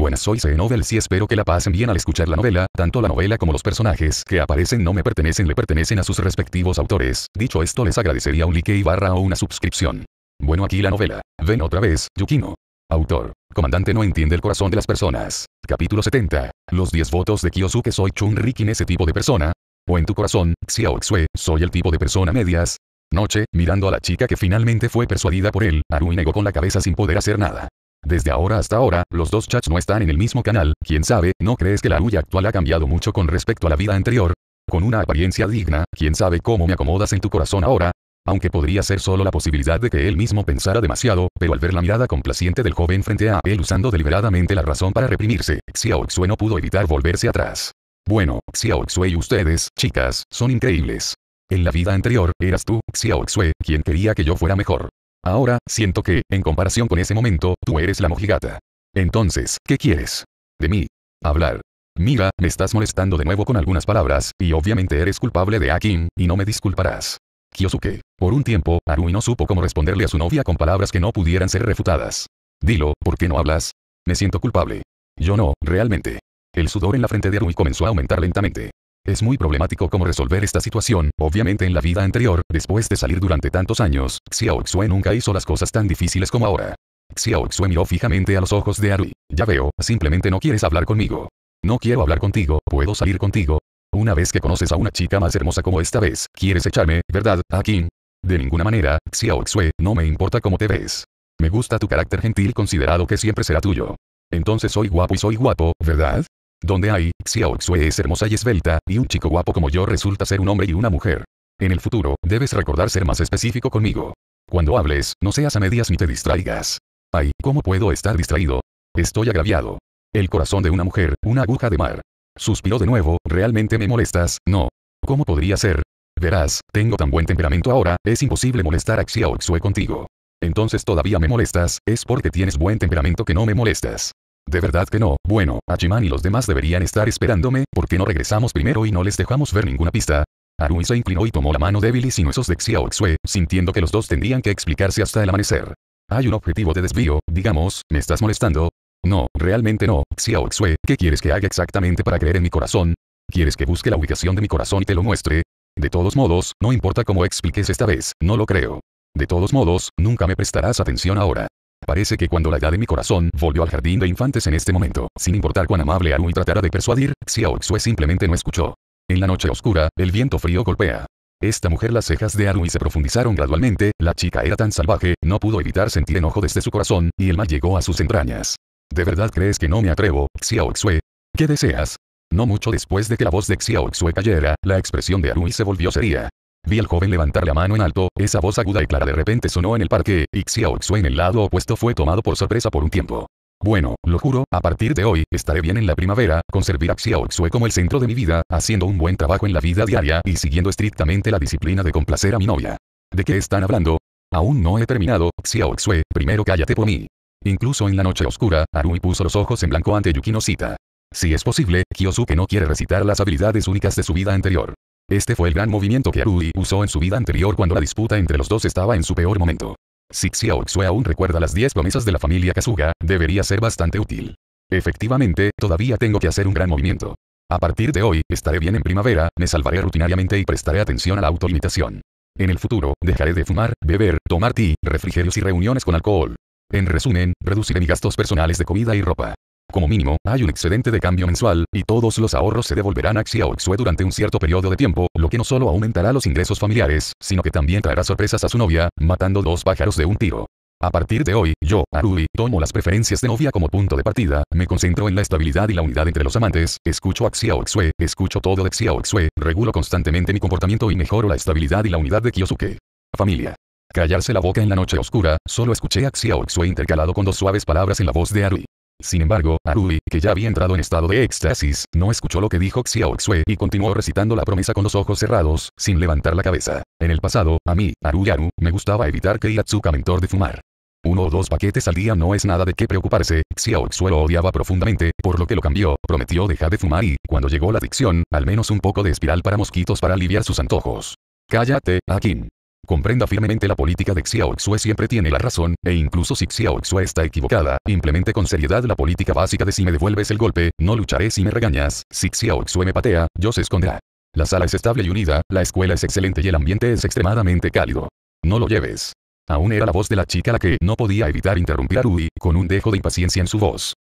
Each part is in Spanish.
Buenas soy c sí, y espero que la pasen bien al escuchar la novela, tanto la novela como los personajes que aparecen no me pertenecen le pertenecen a sus respectivos autores. Dicho esto les agradecería un like y barra o una suscripción. Bueno aquí la novela. Ven otra vez, Yukino. Autor. Comandante no entiende el corazón de las personas. Capítulo 70. Los 10 votos de Kiyosuke soy Chun-Rikin ese tipo de persona. O en tu corazón, Xiaoxue, soy el tipo de persona medias. Noche, mirando a la chica que finalmente fue persuadida por él, Haru negó con la cabeza sin poder hacer nada. Desde ahora hasta ahora, los dos chats no están en el mismo canal, quién sabe, ¿no crees que la Luya actual ha cambiado mucho con respecto a la vida anterior? Con una apariencia digna, quién sabe cómo me acomodas en tu corazón ahora, aunque podría ser solo la posibilidad de que él mismo pensara demasiado, pero al ver la mirada complaciente del joven frente a él usando deliberadamente la razón para reprimirse, Xiao Xue no pudo evitar volverse atrás. Bueno, Xiao Xue y ustedes, chicas, son increíbles. En la vida anterior, eras tú, Xiao Xue, quien quería que yo fuera mejor. Ahora, siento que, en comparación con ese momento, tú eres la mojigata. Entonces, ¿qué quieres? De mí. Hablar. Mira, me estás molestando de nuevo con algunas palabras, y obviamente eres culpable de Akin, y no me disculparás. Kyosuke. Por un tiempo, Arui no supo cómo responderle a su novia con palabras que no pudieran ser refutadas. Dilo, ¿por qué no hablas? Me siento culpable. Yo no, realmente. El sudor en la frente de Arui comenzó a aumentar lentamente. Es muy problemático cómo resolver esta situación, obviamente en la vida anterior, después de salir durante tantos años, Xiao Xue nunca hizo las cosas tan difíciles como ahora. Xiao Xue miró fijamente a los ojos de Arui. Ya veo, simplemente no quieres hablar conmigo. No quiero hablar contigo, ¿puedo salir contigo? Una vez que conoces a una chica más hermosa como esta vez, quieres echarme, ¿verdad, Akin? De ninguna manera, Xiao Xue, no me importa cómo te ves. Me gusta tu carácter gentil considerado que siempre será tuyo. Entonces soy guapo y soy guapo, ¿verdad? Donde hay, Xiaoxue es hermosa y esbelta, y un chico guapo como yo resulta ser un hombre y una mujer. En el futuro, debes recordar ser más específico conmigo. Cuando hables, no seas a medias ni te distraigas. Ay, ¿cómo puedo estar distraído? Estoy agraviado. El corazón de una mujer, una aguja de mar. Suspiró de nuevo, ¿realmente me molestas? No. ¿Cómo podría ser? Verás, tengo tan buen temperamento ahora, es imposible molestar a Xiao e contigo. Entonces todavía me molestas, es porque tienes buen temperamento que no me molestas. De verdad que no. Bueno, Hachiman y los demás deberían estar esperándome, porque no regresamos primero y no les dejamos ver ninguna pista? Arui se inclinó y tomó la mano débil y huesos de Xiao Xue, sintiendo que los dos tendrían que explicarse hasta el amanecer. Hay un objetivo de desvío, digamos, ¿me estás molestando? No, realmente no, Xiao Xue, ¿qué quieres que haga exactamente para creer en mi corazón? ¿Quieres que busque la ubicación de mi corazón y te lo muestre? De todos modos, no importa cómo expliques esta vez, no lo creo. De todos modos, nunca me prestarás atención ahora. Parece que cuando la edad de mi corazón volvió al jardín de infantes en este momento, sin importar cuán amable Arui tratara de persuadir, Xiao simplemente no escuchó. En la noche oscura, el viento frío golpea. Esta mujer las cejas de Arui se profundizaron gradualmente, la chica era tan salvaje, no pudo evitar sentir enojo desde su corazón, y el mal llegó a sus entrañas. ¿De verdad crees que no me atrevo, Xiao Xue? ¿Qué deseas? No mucho después de que la voz de Xiao cayera, la expresión de Arui se volvió seria. Vi al joven levantar la mano en alto, esa voz aguda y clara de repente sonó en el parque, y Xiao en el lado opuesto fue tomado por sorpresa por un tiempo. Bueno, lo juro, a partir de hoy, estaré bien en la primavera, con servir a Xiao como el centro de mi vida, haciendo un buen trabajo en la vida diaria y siguiendo estrictamente la disciplina de complacer a mi novia. ¿De qué están hablando? Aún no he terminado, Xiao primero cállate por mí. Incluso en la noche oscura, Arui puso los ojos en blanco ante Yukino Sita. Si es posible, Kyosuke no quiere recitar las habilidades únicas de su vida anterior. Este fue el gran movimiento que Arui usó en su vida anterior cuando la disputa entre los dos estaba en su peor momento. Si Xiaoxue aún recuerda las 10 promesas de la familia Kazuga, debería ser bastante útil. Efectivamente, todavía tengo que hacer un gran movimiento. A partir de hoy, estaré bien en primavera, me salvaré rutinariamente y prestaré atención a la autolimitación. En el futuro, dejaré de fumar, beber, tomar té, refrigerios y reuniones con alcohol. En resumen, reduciré mis gastos personales de comida y ropa. Como mínimo, hay un excedente de cambio mensual, y todos los ahorros se devolverán a Xiaoxue durante un cierto periodo de tiempo, lo que no solo aumentará los ingresos familiares, sino que también traerá sorpresas a su novia, matando dos pájaros de un tiro. A partir de hoy, yo, Arui, tomo las preferencias de novia como punto de partida, me concentro en la estabilidad y la unidad entre los amantes, escucho a Xiaoxue, escucho todo de Xia regulo constantemente mi comportamiento y mejoro la estabilidad y la unidad de Kyosuke. Familia. Callarse la boca en la noche oscura, solo escuché a Xia intercalado con dos suaves palabras en la voz de Arui. Sin embargo, Arui, que ya había entrado en estado de éxtasis, no escuchó lo que dijo Xiaoxue y continuó recitando la promesa con los ojos cerrados, sin levantar la cabeza. En el pasado, a mí, Aru Yaru, me gustaba evitar que Iatsuka Mentor de fumar. Uno o dos paquetes al día no es nada de qué preocuparse, Xiaoxue lo odiaba profundamente, por lo que lo cambió, prometió dejar de fumar y, cuando llegó la adicción, al menos un poco de espiral para mosquitos para aliviar sus antojos. Cállate, Akin. Comprenda firmemente la política de Xiaoxue siempre tiene la razón, e incluso si Xiaoxue está equivocada, implemente con seriedad la política básica de si me devuelves el golpe, no lucharé si me regañas, si Xiaoxue me patea, yo se esconderá. La sala es estable y unida, la escuela es excelente y el ambiente es extremadamente cálido. No lo lleves. Aún era la voz de la chica la que no podía evitar interrumpir a Rui, con un dejo de impaciencia en su voz.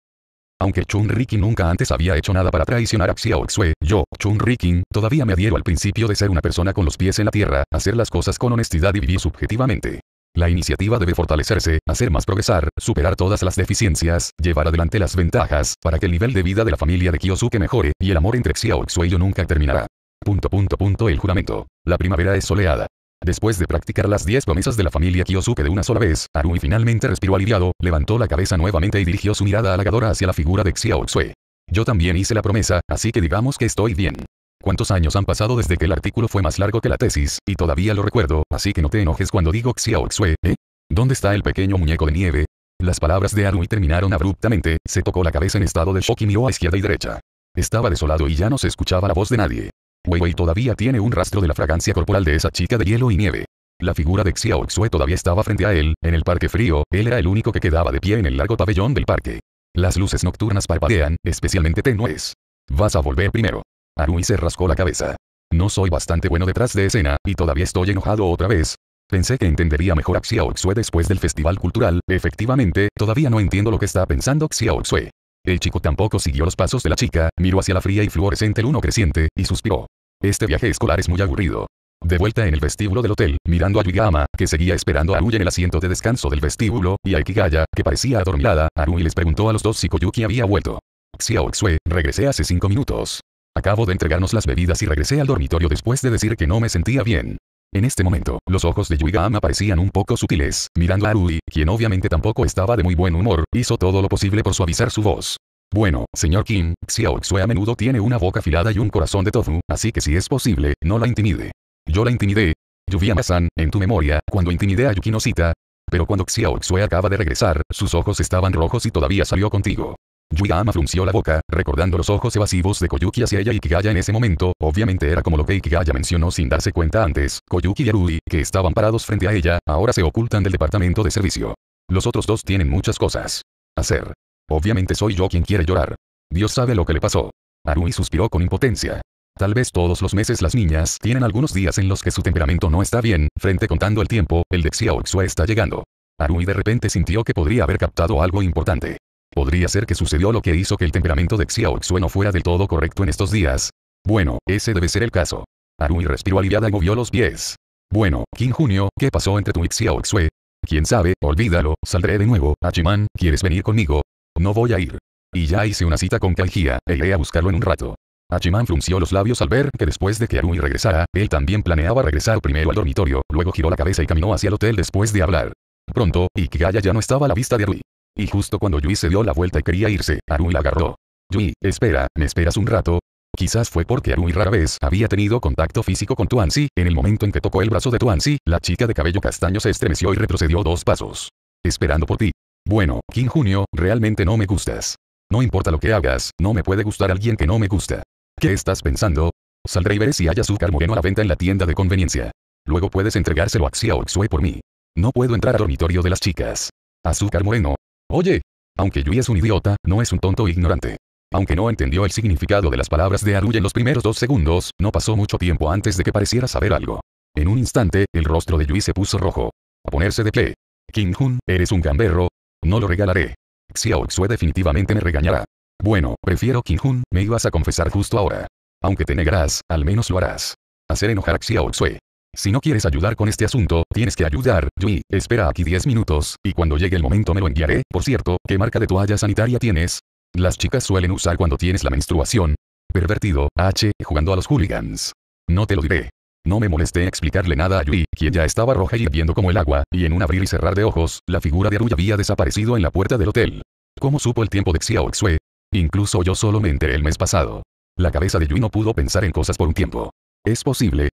Aunque Chun Riki nunca antes había hecho nada para traicionar a Xiaoxue, yo, Chun Riki, todavía me adhiero al principio de ser una persona con los pies en la tierra, hacer las cosas con honestidad y vivir subjetivamente. La iniciativa debe fortalecerse, hacer más progresar, superar todas las deficiencias, llevar adelante las ventajas, para que el nivel de vida de la familia de Kiyosuke mejore, y el amor entre Xiaoxue y yo nunca terminará. Punto punto punto el juramento. La primavera es soleada. Después de practicar las 10 promesas de la familia Kyosuke de una sola vez, Arui finalmente respiró aliviado, levantó la cabeza nuevamente y dirigió su mirada halagadora hacia la figura de Xiaoxue. Yo también hice la promesa, así que digamos que estoy bien. ¿Cuántos años han pasado desde que el artículo fue más largo que la tesis, y todavía lo recuerdo, así que no te enojes cuando digo Xiaoxue. ¿eh? ¿Dónde está el pequeño muñeco de nieve? Las palabras de Arui terminaron abruptamente, se tocó la cabeza en estado de shock y miró a izquierda y derecha. Estaba desolado y ya no se escuchaba la voz de nadie. Weiwei todavía tiene un rastro de la fragancia corporal de esa chica de hielo y nieve. La figura de Xiaoxue todavía estaba frente a él, en el parque frío, él era el único que quedaba de pie en el largo pabellón del parque. Las luces nocturnas parpadean, especialmente tenues. Vas a volver primero. Arui se rascó la cabeza. No soy bastante bueno detrás de escena, y todavía estoy enojado otra vez. Pensé que entendería mejor a Xiaoxue después del festival cultural, efectivamente, todavía no entiendo lo que está pensando Xiaoxue. El chico tampoco siguió los pasos de la chica, miró hacia la fría y fluorescente luna creciente, y suspiró. Este viaje escolar es muy aburrido. De vuelta en el vestíbulo del hotel, mirando a Yugama, que seguía esperando a Aru en el asiento de descanso del vestíbulo, y a Ikigaya, que parecía adormilada, Arui les preguntó a los dos si Koyuki había vuelto. Xiao Xue, regresé hace cinco minutos. Acabo de entregarnos las bebidas y regresé al dormitorio después de decir que no me sentía bien. En este momento, los ojos de Yuigama parecían un poco sutiles, mirando a Arui, quien obviamente tampoco estaba de muy buen humor, hizo todo lo posible por suavizar su voz. Bueno, señor Kim, Xiaoxue a menudo tiene una boca afilada y un corazón de tofu, así que si es posible, no la intimide. Yo la intimidé. Yuviyama-san, en tu memoria, cuando intimidé a Yukinosita, Pero cuando Xiao acaba de regresar, sus ojos estaban rojos y todavía salió contigo. Yuyama frunció la boca, recordando los ojos evasivos de Koyuki hacia ella y Kigaya en ese momento, obviamente era como lo que Ikigaya mencionó sin darse cuenta antes, Koyuki y Arui, que estaban parados frente a ella, ahora se ocultan del departamento de servicio. Los otros dos tienen muchas cosas. Hacer. Obviamente soy yo quien quiere llorar. Dios sabe lo que le pasó. Arumi suspiró con impotencia. Tal vez todos los meses las niñas tienen algunos días en los que su temperamento no está bien, frente contando el tiempo, el de Xiaoxue está llegando. Arui de repente sintió que podría haber captado algo importante. Podría ser que sucedió lo que hizo que el temperamento de Xiaoxue no fuera del todo correcto en estos días. Bueno, ese debe ser el caso. Arumi respiró aliviada y movió los pies. Bueno, King Junio, ¿qué pasó entre tú y Xiaoxue? Quién sabe, olvídalo, saldré de nuevo, Hachiman, ¿quieres venir conmigo? No voy a ir. Y ya hice una cita con Kaijia, e iré a buscarlo en un rato. Hachiman frunció los labios al ver que después de que Arui regresara, él también planeaba regresar primero al dormitorio, luego giró la cabeza y caminó hacia el hotel después de hablar. Pronto, Ikigaya ya no estaba a la vista de Arui. Y justo cuando Yui se dio la vuelta y quería irse, Arui la agarró. Yui, espera, ¿me esperas un rato? Quizás fue porque Arui rara vez había tenido contacto físico con Tuansi, en el momento en que tocó el brazo de Tuansi, la chica de cabello castaño se estremeció y retrocedió dos pasos. Esperando por ti. Bueno, Kim Junio, realmente no me gustas. No importa lo que hagas, no me puede gustar alguien que no me gusta. ¿Qué estás pensando? Saldré y veré si hay azúcar moreno a la venta en la tienda de conveniencia. Luego puedes entregárselo a Xiaoxue Xue por mí. No puedo entrar al dormitorio de las chicas. Azúcar moreno. Oye. Aunque Yui es un idiota, no es un tonto ignorante. Aunque no entendió el significado de las palabras de Aruya en los primeros dos segundos, no pasó mucho tiempo antes de que pareciera saber algo. En un instante, el rostro de Yui se puso rojo. A ponerse de pie. Kim Jun, eres un gamberro, no lo regalaré. Xiao Xue definitivamente me regañará. Bueno, prefiero Jun, me ibas a confesar justo ahora. Aunque te negarás, al menos lo harás. Hacer enojar a Xiao Xue. Si no quieres ayudar con este asunto, tienes que ayudar, Yui, espera aquí 10 minutos, y cuando llegue el momento me lo enviaré. Por cierto, ¿qué marca de toalla sanitaria tienes? Las chicas suelen usar cuando tienes la menstruación. Pervertido, H, jugando a los hooligans. No te lo diré. No me molesté explicarle nada a Yui, quien ya estaba roja y hirviendo como el agua, y en un abrir y cerrar de ojos, la figura de Aruya había desaparecido en la puerta del hotel. ¿Cómo supo el tiempo de Xiao Xue? Incluso yo solo me enteré el mes pasado. La cabeza de Yui no pudo pensar en cosas por un tiempo. ¿Es posible?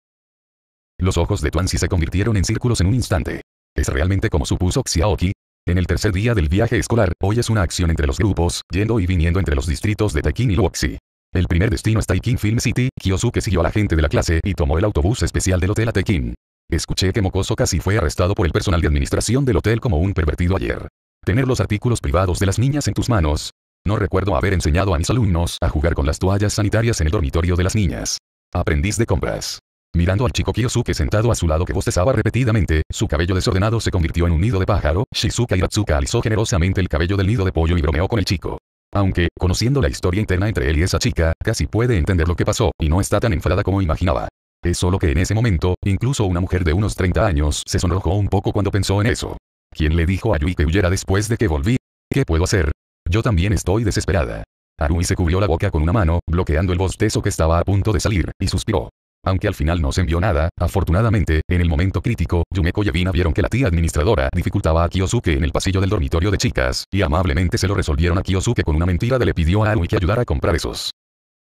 Los ojos de Tuanzi se convirtieron en círculos en un instante. ¿Es realmente como supuso Xiaoqi? En el tercer día del viaje escolar, hoy es una acción entre los grupos, yendo y viniendo entre los distritos de Tekin y Luoxi. El primer destino es Taikin Film City, Kyosuke siguió a la gente de la clase y tomó el autobús especial del hotel a Taikin. Escuché que Mokoso casi fue arrestado por el personal de administración del hotel como un pervertido ayer. Tener los artículos privados de las niñas en tus manos. No recuerdo haber enseñado a mis alumnos a jugar con las toallas sanitarias en el dormitorio de las niñas. Aprendiz de compras. Mirando al chico Kyosuke sentado a su lado que bostezaba repetidamente, su cabello desordenado se convirtió en un nido de pájaro, Shizuka Iratsuka alisó generosamente el cabello del nido de pollo y bromeó con el chico. Aunque, conociendo la historia interna entre él y esa chica, casi puede entender lo que pasó, y no está tan enfadada como imaginaba. Es solo que en ese momento, incluso una mujer de unos 30 años se sonrojó un poco cuando pensó en eso. ¿Quién le dijo a Yui que huyera después de que volví? ¿Qué puedo hacer? Yo también estoy desesperada. Arui se cubrió la boca con una mano, bloqueando el bostezo que estaba a punto de salir, y suspiró. Aunque al final no se envió nada, afortunadamente, en el momento crítico, Yumeko y Evina vieron que la tía administradora dificultaba a Kiyosuke en el pasillo del dormitorio de chicas, y amablemente se lo resolvieron a Kiyosuke con una mentira de le pidió a Arui que ayudara a comprar esos.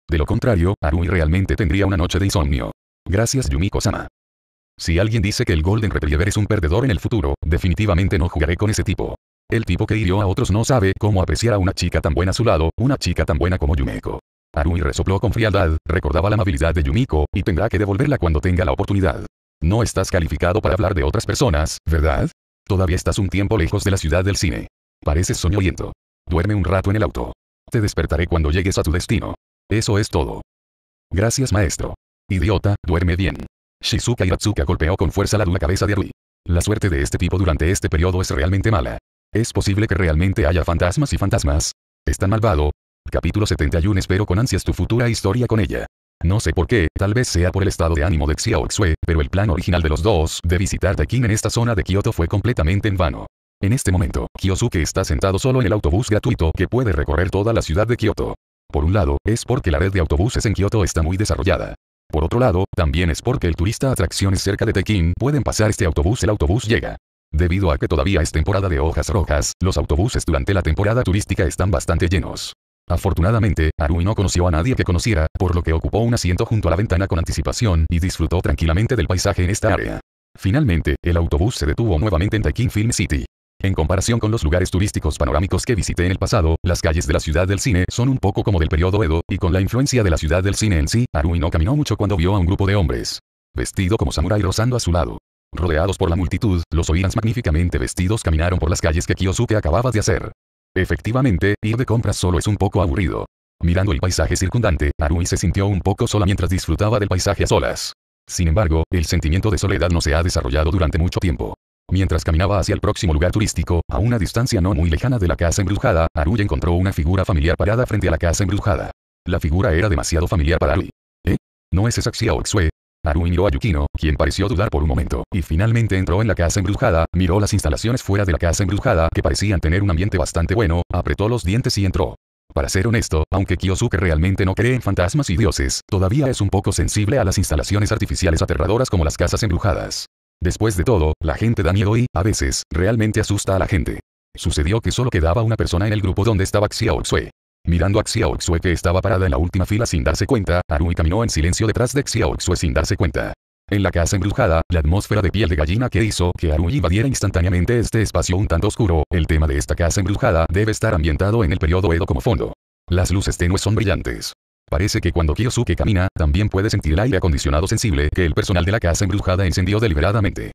De lo contrario, Arui realmente tendría una noche de insomnio. Gracias Yumiko-sama. Si alguien dice que el Golden Retriever es un perdedor en el futuro, definitivamente no jugaré con ese tipo. El tipo que hirió a otros no sabe cómo apreciar a una chica tan buena a su lado, una chica tan buena como Yumeko. Arui resopló con frialdad, recordaba la amabilidad de Yumiko, y tendrá que devolverla cuando tenga la oportunidad. No estás calificado para hablar de otras personas, ¿verdad? Todavía estás un tiempo lejos de la ciudad del cine. Pareces soñoliento. Duerme un rato en el auto. Te despertaré cuando llegues a tu destino. Eso es todo. Gracias maestro. Idiota, duerme bien. Shizuka Iratsuka golpeó con fuerza la dura cabeza de Arui. La suerte de este tipo durante este periodo es realmente mala. Es posible que realmente haya fantasmas y fantasmas. Es malvado, Capítulo 71 Espero con ansias tu futura historia con ella. No sé por qué, tal vez sea por el estado de ánimo de Xiao Xue, pero el plan original de los dos de visitar Taekin en esta zona de Kioto fue completamente en vano. En este momento, Kyosuke está sentado solo en el autobús gratuito que puede recorrer toda la ciudad de Kioto. Por un lado, es porque la red de autobuses en Kioto está muy desarrollada. Por otro lado, también es porque el turista atracciones cerca de Tekín pueden pasar este autobús. El autobús llega. Debido a que todavía es temporada de hojas rojas, los autobuses durante la temporada turística están bastante llenos. Afortunadamente, Arui no conoció a nadie que conociera, por lo que ocupó un asiento junto a la ventana con anticipación y disfrutó tranquilamente del paisaje en esta área. Finalmente, el autobús se detuvo nuevamente en Taikin Film City. En comparación con los lugares turísticos panorámicos que visité en el pasado, las calles de la ciudad del cine son un poco como del periodo Edo, y con la influencia de la ciudad del cine en sí, Arui no caminó mucho cuando vio a un grupo de hombres. Vestido como samurai rozando a su lado. Rodeados por la multitud, los oirans magníficamente vestidos caminaron por las calles que Kiyosuke acababa de hacer. Efectivamente, ir de compras solo es un poco aburrido. Mirando el paisaje circundante, Arui se sintió un poco sola mientras disfrutaba del paisaje a solas. Sin embargo, el sentimiento de soledad no se ha desarrollado durante mucho tiempo. Mientras caminaba hacia el próximo lugar turístico, a una distancia no muy lejana de la casa embrujada, Arui encontró una figura familiar parada frente a la casa embrujada. La figura era demasiado familiar para Arui. ¿Eh? ¿No es esa Xiao Haru miró a Yukino, quien pareció dudar por un momento, y finalmente entró en la casa embrujada, miró las instalaciones fuera de la casa embrujada que parecían tener un ambiente bastante bueno, apretó los dientes y entró. Para ser honesto, aunque Kyosuke realmente no cree en fantasmas y dioses, todavía es un poco sensible a las instalaciones artificiales aterradoras como las casas embrujadas. Después de todo, la gente da miedo y, a veces, realmente asusta a la gente. Sucedió que solo quedaba una persona en el grupo donde estaba Xiao Xue. Mirando a Xiaoxue que estaba parada en la última fila sin darse cuenta, Arui caminó en silencio detrás de Xiaoxue sin darse cuenta. En la casa embrujada, la atmósfera de piel de gallina que hizo que Arui invadiera instantáneamente este espacio un tanto oscuro, el tema de esta casa embrujada debe estar ambientado en el periodo Edo como fondo. Las luces tenues son brillantes. Parece que cuando Kiyosuke camina, también puede sentir el aire acondicionado sensible que el personal de la casa embrujada encendió deliberadamente.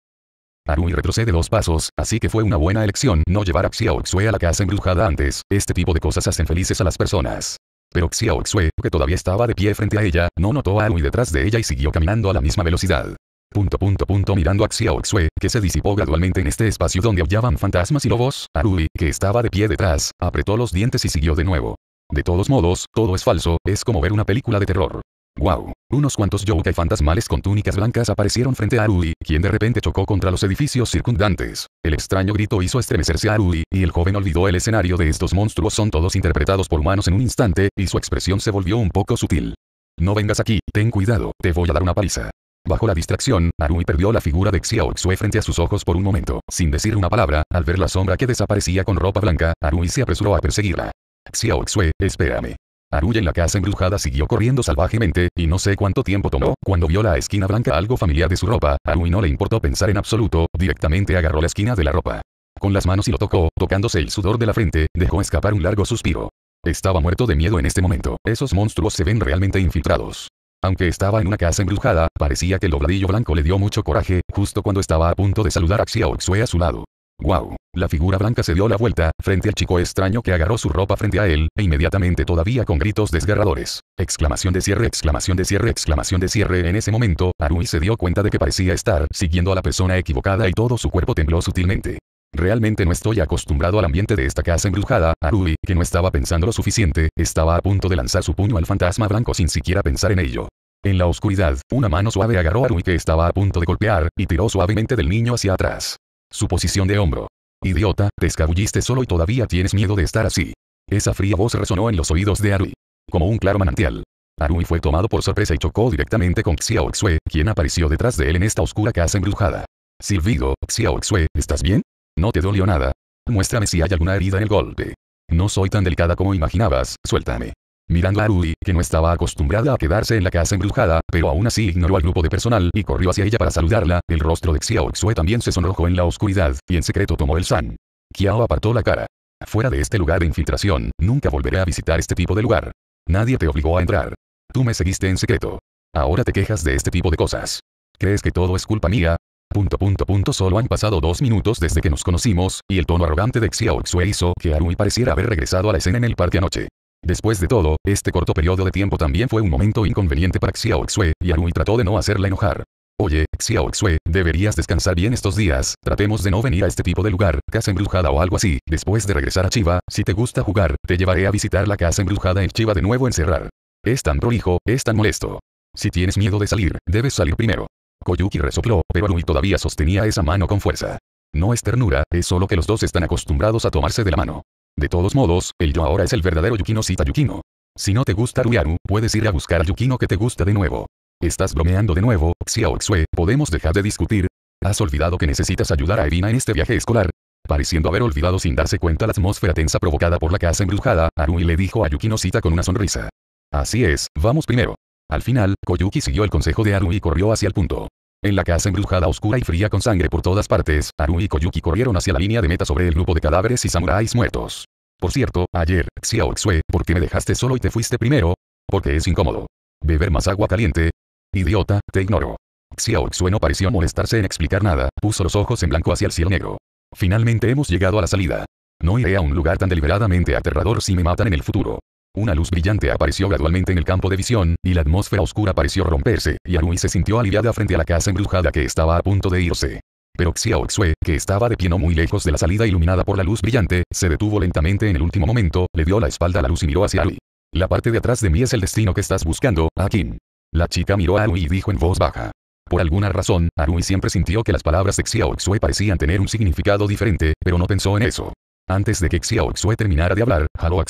Arui retrocede dos pasos, así que fue una buena elección no llevar a Xiao a la casa embrujada antes, este tipo de cosas hacen felices a las personas. Pero Xiao que todavía estaba de pie frente a ella, no notó a Arui detrás de ella y siguió caminando a la misma velocidad. Punto punto punto mirando a Xiao que se disipó gradualmente en este espacio donde hallaban fantasmas y lobos, Arui que estaba de pie detrás, apretó los dientes y siguió de nuevo. De todos modos, todo es falso, es como ver una película de terror. Wow. Unos cuantos yokai fantasmales con túnicas blancas aparecieron frente a Arui, quien de repente chocó contra los edificios circundantes. El extraño grito hizo estremecerse a Arui, y el joven olvidó el escenario de estos monstruos son todos interpretados por humanos en un instante, y su expresión se volvió un poco sutil. No vengas aquí, ten cuidado, te voy a dar una paliza. Bajo la distracción, Arui perdió la figura de Xiao Xue frente a sus ojos por un momento. Sin decir una palabra, al ver la sombra que desaparecía con ropa blanca, Arui se apresuró a perseguirla. Xiao Xue, espérame. Aruy en la casa embrujada siguió corriendo salvajemente, y no sé cuánto tiempo tomó, cuando vio la esquina blanca algo familiar de su ropa, Aruy no le importó pensar en absoluto, directamente agarró la esquina de la ropa. Con las manos y lo tocó, tocándose el sudor de la frente, dejó escapar un largo suspiro. Estaba muerto de miedo en este momento, esos monstruos se ven realmente infiltrados. Aunque estaba en una casa embrujada, parecía que el dobladillo blanco le dio mucho coraje, justo cuando estaba a punto de saludar a Xiaoxue a su lado. Wow. La figura blanca se dio la vuelta, frente al chico extraño que agarró su ropa frente a él, e inmediatamente todavía con gritos desgarradores. Exclamación de cierre, exclamación de cierre, exclamación de cierre. En ese momento, Arui se dio cuenta de que parecía estar siguiendo a la persona equivocada y todo su cuerpo tembló sutilmente. Realmente no estoy acostumbrado al ambiente de esta casa embrujada, Arui, que no estaba pensando lo suficiente, estaba a punto de lanzar su puño al fantasma blanco sin siquiera pensar en ello. En la oscuridad, una mano suave agarró a Arui que estaba a punto de golpear, y tiró suavemente del niño hacia atrás. Su posición de hombro. Idiota, te escabulliste solo y todavía tienes miedo de estar así. Esa fría voz resonó en los oídos de Arui. Como un claro manantial. Arui fue tomado por sorpresa y chocó directamente con Xiao quien apareció detrás de él en esta oscura casa embrujada. Silvido, Xiao ¿estás bien? No te dolió nada. Muéstrame si hay alguna herida en el golpe. No soy tan delicada como imaginabas, suéltame mirando a Arui, que no estaba acostumbrada a quedarse en la casa embrujada, pero aún así ignoró al grupo de personal y corrió hacia ella para saludarla, el rostro de Xiao Xue también se sonrojó en la oscuridad, y en secreto tomó el san. Xiao apartó la cara. Fuera de este lugar de infiltración, nunca volveré a visitar este tipo de lugar. Nadie te obligó a entrar. Tú me seguiste en secreto. Ahora te quejas de este tipo de cosas. ¿Crees que todo es culpa mía? Punto punto punto solo han pasado dos minutos desde que nos conocimos, y el tono arrogante de Xiao Xue hizo que Arui pareciera haber regresado a la escena en el parque anoche. Después de todo, este corto periodo de tiempo también fue un momento inconveniente para Xiao Xue, y Arui trató de no hacerla enojar. Oye, Xiao Xue, deberías descansar bien estos días, tratemos de no venir a este tipo de lugar, casa embrujada o algo así, después de regresar a Chiva, si te gusta jugar, te llevaré a visitar la casa embrujada en Chiva de nuevo encerrar. Es tan prolijo, es tan molesto. Si tienes miedo de salir, debes salir primero. Koyuki resopló, pero Arui todavía sostenía esa mano con fuerza. No es ternura, es solo que los dos están acostumbrados a tomarse de la mano. De todos modos, el yo ahora es el verdadero Yukino Yukino. Si no te gusta Ruyaru, puedes ir a buscar al Yukino que te gusta de nuevo. Estás bromeando de nuevo, Xiao Xue, podemos dejar de discutir. ¿Has olvidado que necesitas ayudar a Irina en este viaje escolar? Pareciendo haber olvidado sin darse cuenta la atmósfera tensa provocada por la casa embrujada, y le dijo a Yukino Sita con una sonrisa. Así es, vamos primero. Al final, Koyuki siguió el consejo de Aru y corrió hacia el punto. En la casa embrujada oscura y fría con sangre por todas partes, Aru y Koyuki corrieron hacia la línea de meta sobre el grupo de cadáveres y samuráis muertos. Por cierto, ayer, Xiaoxue, ¿por qué me dejaste solo y te fuiste primero? Porque es incómodo. Beber más agua caliente. Idiota, te ignoro. Xiaoxue no pareció molestarse en explicar nada, puso los ojos en blanco hacia el cielo negro. Finalmente hemos llegado a la salida. No iré a un lugar tan deliberadamente aterrador si me matan en el futuro. Una luz brillante apareció gradualmente en el campo de visión, y la atmósfera oscura pareció romperse, y Arui se sintió aliviada frente a la casa embrujada que estaba a punto de irse. Pero Xiao que estaba de pie no muy lejos de la salida iluminada por la luz brillante, se detuvo lentamente en el último momento, le dio la espalda a la luz y miró hacia Arui. La parte de atrás de mí es el destino que estás buscando, Akin. La chica miró a Arui y dijo en voz baja. Por alguna razón, Arui siempre sintió que las palabras de Xiaoxue parecían tener un significado diferente, pero no pensó en eso. Antes de que Xiaoxue terminara de hablar, jaló a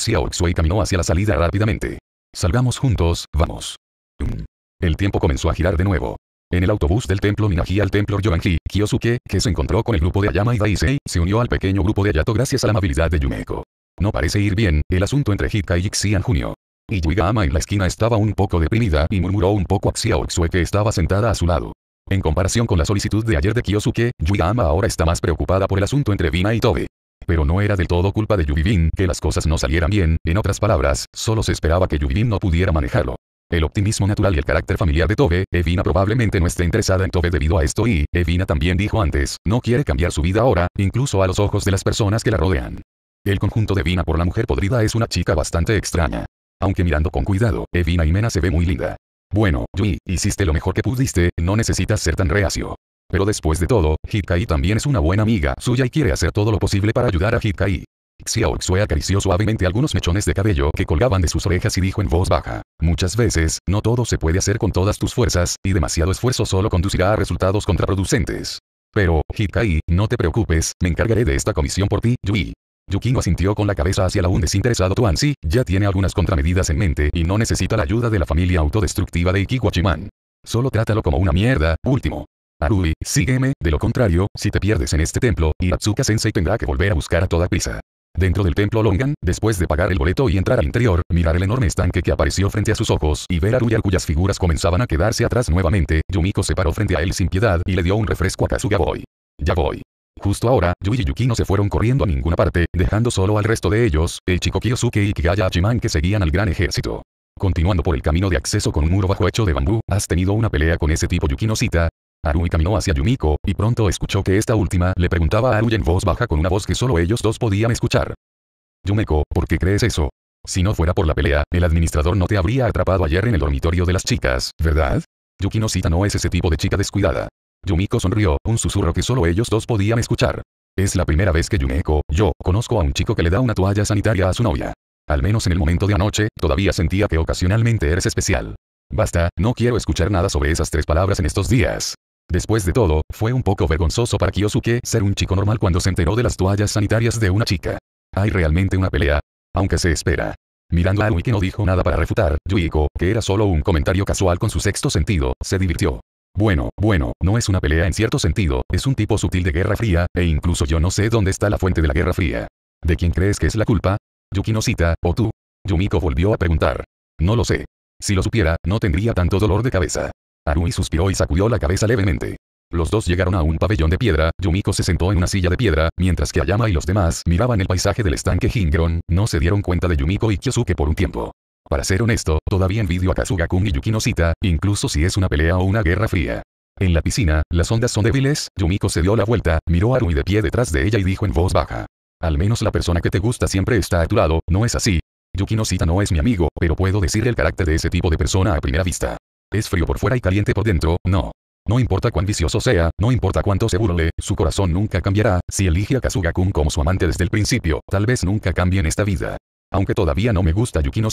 y caminó hacia la salida rápidamente. Salgamos juntos, vamos. Mm. El tiempo comenzó a girar de nuevo. En el autobús del templo Minaji al templo Yoanji, Kyosuke, que se encontró con el grupo de Ayama y Daisei, se unió al pequeño grupo de Ayato gracias a la amabilidad de Yumeko. No parece ir bien, el asunto entre Hitka y Xian Junio. Y Yuigama en la esquina estaba un poco deprimida y murmuró un poco a Xiaoxue que estaba sentada a su lado. En comparación con la solicitud de ayer de Kiyosuke, Yuigama ahora está más preocupada por el asunto entre Vina y Tobe. Pero no era del todo culpa de Yubibin que las cosas no salieran bien, en otras palabras, solo se esperaba que Yubibin no pudiera manejarlo. El optimismo natural y el carácter familiar de Tobe, Evina probablemente no esté interesada en Tobe debido a esto y, Evina también dijo antes, no quiere cambiar su vida ahora, incluso a los ojos de las personas que la rodean. El conjunto de Evina por la mujer podrida es una chica bastante extraña. Aunque mirando con cuidado, Evina y Mena se ve muy linda. Bueno, Yui, hiciste lo mejor que pudiste, no necesitas ser tan reacio. Pero después de todo, Hitkai también es una buena amiga suya y quiere hacer todo lo posible para ayudar a Hitkai. Xiao Xue acarició suavemente algunos mechones de cabello que colgaban de sus orejas y dijo en voz baja, muchas veces, no todo se puede hacer con todas tus fuerzas, y demasiado esfuerzo solo conducirá a resultados contraproducentes. Pero, Hitkai, no te preocupes, me encargaré de esta comisión por ti, Yui. Yukino asintió con la cabeza hacia la un desinteresado Tuanzi, ya tiene algunas contramedidas en mente y no necesita la ayuda de la familia autodestructiva de Ikiwachiman. Solo trátalo como una mierda, último. Arui, sígueme, de lo contrario, si te pierdes en este templo, Iratsuka Sensei tendrá que volver a buscar a toda prisa. Dentro del templo Longan, después de pagar el boleto y entrar al interior, mirar el enorme estanque que apareció frente a sus ojos y ver a a cuyas figuras comenzaban a quedarse atrás nuevamente, Yumiko se paró frente a él sin piedad y le dio un refresco a Kazuya Boy. Ya voy. Justo ahora, Yui y Yukino no se fueron corriendo a ninguna parte, dejando solo al resto de ellos, el chico Kiyosuke y Kigaya que seguían al gran ejército. Continuando por el camino de acceso con un muro bajo hecho de bambú, ¿has tenido una pelea con ese tipo Yukino sita Arui caminó hacia Yumiko, y pronto escuchó que esta última le preguntaba a Arui en voz baja con una voz que solo ellos dos podían escuchar. Yumeko, ¿por qué crees eso? Si no fuera por la pelea, el administrador no te habría atrapado ayer en el dormitorio de las chicas, ¿verdad? Yukinoshita no es ese tipo de chica descuidada. Yumiko sonrió, un susurro que solo ellos dos podían escuchar. Es la primera vez que Yumeko, yo, conozco a un chico que le da una toalla sanitaria a su novia. Al menos en el momento de anoche, todavía sentía que ocasionalmente eres especial. Basta, no quiero escuchar nada sobre esas tres palabras en estos días. Después de todo, fue un poco vergonzoso para Kyosuke ser un chico normal cuando se enteró de las toallas sanitarias de una chica. Hay realmente una pelea. Aunque se espera. Mirando a Lui que no dijo nada para refutar, Yuiko, que era solo un comentario casual con su sexto sentido, se divirtió. Bueno, bueno, no es una pelea en cierto sentido, es un tipo sutil de guerra fría, e incluso yo no sé dónde está la fuente de la guerra fría. ¿De quién crees que es la culpa? ¿Yuki no cita, o tú? Yumiko volvió a preguntar. No lo sé. Si lo supiera, no tendría tanto dolor de cabeza. Arumi suspiró y sacudió la cabeza levemente. Los dos llegaron a un pabellón de piedra, Yumiko se sentó en una silla de piedra, mientras que Ayama y los demás miraban el paisaje del estanque Hingron, no se dieron cuenta de Yumiko y Kyosuke por un tiempo. Para ser honesto, todavía envidio a Kazuga-kun y Yukinosita, incluso si es una pelea o una guerra fría. En la piscina, las ondas son débiles, Yumiko se dio la vuelta, miró a Arumi de pie detrás de ella y dijo en voz baja. Al menos la persona que te gusta siempre está a tu lado, ¿no es así? Yukinosita no no es mi amigo, pero puedo decir el carácter de ese tipo de persona a primera vista. Es frío por fuera y caliente por dentro, no. No importa cuán vicioso sea, no importa cuánto se burle, su corazón nunca cambiará, si elige a kazuga como su amante desde el principio, tal vez nunca cambie en esta vida. Aunque todavía no me gusta Yukino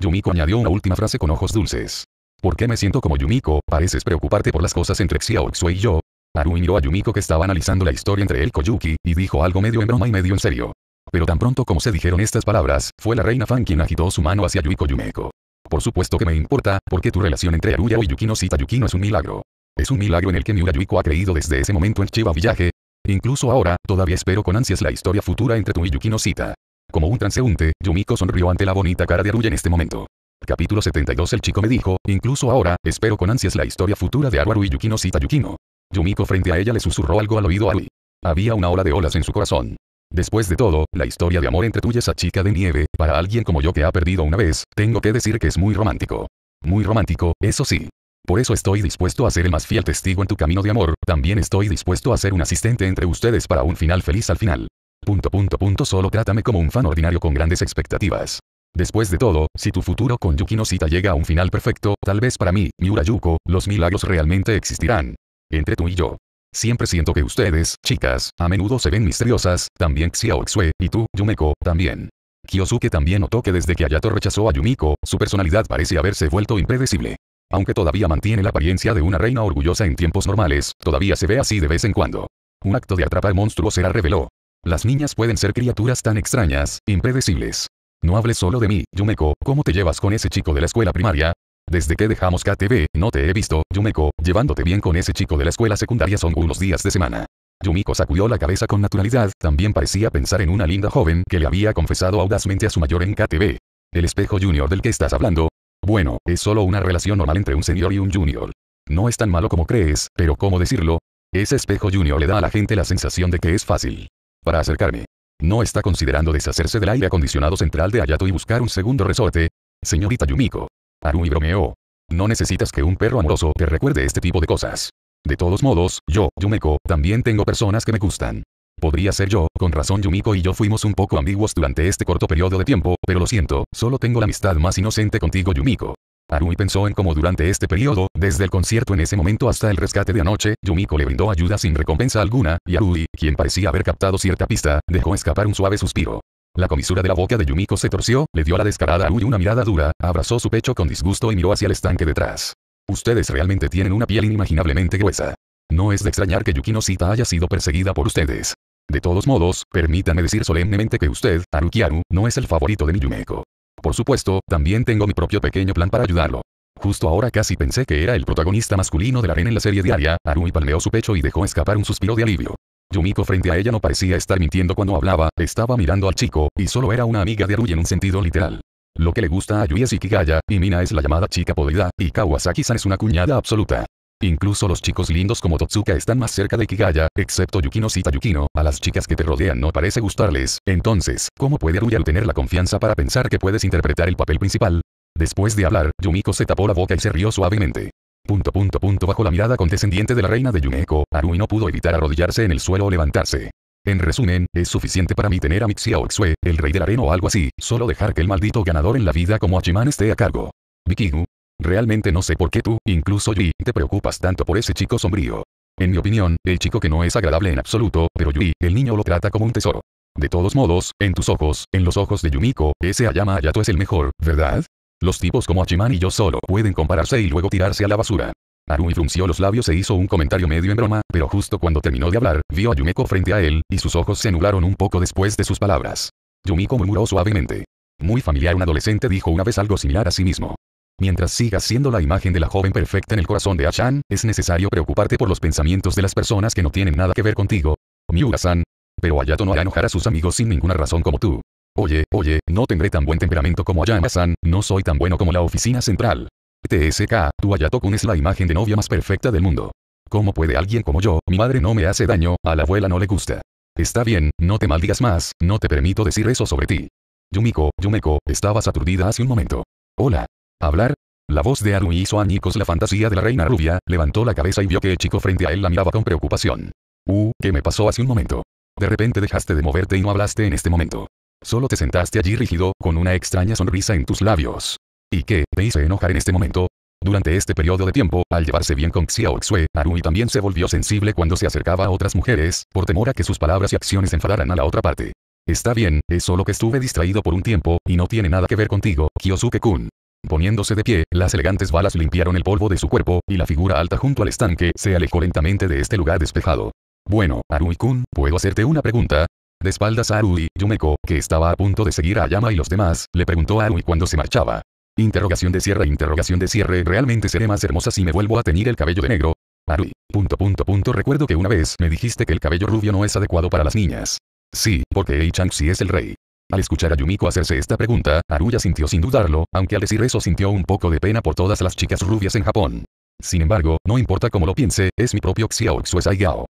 Yumiko añadió una última frase con ojos dulces. ¿Por qué me siento como Yumiko? Pareces preocuparte por las cosas entre Xiaoxue y yo. Haru miró a Yumiko que estaba analizando la historia entre él y Koyuki, y dijo algo medio en broma y medio en serio. Pero tan pronto como se dijeron estas palabras, fue la reina Fan quien agitó su mano hacia Yuiko Yumeko. Por supuesto que me importa, porque tu relación entre Aruya y Yukino Sita Yukino es un milagro. Es un milagro en el que Miura Yuiko ha creído desde ese momento en Chiba Villaje. Incluso ahora, todavía espero con ansias la historia futura entre tú y Yukino Sita. Como un transeúnte, Yumiko sonrió ante la bonita cara de Aruya en este momento. Capítulo 72 El chico me dijo, incluso ahora, espero con ansias la historia futura de Aruaru y Yukino Sita Yukino. Yumiko frente a ella le susurró algo al oído a Arui. Había una ola de olas en su corazón. Después de todo, la historia de amor entre tú y esa chica de nieve, para alguien como yo que ha perdido una vez, tengo que decir que es muy romántico. Muy romántico, eso sí. Por eso estoy dispuesto a ser el más fiel testigo en tu camino de amor, también estoy dispuesto a ser un asistente entre ustedes para un final feliz al final. Punto punto punto solo trátame como un fan ordinario con grandes expectativas. Después de todo, si tu futuro con Yukino Sita llega a un final perfecto, tal vez para mí, Miura Yuko, los milagros realmente existirán. Entre tú y yo. Siempre siento que ustedes, chicas, a menudo se ven misteriosas, también Xiao Xue, y tú, Yumeko, también. Kyosuke también notó que desde que Hayato rechazó a Yumiko, su personalidad parece haberse vuelto impredecible. Aunque todavía mantiene la apariencia de una reina orgullosa en tiempos normales, todavía se ve así de vez en cuando. Un acto de atrapar monstruos será reveló. Las niñas pueden ser criaturas tan extrañas, impredecibles. No hables solo de mí, Yumeko, ¿cómo te llevas con ese chico de la escuela primaria? Desde que dejamos KTV, no te he visto, Yumeko, llevándote bien con ese chico de la escuela secundaria son unos días de semana. Yumiko sacudió la cabeza con naturalidad, también parecía pensar en una linda joven que le había confesado audazmente a su mayor en KTV. ¿El espejo junior del que estás hablando? Bueno, es solo una relación normal entre un señor y un junior. No es tan malo como crees, pero ¿cómo decirlo? Ese espejo junior le da a la gente la sensación de que es fácil. Para acercarme. ¿No está considerando deshacerse del aire acondicionado central de Hayato y buscar un segundo resorte? Señorita Yumiko, Arumi bromeó. No necesitas que un perro amoroso te recuerde este tipo de cosas. De todos modos, yo, Yumiko, también tengo personas que me gustan. Podría ser yo, con razón Yumiko y yo fuimos un poco ambiguos durante este corto periodo de tiempo, pero lo siento, solo tengo la amistad más inocente contigo Yumiko. Arumi pensó en cómo durante este periodo, desde el concierto en ese momento hasta el rescate de anoche, Yumiko le brindó ayuda sin recompensa alguna, y Arui, quien parecía haber captado cierta pista, dejó escapar un suave suspiro. La comisura de la boca de Yumiko se torció, le dio a la descarada Arui una mirada dura, abrazó su pecho con disgusto y miró hacia el estanque detrás. Ustedes realmente tienen una piel inimaginablemente gruesa. No es de extrañar que Yukino Sita haya sido perseguida por ustedes. De todos modos, permítame decir solemnemente que usted, Aru, no es el favorito de mi Yumiko. Por supuesto, también tengo mi propio pequeño plan para ayudarlo. Justo ahora casi pensé que era el protagonista masculino de la arena en la serie diaria, Arui palmeó su pecho y dejó escapar un suspiro de alivio. Yumiko frente a ella no parecía estar mintiendo cuando hablaba, estaba mirando al chico, y solo era una amiga de Rui en un sentido literal. Lo que le gusta a Yui es Ikigaya, y Mina es la llamada chica podrida, y Kawasaki-san es una cuñada absoluta. Incluso los chicos lindos como Totsuka están más cerca de Kigaya, excepto Yukino y Yukino, a las chicas que te rodean no parece gustarles. Entonces, ¿cómo puede Rui tener la confianza para pensar que puedes interpretar el papel principal? Después de hablar, Yumiko se tapó la boca y se rió suavemente. Punto punto punto bajo la mirada condescendiente de la reina de Yumeko, Arui no pudo evitar arrodillarse en el suelo o levantarse. En resumen, es suficiente para mí tener a o Xue, el rey del arena o algo así, solo dejar que el maldito ganador en la vida como Achiman esté a cargo. Vikigu, Realmente no sé por qué tú, incluso Yui, te preocupas tanto por ese chico sombrío. En mi opinión, el chico que no es agradable en absoluto, pero Yui, el niño lo trata como un tesoro. De todos modos, en tus ojos, en los ojos de Yumiko, ese Ayama Ayato es el mejor, ¿verdad? Los tipos como Achiman y yo solo pueden compararse y luego tirarse a la basura. Harumi frunció los labios e hizo un comentario medio en broma, pero justo cuando terminó de hablar, vio a Yumeko frente a él, y sus ojos se nublaron un poco después de sus palabras. Yumiko murmuró suavemente. Muy familiar un adolescente dijo una vez algo similar a sí mismo. Mientras sigas siendo la imagen de la joven perfecta en el corazón de Achan, es necesario preocuparte por los pensamientos de las personas que no tienen nada que ver contigo. Miura-san. Pero Ayato no hará enojar a sus amigos sin ninguna razón como tú. Oye, oye, no tendré tan buen temperamento como Ayama-san, no soy tan bueno como la oficina central. TSK, tu Ayatokun es la imagen de novia más perfecta del mundo. ¿Cómo puede alguien como yo, mi madre no me hace daño, a la abuela no le gusta? Está bien, no te maldigas más, no te permito decir eso sobre ti. Yumiko, Yumeko, estabas aturdida hace un momento. Hola. ¿Hablar? La voz de Aru hizo Nikos la fantasía de la reina rubia, levantó la cabeza y vio que el chico frente a él la miraba con preocupación. Uh, ¿qué me pasó hace un momento? De repente dejaste de moverte y no hablaste en este momento. Solo te sentaste allí rígido, con una extraña sonrisa en tus labios. ¿Y qué te hice enojar en este momento? Durante este periodo de tiempo, al llevarse bien con Xiaoxue, Xue, Arui también se volvió sensible cuando se acercaba a otras mujeres, por temor a que sus palabras y acciones enfadaran a la otra parte. Está bien, es solo que estuve distraído por un tiempo, y no tiene nada que ver contigo, Kyosuke-kun. Poniéndose de pie, las elegantes balas limpiaron el polvo de su cuerpo, y la figura alta junto al estanque se alejó lentamente de este lugar despejado. Bueno, Arui-kun, ¿puedo hacerte una pregunta? De espaldas a Arui, Yumeko, que estaba a punto de seguir a Ayama y los demás, le preguntó a Arui cuando se marchaba. Interrogación de cierre, interrogación de cierre, ¿realmente seré más hermosa si me vuelvo a tener el cabello de negro? Arui, punto punto punto recuerdo que una vez me dijiste que el cabello rubio no es adecuado para las niñas. Sí, porque Eichang es el rey. Al escuchar a Yumiko hacerse esta pregunta, ya sintió sin dudarlo, aunque al decir eso sintió un poco de pena por todas las chicas rubias en Japón. Sin embargo, no importa cómo lo piense, es mi propio Xiaoxu es Aigao.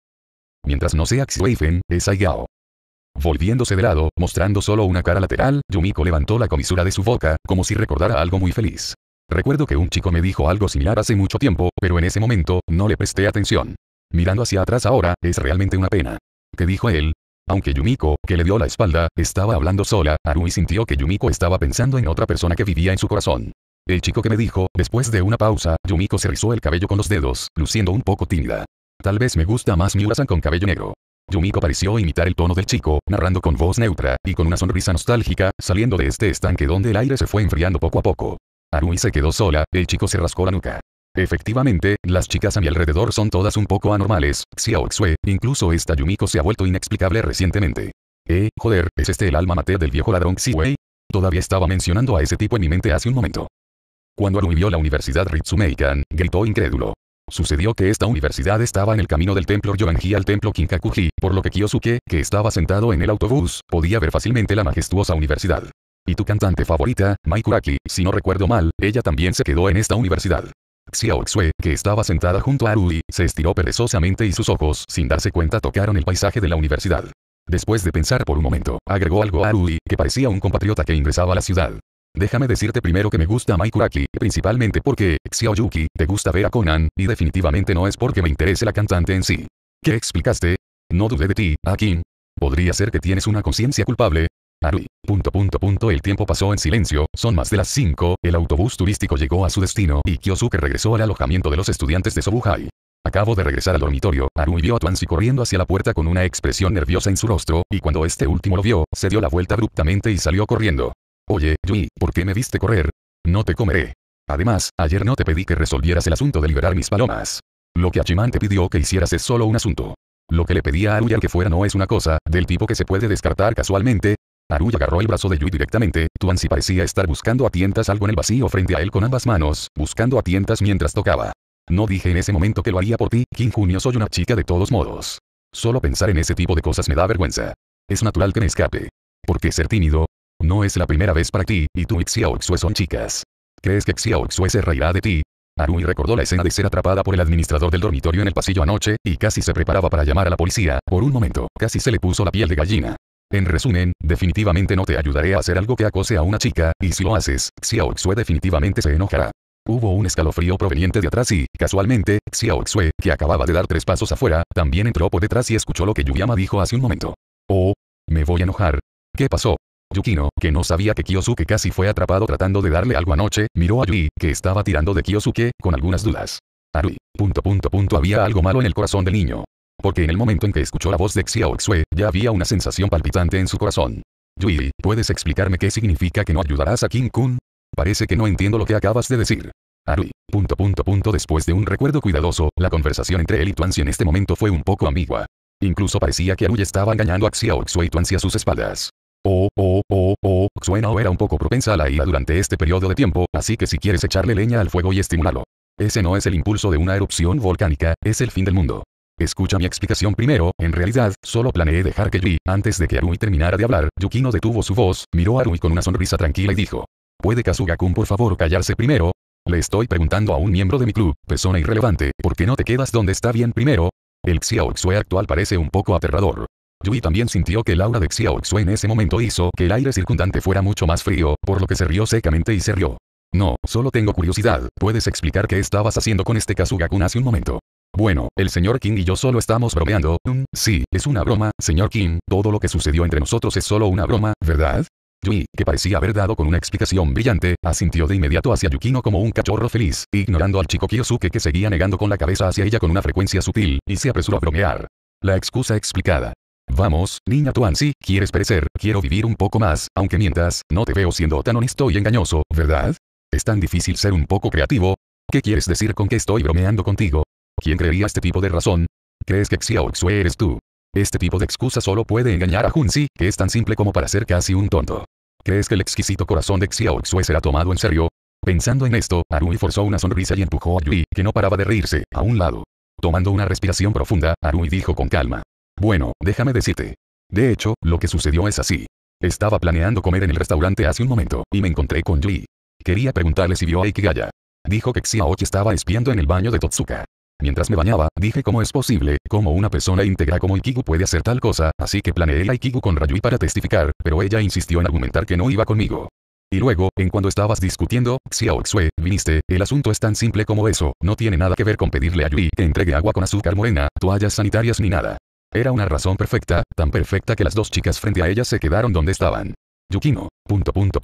Mientras no sea Xueifen, es Aigao. Volviéndose de lado, mostrando solo una cara lateral, Yumiko levantó la comisura de su boca, como si recordara algo muy feliz. Recuerdo que un chico me dijo algo similar hace mucho tiempo, pero en ese momento, no le presté atención. Mirando hacia atrás ahora, es realmente una pena. ¿Qué dijo él? Aunque Yumiko, que le dio la espalda, estaba hablando sola, Arui sintió que Yumiko estaba pensando en otra persona que vivía en su corazón. El chico que me dijo, después de una pausa, Yumiko se rizó el cabello con los dedos, luciendo un poco tímida. Tal vez me gusta más miura con cabello negro. Yumiko pareció imitar el tono del chico, narrando con voz neutra, y con una sonrisa nostálgica, saliendo de este estanque donde el aire se fue enfriando poco a poco. Arui se quedó sola, el chico se rascó la nuca. Efectivamente, las chicas a mi alrededor son todas un poco anormales, Xiao Xue, incluso esta Yumiko se ha vuelto inexplicable recientemente. Eh, joder, ¿es este el alma maté del viejo ladrón Xiwei? Todavía estaba mencionando a ese tipo en mi mente hace un momento. Cuando Arumi vio la Universidad Ritsumeikan, gritó incrédulo. Sucedió que esta universidad estaba en el camino del templo Yoanji al templo Kinkakuji, por lo que Kiyosuke, que estaba sentado en el autobús, podía ver fácilmente la majestuosa universidad. Y tu cantante favorita, Mai Kuraki, si no recuerdo mal, ella también se quedó en esta universidad. Xiao que estaba sentada junto a Arui, se estiró perezosamente y sus ojos, sin darse cuenta, tocaron el paisaje de la universidad. Después de pensar por un momento, agregó algo a Arui, que parecía un compatriota que ingresaba a la ciudad. Déjame decirte primero que me gusta Maikuraki, principalmente porque, Xiaoyuki te gusta ver a Conan, y definitivamente no es porque me interese la cantante en sí. ¿Qué explicaste? No dudé de ti, Akin. Podría ser que tienes una conciencia culpable, Arui. Punto punto punto el tiempo pasó en silencio, son más de las 5, el autobús turístico llegó a su destino y Kyosuke regresó al alojamiento de los estudiantes de Sobuhai. Acabo de regresar al dormitorio, Arui vio a Tuansi corriendo hacia la puerta con una expresión nerviosa en su rostro, y cuando este último lo vio, se dio la vuelta abruptamente y salió corriendo. Oye, Yui, ¿por qué me viste correr? No te comeré. Además, ayer no te pedí que resolvieras el asunto de liberar mis palomas. Lo que Achiman te pidió que hicieras es solo un asunto. Lo que le pedía a Aruya que fuera no es una cosa, del tipo que se puede descartar casualmente. Aruya agarró el brazo de Yui directamente, Tuansi parecía estar buscando a tientas algo en el vacío frente a él con ambas manos, buscando a tientas mientras tocaba. No dije en ese momento que lo haría por ti, Kim Junio soy una chica de todos modos. Solo pensar en ese tipo de cosas me da vergüenza. Es natural que me escape. ¿Por qué ser tímido? No es la primera vez para ti, y tú y Xiao son chicas. ¿Crees que Xiaoxue se reirá de ti? Arui recordó la escena de ser atrapada por el administrador del dormitorio en el pasillo anoche, y casi se preparaba para llamar a la policía, por un momento, casi se le puso la piel de gallina. En resumen, definitivamente no te ayudaré a hacer algo que acose a una chica, y si lo haces, Xiao definitivamente se enojará. Hubo un escalofrío proveniente de atrás y, casualmente, Xiaoxue, que acababa de dar tres pasos afuera, también entró por detrás y escuchó lo que Yuyama dijo hace un momento. Oh, me voy a enojar. ¿Qué pasó? Yukino, que no sabía que Kyosuke casi fue atrapado tratando de darle algo anoche, miró a Yui, que estaba tirando de Kyosuke, con algunas dudas. Arui. Punto punto había algo malo en el corazón del niño. Porque en el momento en que escuchó la voz de Xiao Xue, ya había una sensación palpitante en su corazón. Yui, ¿puedes explicarme qué significa que no ayudarás a King Kun? Parece que no entiendo lo que acabas de decir. Arui. Punto punto punto después de un recuerdo cuidadoso, la conversación entre él y Tuanzi en este momento fue un poco ambigua. Incluso parecía que Arui estaba engañando a Xiao Xue y Tuanzi a sus espaldas. Oh, oh, oh, oh, suena o era un poco propensa a la ira durante este periodo de tiempo, así que si quieres echarle leña al fuego y estimularlo. Ese no es el impulso de una erupción volcánica, es el fin del mundo. Escucha mi explicación primero, en realidad, solo planeé dejar que Lee antes de que Arui terminara de hablar, Yukino detuvo su voz, miró a Arui con una sonrisa tranquila y dijo. puede Kazugakun por favor callarse primero? Le estoy preguntando a un miembro de mi club, persona irrelevante, ¿por qué no te quedas donde está bien primero? El Xue actual parece un poco aterrador. Yui también sintió que el aura de Xue en ese momento hizo que el aire circundante fuera mucho más frío, por lo que se rió secamente y se rió. No, solo tengo curiosidad, ¿puedes explicar qué estabas haciendo con este Kazugakun hace un momento? Bueno, el señor King y yo solo estamos bromeando. Mm, sí, es una broma, señor King, todo lo que sucedió entre nosotros es solo una broma, ¿verdad? Yui, que parecía haber dado con una explicación brillante, asintió de inmediato hacia Yukino como un cachorro feliz, ignorando al chico Kiyosuke que seguía negando con la cabeza hacia ella con una frecuencia sutil, y se apresuró a bromear. La excusa explicada. Vamos, niña Tuansi, ¿quieres perecer? Quiero vivir un poco más, aunque mientas, no te veo siendo tan honesto y engañoso, ¿verdad? ¿Es tan difícil ser un poco creativo? ¿Qué quieres decir con que estoy bromeando contigo? ¿Quién creería este tipo de razón? ¿Crees que Xiao Xue eres tú? Este tipo de excusa solo puede engañar a Junsi, que es tan simple como para ser casi un tonto. ¿Crees que el exquisito corazón de Xiao Xue será tomado en serio? Pensando en esto, Arui forzó una sonrisa y empujó a Yui, que no paraba de reírse, a un lado. Tomando una respiración profunda, Arui dijo con calma. Bueno, déjame decirte. De hecho, lo que sucedió es así. Estaba planeando comer en el restaurante hace un momento, y me encontré con Yui. Quería preguntarle si vio a Ikigaya. Dijo que Xiaochi estaba espiando en el baño de Totsuka. Mientras me bañaba, dije cómo es posible, cómo una persona íntegra como Ikigu puede hacer tal cosa, así que planeé el Ikigu con Rayui para testificar, pero ella insistió en argumentar que no iba conmigo. Y luego, en cuando estabas discutiendo, Xiao Xue, viniste, el asunto es tan simple como eso, no tiene nada que ver con pedirle a Yui que entregue agua con azúcar morena, toallas sanitarias ni nada. Era una razón perfecta, tan perfecta que las dos chicas frente a ella se quedaron donde estaban. Yukino. Yui. Punto punto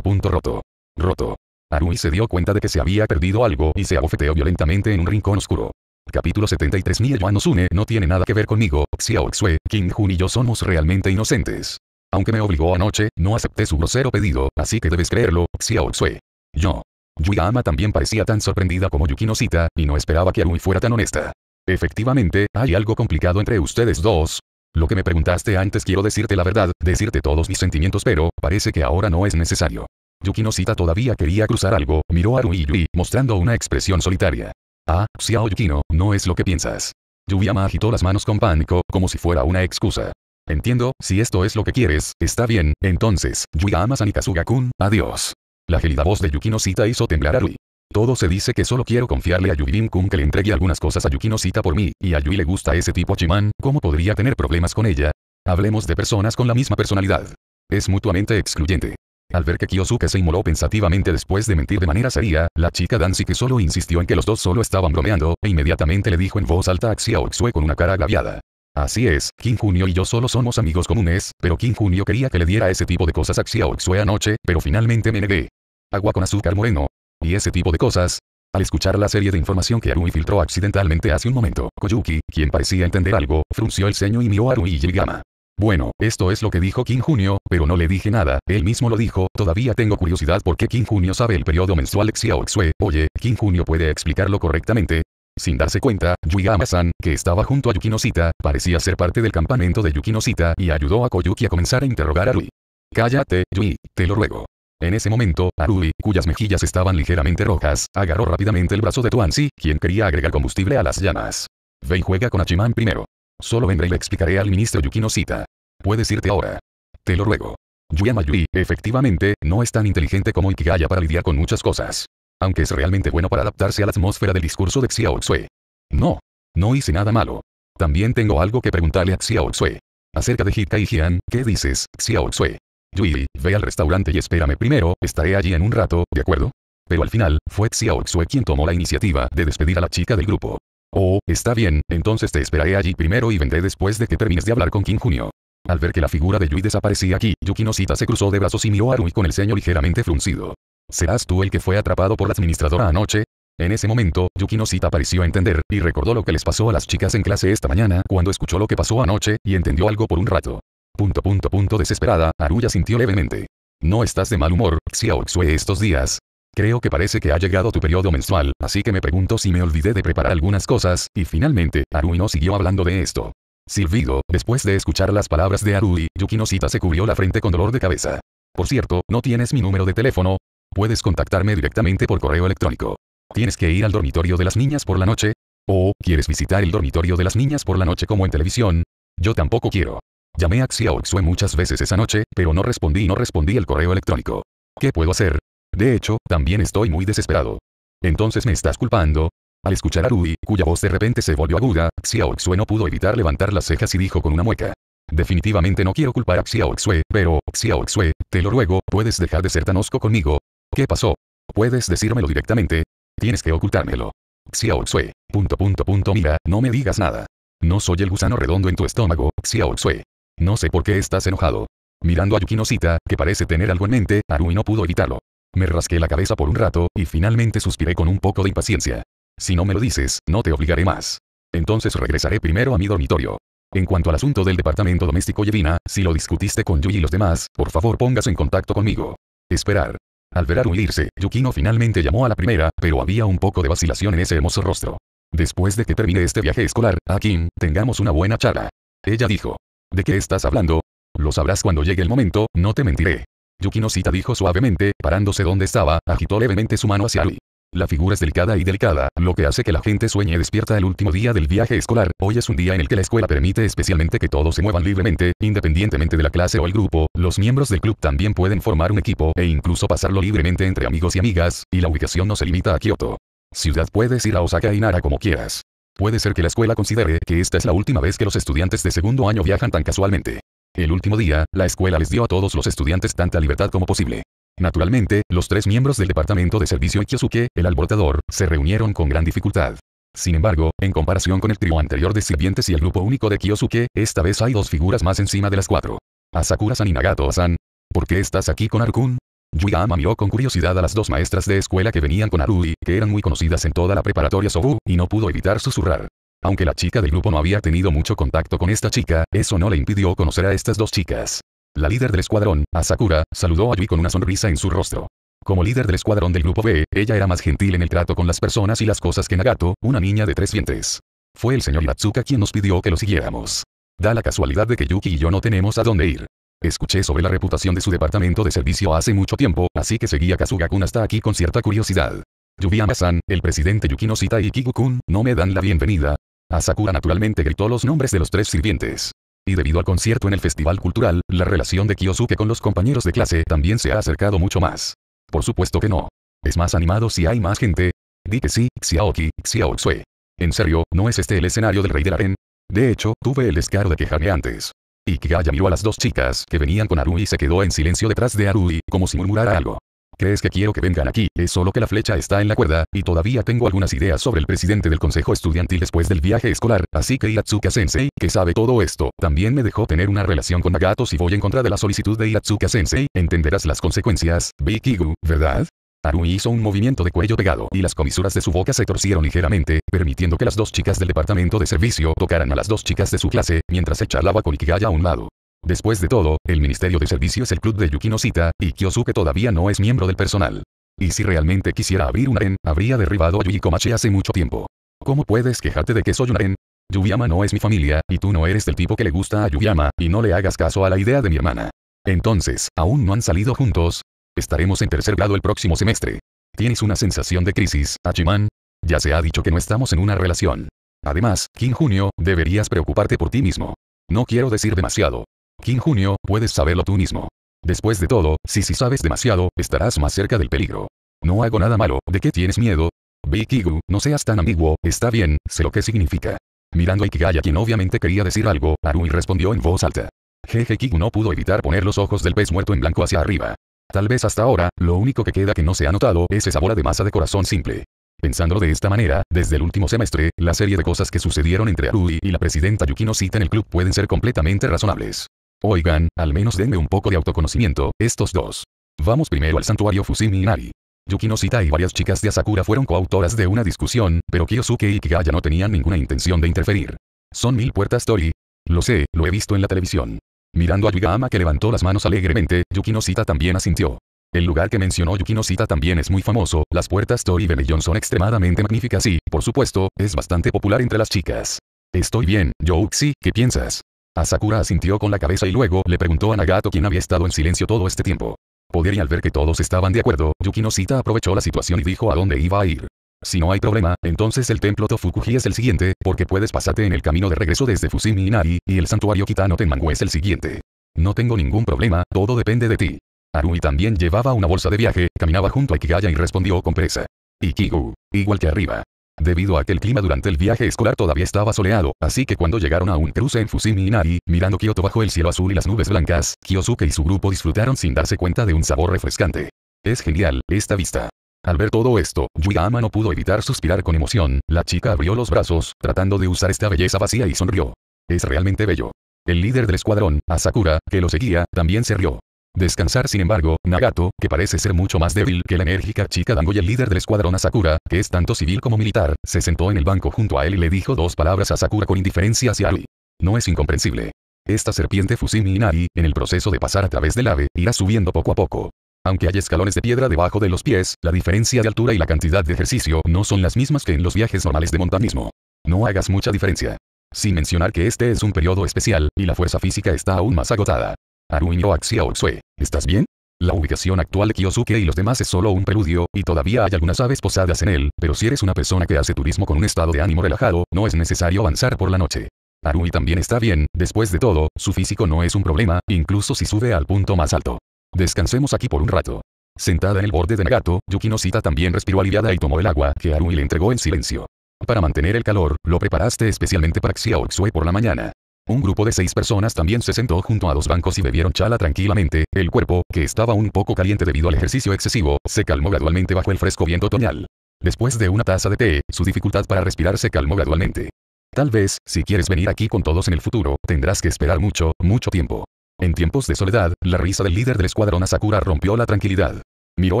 punto roto. Roto. Arui se dio cuenta de que se había perdido algo y se abofeteó violentamente en un rincón oscuro. Capítulo 73 Mi Yuan Sune no tiene nada que ver conmigo, Xiaoxue, King Jun y yo somos realmente inocentes. Aunque me obligó anoche, no acepté su grosero pedido, así que debes creerlo, Xiaoxue. Yo. Yo. Yuyama también parecía tan sorprendida como Yukino cita y no esperaba que Arui fuera tan honesta. Efectivamente, hay algo complicado entre ustedes dos. Lo que me preguntaste antes quiero decirte la verdad, decirte todos mis sentimientos pero, parece que ahora no es necesario. Yukinosita todavía quería cruzar algo, miró a Rui mostrando una expresión solitaria. Ah, Xiao Yukino, no es lo que piensas. Yuyama agitó las manos con pánico, como si fuera una excusa. Entiendo, si esto es lo que quieres, está bien, entonces, Yuyama Sanikazuga-kun, adiós. La gélida voz de Yukino hizo temblar a Rui. Todo se dice que solo quiero confiarle a Yubirim Kun que le entregue algunas cosas a Yukino sita por mí, y a Yui le gusta ese tipo chimán ¿cómo podría tener problemas con ella? Hablemos de personas con la misma personalidad. Es mutuamente excluyente. Al ver que Kiyosuke se inmoló pensativamente después de mentir de manera seria, la chica Dancy que solo insistió en que los dos solo estaban bromeando, e inmediatamente le dijo en voz alta a Xiaoxue con una cara agraviada. Así es, Kim Junio y yo solo somos amigos comunes, pero Kim Junio quería que le diera ese tipo de cosas a Xiaoxue anoche, pero finalmente me negué. Agua con azúcar moreno, y ese tipo de cosas. Al escuchar la serie de información que Arui filtró accidentalmente hace un momento, Koyuki, quien parecía entender algo, frunció el ceño y miró a Arui Yigama. Bueno, esto es lo que dijo King Junio, pero no le dije nada, él mismo lo dijo, todavía tengo curiosidad por qué King Junio sabe el periodo menstrual de Xiaoxue, oye, King Junio puede explicarlo correctamente? Sin darse cuenta, Yuigama-san, que estaba junto a Yukinosita, parecía ser parte del campamento de Yukinosita y ayudó a Koyuki a comenzar a interrogar a Rui. Cállate, Yui, te lo ruego. En ese momento, Arui, cuyas mejillas estaban ligeramente rojas, agarró rápidamente el brazo de Tuanzi, quien quería agregar combustible a las llamas. Ve y juega con Achiman primero. Solo vendré y le explicaré al ministro Yukino Sita. Puedes irte ahora. Te lo ruego. Yuyama efectivamente, no es tan inteligente como Ikigaya para lidiar con muchas cosas. Aunque es realmente bueno para adaptarse a la atmósfera del discurso de Xiao Xue. No. No hice nada malo. También tengo algo que preguntarle a Xiao Xue. Acerca de Hitka y ¿qué dices, Xiao Xue? Yui, ve al restaurante y espérame primero, estaré allí en un rato, ¿de acuerdo? Pero al final, fue Xiaoxue quien tomó la iniciativa de despedir a la chica del grupo. Oh, está bien, entonces te esperaré allí primero y vendré después de que termines de hablar con Kim Junio. Al ver que la figura de Yui desaparecía aquí, Yuki se cruzó de brazos y miró a Rui con el ceño ligeramente fruncido. ¿Serás tú el que fue atrapado por la administradora anoche? En ese momento, Yuki pareció entender, y recordó lo que les pasó a las chicas en clase esta mañana cuando escuchó lo que pasó anoche, y entendió algo por un rato. Punto punto punto desesperada, Aruya sintió levemente. No estás de mal humor, Xiaoxue estos días. Creo que parece que ha llegado tu periodo mensual, así que me pregunto si me olvidé de preparar algunas cosas, y finalmente, Arui no siguió hablando de esto. Silbido, después de escuchar las palabras de Arui, Yukino Sita se cubrió la frente con dolor de cabeza. Por cierto, ¿no tienes mi número de teléfono? Puedes contactarme directamente por correo electrónico. ¿Tienes que ir al dormitorio de las niñas por la noche? ¿O quieres visitar el dormitorio de las niñas por la noche como en televisión? Yo tampoco quiero. Llamé a Xiaoxue muchas veces esa noche, pero no respondí y no respondí el correo electrónico. ¿Qué puedo hacer? De hecho, también estoy muy desesperado. Entonces me estás culpando. Al escuchar a Rui, cuya voz de repente se volvió aguda, Xiaoxue no pudo evitar levantar las cejas y dijo con una mueca. Definitivamente no quiero culpar a Xiaoxue, pero, Xiaoxue, te lo ruego, ¿puedes dejar de ser tan osco conmigo? ¿Qué pasó? ¿Puedes decírmelo directamente? Tienes que ocultármelo. Xiaoxue. Punto punto punto mira, no me digas nada. No soy el gusano redondo en tu estómago, Xiaoxue. No sé por qué estás enojado. Mirando a Yukinosita, que parece tener algo en mente, Arui no pudo evitarlo. Me rasqué la cabeza por un rato, y finalmente suspiré con un poco de impaciencia. Si no me lo dices, no te obligaré más. Entonces regresaré primero a mi dormitorio. En cuanto al asunto del departamento doméstico Yevina, si lo discutiste con Yui y los demás, por favor póngase en contacto conmigo. Esperar. Al ver a Arui irse, Yukino finalmente llamó a la primera, pero había un poco de vacilación en ese hermoso rostro. Después de que termine este viaje escolar, Akin, tengamos una buena charla. Ella dijo. ¿De qué estás hablando? Lo sabrás cuando llegue el momento, no te mentiré. Yukinoshita dijo suavemente, parándose donde estaba, agitó levemente su mano hacia él. La figura es delicada y delicada, lo que hace que la gente sueñe despierta el último día del viaje escolar. Hoy es un día en el que la escuela permite especialmente que todos se muevan libremente, independientemente de la clase o el grupo. Los miembros del club también pueden formar un equipo e incluso pasarlo libremente entre amigos y amigas, y la ubicación no se limita a Kioto. Ciudad puedes ir a Osaka y Nara como quieras. Puede ser que la escuela considere que esta es la última vez que los estudiantes de segundo año viajan tan casualmente. El último día, la escuela les dio a todos los estudiantes tanta libertad como posible. Naturalmente, los tres miembros del departamento de servicio Kiyosuke, el alborotador, se reunieron con gran dificultad. Sin embargo, en comparación con el trío anterior de sirvientes y el grupo único de Kiyosuke, esta vez hay dos figuras más encima de las cuatro. Asakura-san y Nagato-san. ¿Por qué estás aquí con Arkun? Yuigama miró con curiosidad a las dos maestras de escuela que venían con Arui, que eran muy conocidas en toda la preparatoria Sobu, y no pudo evitar susurrar. Aunque la chica del grupo no había tenido mucho contacto con esta chica, eso no le impidió conocer a estas dos chicas. La líder del escuadrón, Asakura, saludó a Yui con una sonrisa en su rostro. Como líder del escuadrón del grupo B, ella era más gentil en el trato con las personas y las cosas que Nagato, una niña de tres dientes. Fue el señor yatsuka quien nos pidió que lo siguiéramos. Da la casualidad de que Yuki y yo no tenemos a dónde ir. Escuché sobre la reputación de su departamento de servicio hace mucho tiempo, así que seguí a Kazugakun hasta aquí con cierta curiosidad. Yubiyama-san, el presidente Yukino y kigu no me dan la bienvenida. Asakura naturalmente gritó los nombres de los tres sirvientes. Y debido al concierto en el Festival Cultural, la relación de Kiyosuke con los compañeros de clase también se ha acercado mucho más. Por supuesto que no. Es más animado si hay más gente. Di que sí, Xiaoki, Xiaoxue. En serio, ¿no es este el escenario del Rey del Aren? De hecho, tuve el descaro de quejarme antes. Ikigaya miró a las dos chicas que venían con Arui y se quedó en silencio detrás de Arui, como si murmurara algo. ¿Crees que quiero que vengan aquí? Es solo que la flecha está en la cuerda, y todavía tengo algunas ideas sobre el presidente del consejo estudiantil después del viaje escolar, así que Iatsuka sensei que sabe todo esto, también me dejó tener una relación con Nagato si voy en contra de la solicitud de Iatsuka sensei entenderás las consecuencias, Bikigu, ¿verdad? Arumi hizo un movimiento de cuello pegado y las comisuras de su boca se torcieron ligeramente, permitiendo que las dos chicas del departamento de servicio tocaran a las dos chicas de su clase, mientras se charlaba con Ikigaya a un lado. Después de todo, el Ministerio de Servicio es el club de Yukino y Kyosuke todavía no es miembro del personal. Y si realmente quisiera abrir un aren, habría derribado a Yui Komachi hace mucho tiempo. ¿Cómo puedes quejarte de que soy un aren? Yuyama no es mi familia, y tú no eres del tipo que le gusta a Yuyama, y no le hagas caso a la idea de mi hermana. Entonces, ¿aún no han salido juntos? Estaremos en tercer grado el próximo semestre. ¿Tienes una sensación de crisis, Hachiman? Ya se ha dicho que no estamos en una relación. Además, Kim Junio, deberías preocuparte por ti mismo. No quiero decir demasiado. Kim Junio, puedes saberlo tú mismo. Después de todo, si si sabes demasiado, estarás más cerca del peligro. No hago nada malo, ¿de qué tienes miedo? Bikigu, no seas tan ambiguo, está bien, sé lo que significa. Mirando a Ikigaya quien obviamente quería decir algo, Arui respondió en voz alta. Jeje Kigu no pudo evitar poner los ojos del pez muerto en blanco hacia arriba. Tal vez hasta ahora, lo único que queda que no se ha notado es esa bola de masa de corazón simple. Pensándolo de esta manera, desde el último semestre, la serie de cosas que sucedieron entre Arui y la presidenta Yukino Sita en el club pueden ser completamente razonables. Oigan, al menos denme un poco de autoconocimiento, estos dos. Vamos primero al santuario Fusimi Inari. Yukino Sita y varias chicas de Asakura fueron coautoras de una discusión, pero Kiyosuke y Kigaya no tenían ninguna intención de interferir. Son mil puertas Tori. Lo sé, lo he visto en la televisión. Mirando a Yugama que levantó las manos alegremente, Yukinosita también asintió. El lugar que mencionó Yukinosita también es muy famoso, las puertas Tori Belellón son extremadamente magníficas y, por supuesto, es bastante popular entre las chicas. Estoy bien, Youxi, ¿qué piensas? Asakura asintió con la cabeza y luego le preguntó a Nagato quien había estado en silencio todo este tiempo. Poder al ver que todos estaban de acuerdo, Yukinosita aprovechó la situación y dijo a dónde iba a ir. Si no hay problema, entonces el templo Tofukuji es el siguiente, porque puedes pasarte en el camino de regreso desde Fushimi Inari, y el santuario Kitano Tenmangu es el siguiente. No tengo ningún problema, todo depende de ti. Arui también llevaba una bolsa de viaje, caminaba junto a Ikigaya y respondió con presa. Ikigu, igual que arriba. Debido a que el clima durante el viaje escolar todavía estaba soleado, así que cuando llegaron a un cruce en Fushimi Inari, mirando Kyoto bajo el cielo azul y las nubes blancas, Kiyosuke y su grupo disfrutaron sin darse cuenta de un sabor refrescante. Es genial, esta vista. Al ver todo esto, Yuyama no pudo evitar suspirar con emoción, la chica abrió los brazos, tratando de usar esta belleza vacía y sonrió. Es realmente bello. El líder del escuadrón, Asakura, que lo seguía, también se rió. Descansar sin embargo, Nagato, que parece ser mucho más débil que la enérgica chica Dango y el líder del escuadrón Asakura, que es tanto civil como militar, se sentó en el banco junto a él y le dijo dos palabras a Asakura con indiferencia hacia él No es incomprensible. Esta serpiente Fusimi Inari, en el proceso de pasar a través del ave, irá subiendo poco a poco. Aunque hay escalones de piedra debajo de los pies, la diferencia de altura y la cantidad de ejercicio no son las mismas que en los viajes normales de montañismo. No hagas mucha diferencia. Sin mencionar que este es un periodo especial, y la fuerza física está aún más agotada. Aruinyo Axia Oxue, ¿estás bien? La ubicación actual de Kiyosuke y los demás es solo un preludio, y todavía hay algunas aves posadas en él, pero si eres una persona que hace turismo con un estado de ánimo relajado, no es necesario avanzar por la noche. Arui también está bien, después de todo, su físico no es un problema, incluso si sube al punto más alto. Descansemos aquí por un rato. Sentada en el borde de Nagato, Yukinosita también respiró aliviada y tomó el agua que Arui le entregó en silencio. Para mantener el calor, lo preparaste especialmente para Xiaoxue por la mañana. Un grupo de seis personas también se sentó junto a dos bancos y bebieron chala tranquilamente, el cuerpo, que estaba un poco caliente debido al ejercicio excesivo, se calmó gradualmente bajo el fresco viento otoñal. Después de una taza de té, su dificultad para respirar se calmó gradualmente. Tal vez, si quieres venir aquí con todos en el futuro, tendrás que esperar mucho, mucho tiempo. En tiempos de soledad, la risa del líder del escuadrón Asakura rompió la tranquilidad. Miró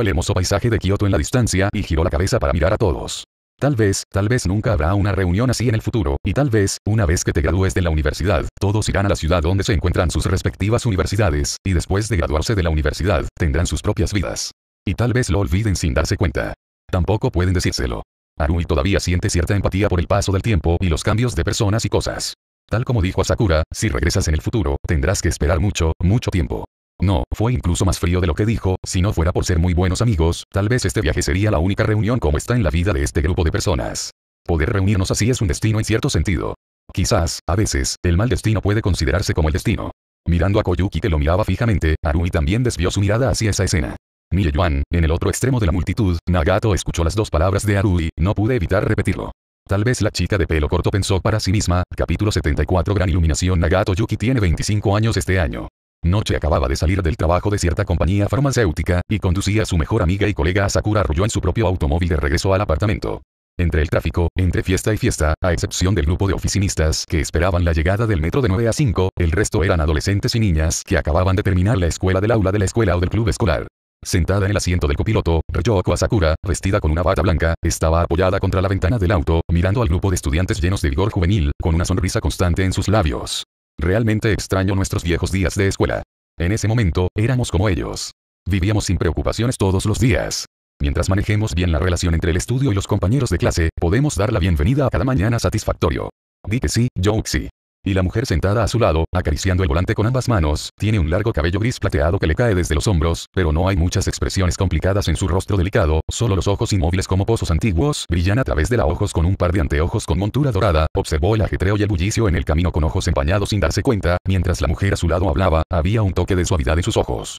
el hermoso paisaje de Kioto en la distancia y giró la cabeza para mirar a todos. Tal vez, tal vez nunca habrá una reunión así en el futuro, y tal vez, una vez que te gradúes de la universidad, todos irán a la ciudad donde se encuentran sus respectivas universidades, y después de graduarse de la universidad, tendrán sus propias vidas. Y tal vez lo olviden sin darse cuenta. Tampoco pueden decírselo. Arui todavía siente cierta empatía por el paso del tiempo y los cambios de personas y cosas. Tal como dijo a Sakura, si regresas en el futuro, tendrás que esperar mucho, mucho tiempo. No, fue incluso más frío de lo que dijo, si no fuera por ser muy buenos amigos, tal vez este viaje sería la única reunión como está en la vida de este grupo de personas. Poder reunirnos así es un destino en cierto sentido. Quizás, a veces, el mal destino puede considerarse como el destino. Mirando a Koyuki que lo miraba fijamente, Arui también desvió su mirada hacia esa escena. Mireyuan, en el otro extremo de la multitud, Nagato escuchó las dos palabras de Arui, no pude evitar repetirlo. Tal vez la chica de pelo corto pensó para sí misma, capítulo 74 Gran Iluminación Nagato Yuki tiene 25 años este año. Noche acababa de salir del trabajo de cierta compañía farmacéutica, y conducía a su mejor amiga y colega Sakura Ruyo en su propio automóvil de regreso al apartamento. Entre el tráfico, entre fiesta y fiesta, a excepción del grupo de oficinistas que esperaban la llegada del metro de 9 a 5, el resto eran adolescentes y niñas que acababan de terminar la escuela del aula de la escuela o del club escolar. Sentada en el asiento del copiloto, Ryoko Asakura, vestida con una bata blanca, estaba apoyada contra la ventana del auto, mirando al grupo de estudiantes llenos de vigor juvenil, con una sonrisa constante en sus labios. Realmente extraño nuestros viejos días de escuela. En ese momento, éramos como ellos. Vivíamos sin preocupaciones todos los días. Mientras manejemos bien la relación entre el estudio y los compañeros de clase, podemos dar la bienvenida a cada mañana satisfactorio. Di que sí, y la mujer sentada a su lado, acariciando el volante con ambas manos, tiene un largo cabello gris plateado que le cae desde los hombros, pero no hay muchas expresiones complicadas en su rostro delicado, solo los ojos inmóviles como pozos antiguos, brillan a través de la ojos con un par de anteojos con montura dorada, observó el ajetreo y el bullicio en el camino con ojos empañados sin darse cuenta, mientras la mujer a su lado hablaba, había un toque de suavidad en sus ojos.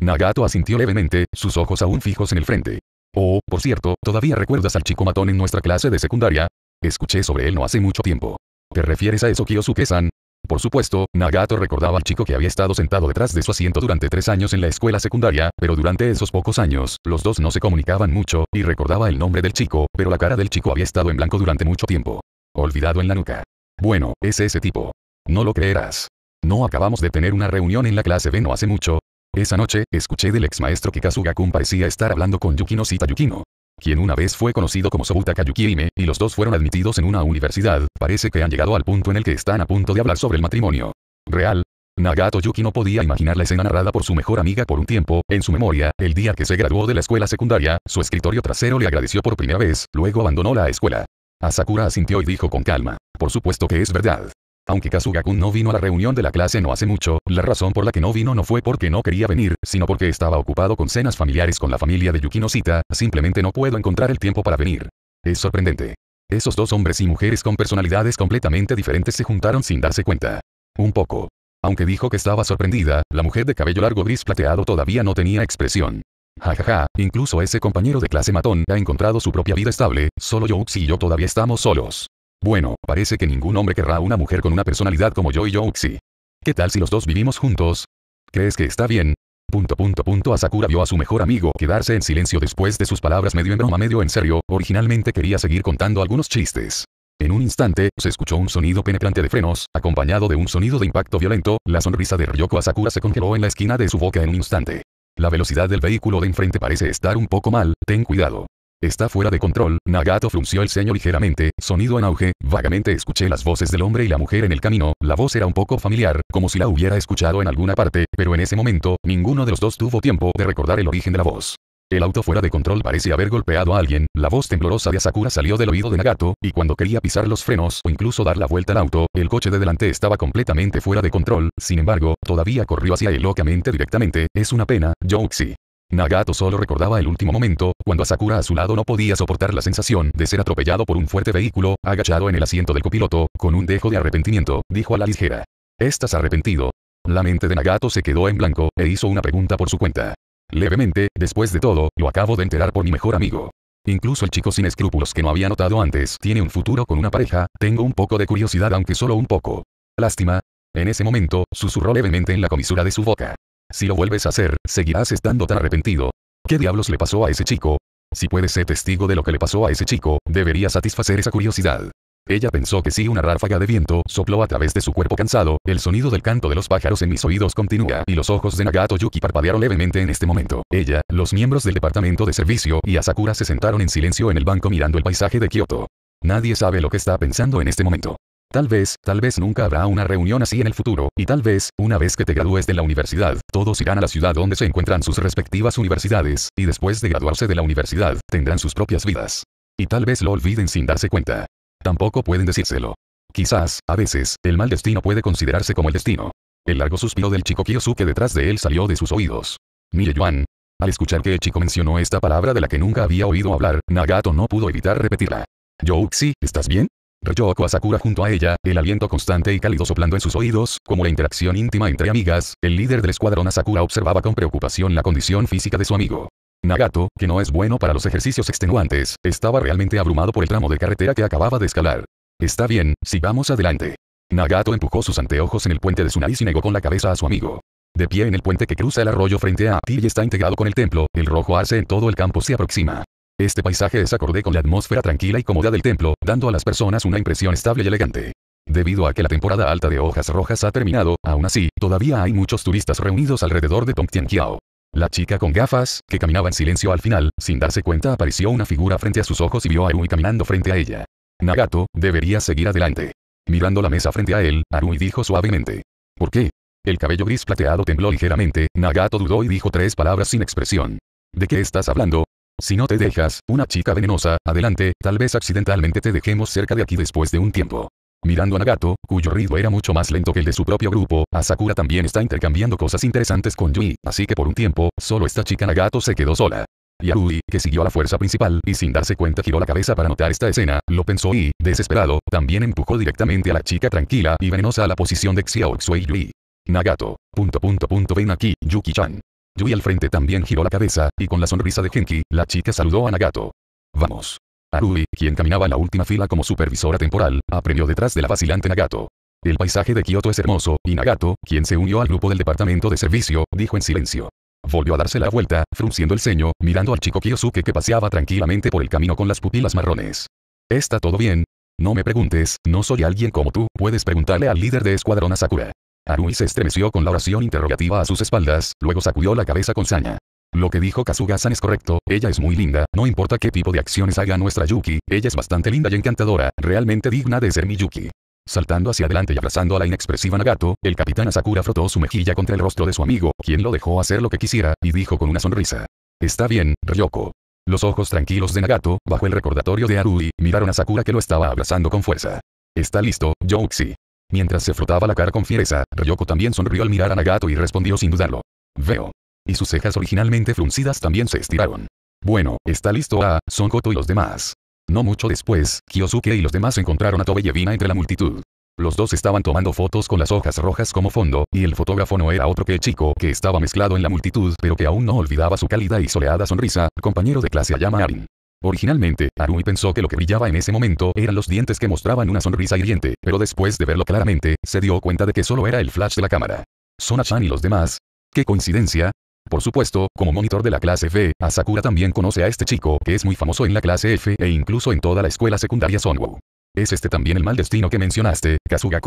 Nagato asintió levemente, sus ojos aún fijos en el frente. Oh, por cierto, ¿todavía recuerdas al chico matón en nuestra clase de secundaria? Escuché sobre él no hace mucho tiempo. ¿Te refieres a eso kiyosuke san Por supuesto, Nagato recordaba al chico que había estado sentado detrás de su asiento durante tres años en la escuela secundaria, pero durante esos pocos años, los dos no se comunicaban mucho, y recordaba el nombre del chico, pero la cara del chico había estado en blanco durante mucho tiempo. Olvidado en la nuca. Bueno, es ese tipo. No lo creerás. No acabamos de tener una reunión en la clase B no hace mucho. Esa noche, escuché del ex maestro que Kazugakun parecía estar hablando con Yukino Sita Yukino quien una vez fue conocido como Sobuta Kayukiime, y los dos fueron admitidos en una universidad, parece que han llegado al punto en el que están a punto de hablar sobre el matrimonio. Real. Nagato Yuki no podía imaginar la escena narrada por su mejor amiga por un tiempo, en su memoria, el día que se graduó de la escuela secundaria, su escritorio trasero le agradeció por primera vez, luego abandonó la escuela. Asakura asintió y dijo con calma, por supuesto que es verdad. Aunque kasuga no vino a la reunión de la clase no hace mucho, la razón por la que no vino no fue porque no quería venir, sino porque estaba ocupado con cenas familiares con la familia de Yukino simplemente no puedo encontrar el tiempo para venir. Es sorprendente. Esos dos hombres y mujeres con personalidades completamente diferentes se juntaron sin darse cuenta. Un poco. Aunque dijo que estaba sorprendida, la mujer de cabello largo gris plateado todavía no tenía expresión. Jajaja, ja, ja. incluso ese compañero de clase matón ha encontrado su propia vida estable, solo yo y yo todavía estamos solos. Bueno, parece que ningún hombre querrá una mujer con una personalidad como yo y Youxi. ¿Qué tal si los dos vivimos juntos? ¿Crees que está bien? Punto punto punto Asakura vio a su mejor amigo quedarse en silencio después de sus palabras medio en broma medio en serio, originalmente quería seguir contando algunos chistes. En un instante, se escuchó un sonido penetrante de frenos, acompañado de un sonido de impacto violento, la sonrisa de Ryoko Asakura se congeló en la esquina de su boca en un instante. La velocidad del vehículo de enfrente parece estar un poco mal, ten cuidado. Está fuera de control, Nagato frunció el ceño ligeramente, sonido en auge, vagamente escuché las voces del hombre y la mujer en el camino, la voz era un poco familiar, como si la hubiera escuchado en alguna parte, pero en ese momento, ninguno de los dos tuvo tiempo de recordar el origen de la voz. El auto fuera de control parece haber golpeado a alguien, la voz temblorosa de Asakura salió del oído de Nagato, y cuando quería pisar los frenos o incluso dar la vuelta al auto, el coche de delante estaba completamente fuera de control, sin embargo, todavía corrió hacia él locamente directamente, es una pena, Jouxi. Nagato solo recordaba el último momento, cuando Asakura a su lado no podía soportar la sensación de ser atropellado por un fuerte vehículo, agachado en el asiento del copiloto, con un dejo de arrepentimiento, dijo a la ligera. Estás arrepentido. La mente de Nagato se quedó en blanco, e hizo una pregunta por su cuenta. Levemente, después de todo, lo acabo de enterar por mi mejor amigo. Incluso el chico sin escrúpulos que no había notado antes tiene un futuro con una pareja, tengo un poco de curiosidad aunque solo un poco. Lástima. En ese momento, susurró levemente en la comisura de su boca. Si lo vuelves a hacer, seguirás estando tan arrepentido. ¿Qué diablos le pasó a ese chico? Si puedes ser testigo de lo que le pasó a ese chico, debería satisfacer esa curiosidad. Ella pensó que si una ráfaga de viento sopló a través de su cuerpo cansado, el sonido del canto de los pájaros en mis oídos continúa y los ojos de Nagato Yuki parpadearon levemente en este momento. Ella, los miembros del departamento de servicio y Asakura se sentaron en silencio en el banco mirando el paisaje de Kioto. Nadie sabe lo que está pensando en este momento. Tal vez, tal vez nunca habrá una reunión así en el futuro, y tal vez, una vez que te gradúes de la universidad, todos irán a la ciudad donde se encuentran sus respectivas universidades, y después de graduarse de la universidad, tendrán sus propias vidas. Y tal vez lo olviden sin darse cuenta. Tampoco pueden decírselo. Quizás, a veces, el mal destino puede considerarse como el destino. El largo suspiro del chico Kiyosuke detrás de él salió de sus oídos. Mire Yuan. Al escuchar que el chico mencionó esta palabra de la que nunca había oído hablar, Nagato no pudo evitar repetirla. Youxi, ¿estás bien? a Asakura junto a ella, el aliento constante y cálido soplando en sus oídos, como la interacción íntima entre amigas, el líder del escuadrón Asakura observaba con preocupación la condición física de su amigo. Nagato, que no es bueno para los ejercicios extenuantes, estaba realmente abrumado por el tramo de carretera que acababa de escalar. Está bien, sigamos adelante. Nagato empujó sus anteojos en el puente de su nariz y negó con la cabeza a su amigo. De pie en el puente que cruza el arroyo frente a ti y está integrado con el templo, el rojo arce en todo el campo se aproxima. Este paisaje es acorde con la atmósfera tranquila y cómoda del templo, dando a las personas una impresión estable y elegante. Debido a que la temporada alta de hojas rojas ha terminado, aún así, todavía hay muchos turistas reunidos alrededor de Tongtianqiao. La chica con gafas, que caminaba en silencio al final, sin darse cuenta apareció una figura frente a sus ojos y vio a Arui caminando frente a ella. Nagato, debería seguir adelante. Mirando la mesa frente a él, Arui dijo suavemente. ¿Por qué? El cabello gris plateado tembló ligeramente, Nagato dudó y dijo tres palabras sin expresión. ¿De qué estás hablando? Si no te dejas, una chica venenosa, adelante, tal vez accidentalmente te dejemos cerca de aquí después de un tiempo. Mirando a Nagato, cuyo ritmo era mucho más lento que el de su propio grupo, Asakura también está intercambiando cosas interesantes con Yui, así que por un tiempo, solo esta chica Nagato se quedó sola. Yarui, que siguió a la fuerza principal y sin darse cuenta giró la cabeza para notar esta escena, lo pensó y, desesperado, también empujó directamente a la chica tranquila y venenosa a la posición de Xiao y Yui. Nagato. Punto punto punto ven aquí, Yuki-chan. Yui al frente también giró la cabeza, y con la sonrisa de Genki, la chica saludó a Nagato. Vamos. Arui, quien caminaba en la última fila como supervisora temporal, apremió detrás de la vacilante Nagato. El paisaje de Kyoto es hermoso, y Nagato, quien se unió al grupo del departamento de servicio, dijo en silencio. Volvió a darse la vuelta, frunciendo el ceño, mirando al chico Kiyosuke que paseaba tranquilamente por el camino con las pupilas marrones. ¿Está todo bien? No me preguntes, no soy alguien como tú, puedes preguntarle al líder de escuadrón Sakura. Arui se estremeció con la oración interrogativa a sus espaldas, luego sacudió la cabeza con saña. Lo que dijo Kazuga-san es correcto, ella es muy linda, no importa qué tipo de acciones haga nuestra Yuki, ella es bastante linda y encantadora, realmente digna de ser mi Yuki. Saltando hacia adelante y abrazando a la inexpresiva Nagato, el capitán Asakura frotó su mejilla contra el rostro de su amigo, quien lo dejó hacer lo que quisiera, y dijo con una sonrisa. Está bien, Ryoko. Los ojos tranquilos de Nagato, bajo el recordatorio de Arui, miraron a Sakura que lo estaba abrazando con fuerza. Está listo, Jouxi. Mientras se frotaba la cara con fiereza, Ryoko también sonrió al mirar a Nagato y respondió sin dudarlo. Veo. Y sus cejas originalmente fruncidas también se estiraron. Bueno, está listo a Son Koto y los demás. No mucho después, Kyosuke y los demás encontraron a Tobe y entre la multitud. Los dos estaban tomando fotos con las hojas rojas como fondo, y el fotógrafo no era otro que chico que estaba mezclado en la multitud pero que aún no olvidaba su cálida y soleada sonrisa, compañero de clase Ayama Arin. Originalmente, Arui pensó que lo que brillaba en ese momento eran los dientes que mostraban una sonrisa hiriente, pero después de verlo claramente, se dio cuenta de que solo era el flash de la cámara. Sona-chan y los demás. ¡Qué coincidencia! Por supuesto, como monitor de la clase F, Asakura también conoce a este chico, que es muy famoso en la clase F e incluso en toda la escuela secundaria Sonwoo. ¿Es este también el mal destino que mencionaste, kazuga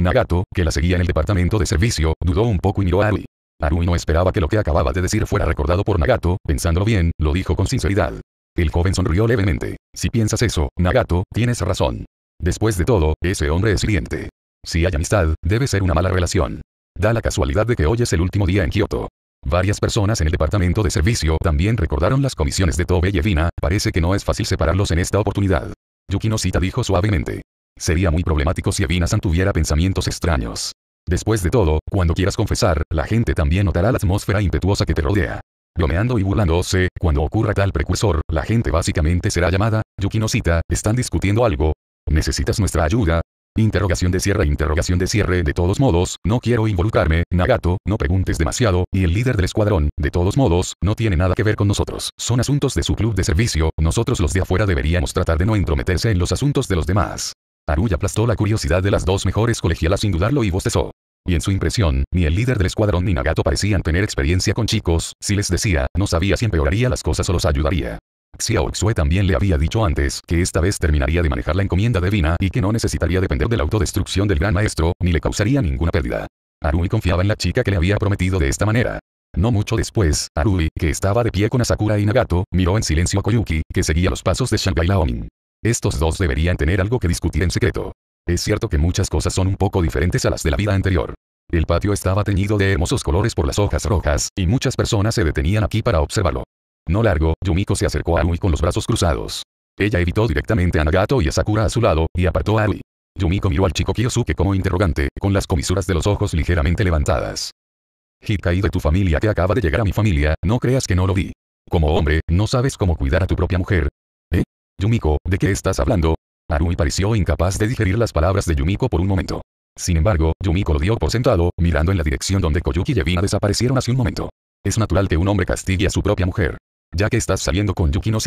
Nagato, que la seguía en el departamento de servicio, dudó un poco y miró a Arui. Arui no esperaba que lo que acababa de decir fuera recordado por Nagato, pensándolo bien, lo dijo con sinceridad. El joven sonrió levemente. Si piensas eso, Nagato, tienes razón. Después de todo, ese hombre es hiriente. Si hay amistad, debe ser una mala relación. Da la casualidad de que hoy es el último día en Kyoto. Varias personas en el departamento de servicio también recordaron las comisiones de Tobe y Evina, parece que no es fácil separarlos en esta oportunidad. Yukino dijo suavemente. Sería muy problemático si Evina-san tuviera pensamientos extraños. Después de todo, cuando quieras confesar, la gente también notará la atmósfera impetuosa que te rodea bromeando y burlándose, cuando ocurra tal precursor, la gente básicamente será llamada, Yukinosita, ¿están discutiendo algo? ¿Necesitas nuestra ayuda? Interrogación de cierre, interrogación de cierre, de todos modos, no quiero involucrarme, Nagato, no preguntes demasiado, y el líder del escuadrón, de todos modos, no tiene nada que ver con nosotros, son asuntos de su club de servicio, nosotros los de afuera deberíamos tratar de no entrometerse en los asuntos de los demás. Aruya aplastó la curiosidad de las dos mejores colegialas sin dudarlo y bostezó. Y en su impresión, ni el líder del escuadrón ni Nagato parecían tener experiencia con chicos, si les decía, no sabía si empeoraría las cosas o los ayudaría. Xiao Xue también le había dicho antes que esta vez terminaría de manejar la encomienda divina y que no necesitaría depender de la autodestrucción del gran maestro, ni le causaría ninguna pérdida. Arui confiaba en la chica que le había prometido de esta manera. No mucho después, Arui, que estaba de pie con Asakura y Nagato, miró en silencio a Koyuki, que seguía los pasos de Shanghai Laomin. Estos dos deberían tener algo que discutir en secreto. Es cierto que muchas cosas son un poco diferentes a las de la vida anterior. El patio estaba teñido de hermosos colores por las hojas rojas, y muchas personas se detenían aquí para observarlo. No largo, Yumiko se acercó a Arui con los brazos cruzados. Ella evitó directamente a Nagato y a Sakura a su lado, y apartó a Arui. Yumiko miró al chico Kiyosuke como interrogante, con las comisuras de los ojos ligeramente levantadas. Hitkai de tu familia que acaba de llegar a mi familia, no creas que no lo vi. Como hombre, ¿no sabes cómo cuidar a tu propia mujer? ¿Eh? Yumiko, ¿de qué estás hablando? Arui pareció incapaz de digerir las palabras de Yumiko por un momento. Sin embargo, Yumiko lo dio por sentado, mirando en la dirección donde Koyuki y Evina desaparecieron hace un momento. Es natural que un hombre castigue a su propia mujer. Ya que estás saliendo con Yuki no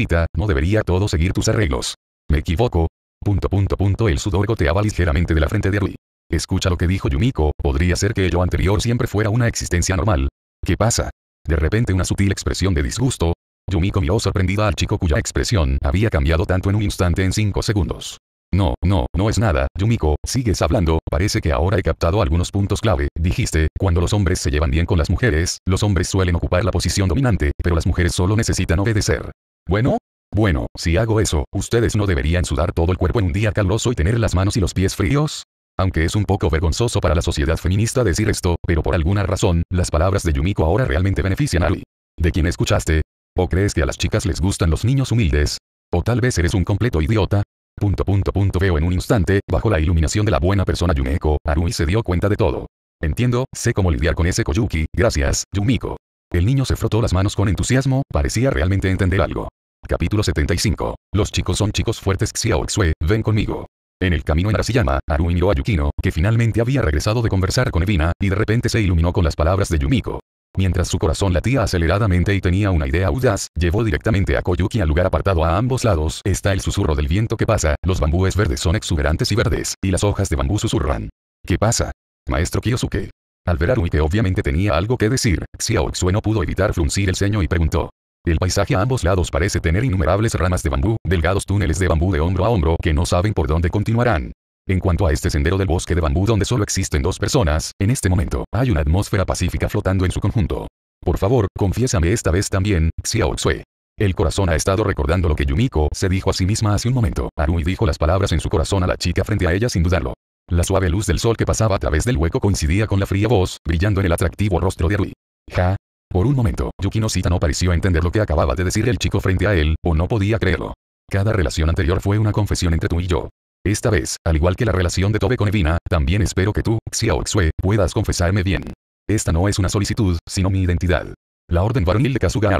debería todo seguir tus arreglos. ¿Me equivoco? Punto punto punto el sudor goteaba ligeramente de la frente de Rui. Escucha lo que dijo Yumiko, podría ser que ello anterior siempre fuera una existencia normal. ¿Qué pasa? De repente una sutil expresión de disgusto. Yumiko miró sorprendida al chico cuya expresión había cambiado tanto en un instante en 5 segundos. No, no, no es nada, Yumiko, sigues hablando, parece que ahora he captado algunos puntos clave, dijiste, cuando los hombres se llevan bien con las mujeres, los hombres suelen ocupar la posición dominante, pero las mujeres solo necesitan obedecer. Bueno, bueno, si hago eso, ¿ustedes no deberían sudar todo el cuerpo en un día caluroso y tener las manos y los pies fríos? Aunque es un poco vergonzoso para la sociedad feminista decir esto, pero por alguna razón, las palabras de Yumiko ahora realmente benefician a Ali. ¿De quién escuchaste? ¿O crees que a las chicas les gustan los niños humildes? ¿O tal vez eres un completo idiota? Punto punto punto veo en un instante, bajo la iluminación de la buena persona Yumeko, Arui se dio cuenta de todo. Entiendo, sé cómo lidiar con ese Koyuki, gracias, Yumiko. El niño se frotó las manos con entusiasmo, parecía realmente entender algo. Capítulo 75. Los chicos son chicos fuertes Xiao Xue, ven conmigo. En el camino en Arashiyama, Arui miró a Yukino, que finalmente había regresado de conversar con Evina, y de repente se iluminó con las palabras de Yumiko. Mientras su corazón latía aceleradamente y tenía una idea audaz, llevó directamente a Koyuki al lugar apartado a ambos lados. Está el susurro del viento que pasa, los bambúes verdes son exuberantes y verdes, y las hojas de bambú susurran. ¿Qué pasa? Maestro Kiyosuke. Al ver a Rui que obviamente tenía algo que decir, Xiao Xue no pudo evitar fruncir el ceño y preguntó. El paisaje a ambos lados parece tener innumerables ramas de bambú, delgados túneles de bambú de hombro a hombro que no saben por dónde continuarán. En cuanto a este sendero del bosque de bambú donde solo existen dos personas, en este momento, hay una atmósfera pacífica flotando en su conjunto. Por favor, confiésame esta vez también, Xiao Xue. El corazón ha estado recordando lo que Yumiko se dijo a sí misma hace un momento. Arui dijo las palabras en su corazón a la chica frente a ella sin dudarlo. La suave luz del sol que pasaba a través del hueco coincidía con la fría voz, brillando en el atractivo rostro de Arui. Ja. Por un momento, Yukino Sita no pareció entender lo que acababa de decir el chico frente a él, o no podía creerlo. Cada relación anterior fue una confesión entre tú y yo. Esta vez, al igual que la relación de Tobe con Evina, también espero que tú, Xiaoxue, puedas confesarme bien. Esta no es una solicitud, sino mi identidad. La orden varonil de Kazuga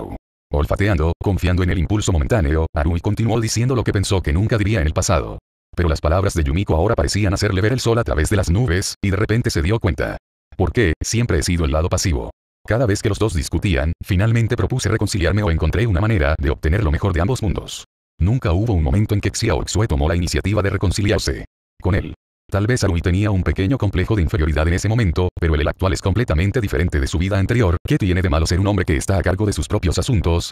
Olfateando, confiando en el impulso momentáneo, Arui continuó diciendo lo que pensó que nunca diría en el pasado. Pero las palabras de Yumiko ahora parecían hacerle ver el sol a través de las nubes, y de repente se dio cuenta. ¿Por qué? Siempre he sido el lado pasivo. Cada vez que los dos discutían, finalmente propuse reconciliarme o encontré una manera de obtener lo mejor de ambos mundos. Nunca hubo un momento en que Xiao Xue tomó la iniciativa de reconciliarse con él. Tal vez Arui tenía un pequeño complejo de inferioridad en ese momento, pero el actual es completamente diferente de su vida anterior, ¿qué tiene de malo ser un hombre que está a cargo de sus propios asuntos?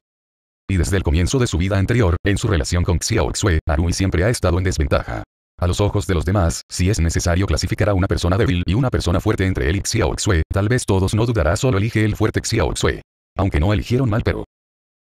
Y desde el comienzo de su vida anterior, en su relación con Xiao Xue, Arui siempre ha estado en desventaja. A los ojos de los demás, si es necesario clasificar a una persona débil y una persona fuerte entre él y Xiao Xue, tal vez todos no dudará solo elige el fuerte Xiao Xue. Aunque no eligieron mal pero,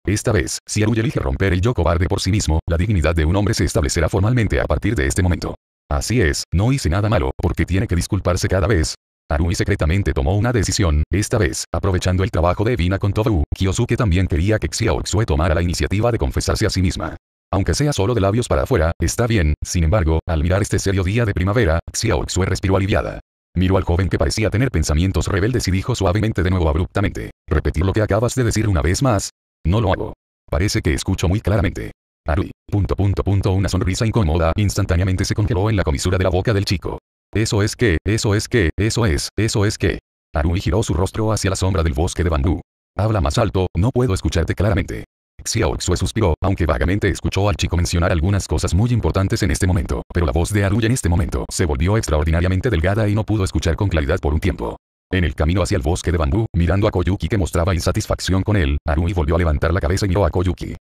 esta vez, si Aru elige romper el yo cobarde por sí mismo, la dignidad de un hombre se establecerá formalmente a partir de este momento. Así es, no hice nada malo, porque tiene que disculparse cada vez. Arui secretamente tomó una decisión, esta vez, aprovechando el trabajo de Evina con Tobu, Kyosuke también quería que Xiaoxue tomara la iniciativa de confesarse a sí misma. Aunque sea solo de labios para afuera, está bien, sin embargo, al mirar este serio día de primavera, Xiaoxue respiró aliviada. Miró al joven que parecía tener pensamientos rebeldes y dijo suavemente de nuevo abruptamente. Repetir lo que acabas de decir una vez más. No lo hago. Parece que escucho muy claramente. Arui. Punto punto punto una sonrisa incómoda instantáneamente se congeló en la comisura de la boca del chico. Eso es que, eso es que, eso es, eso es que. Arui giró su rostro hacia la sombra del bosque de bambú. Habla más alto, no puedo escucharte claramente. Xiao suspiró, aunque vagamente escuchó al chico mencionar algunas cosas muy importantes en este momento, pero la voz de Arui en este momento se volvió extraordinariamente delgada y no pudo escuchar con claridad por un tiempo. En el camino hacia el bosque de bambú, mirando a Koyuki que mostraba insatisfacción con él, Arui volvió a levantar la cabeza y miró a Koyuki.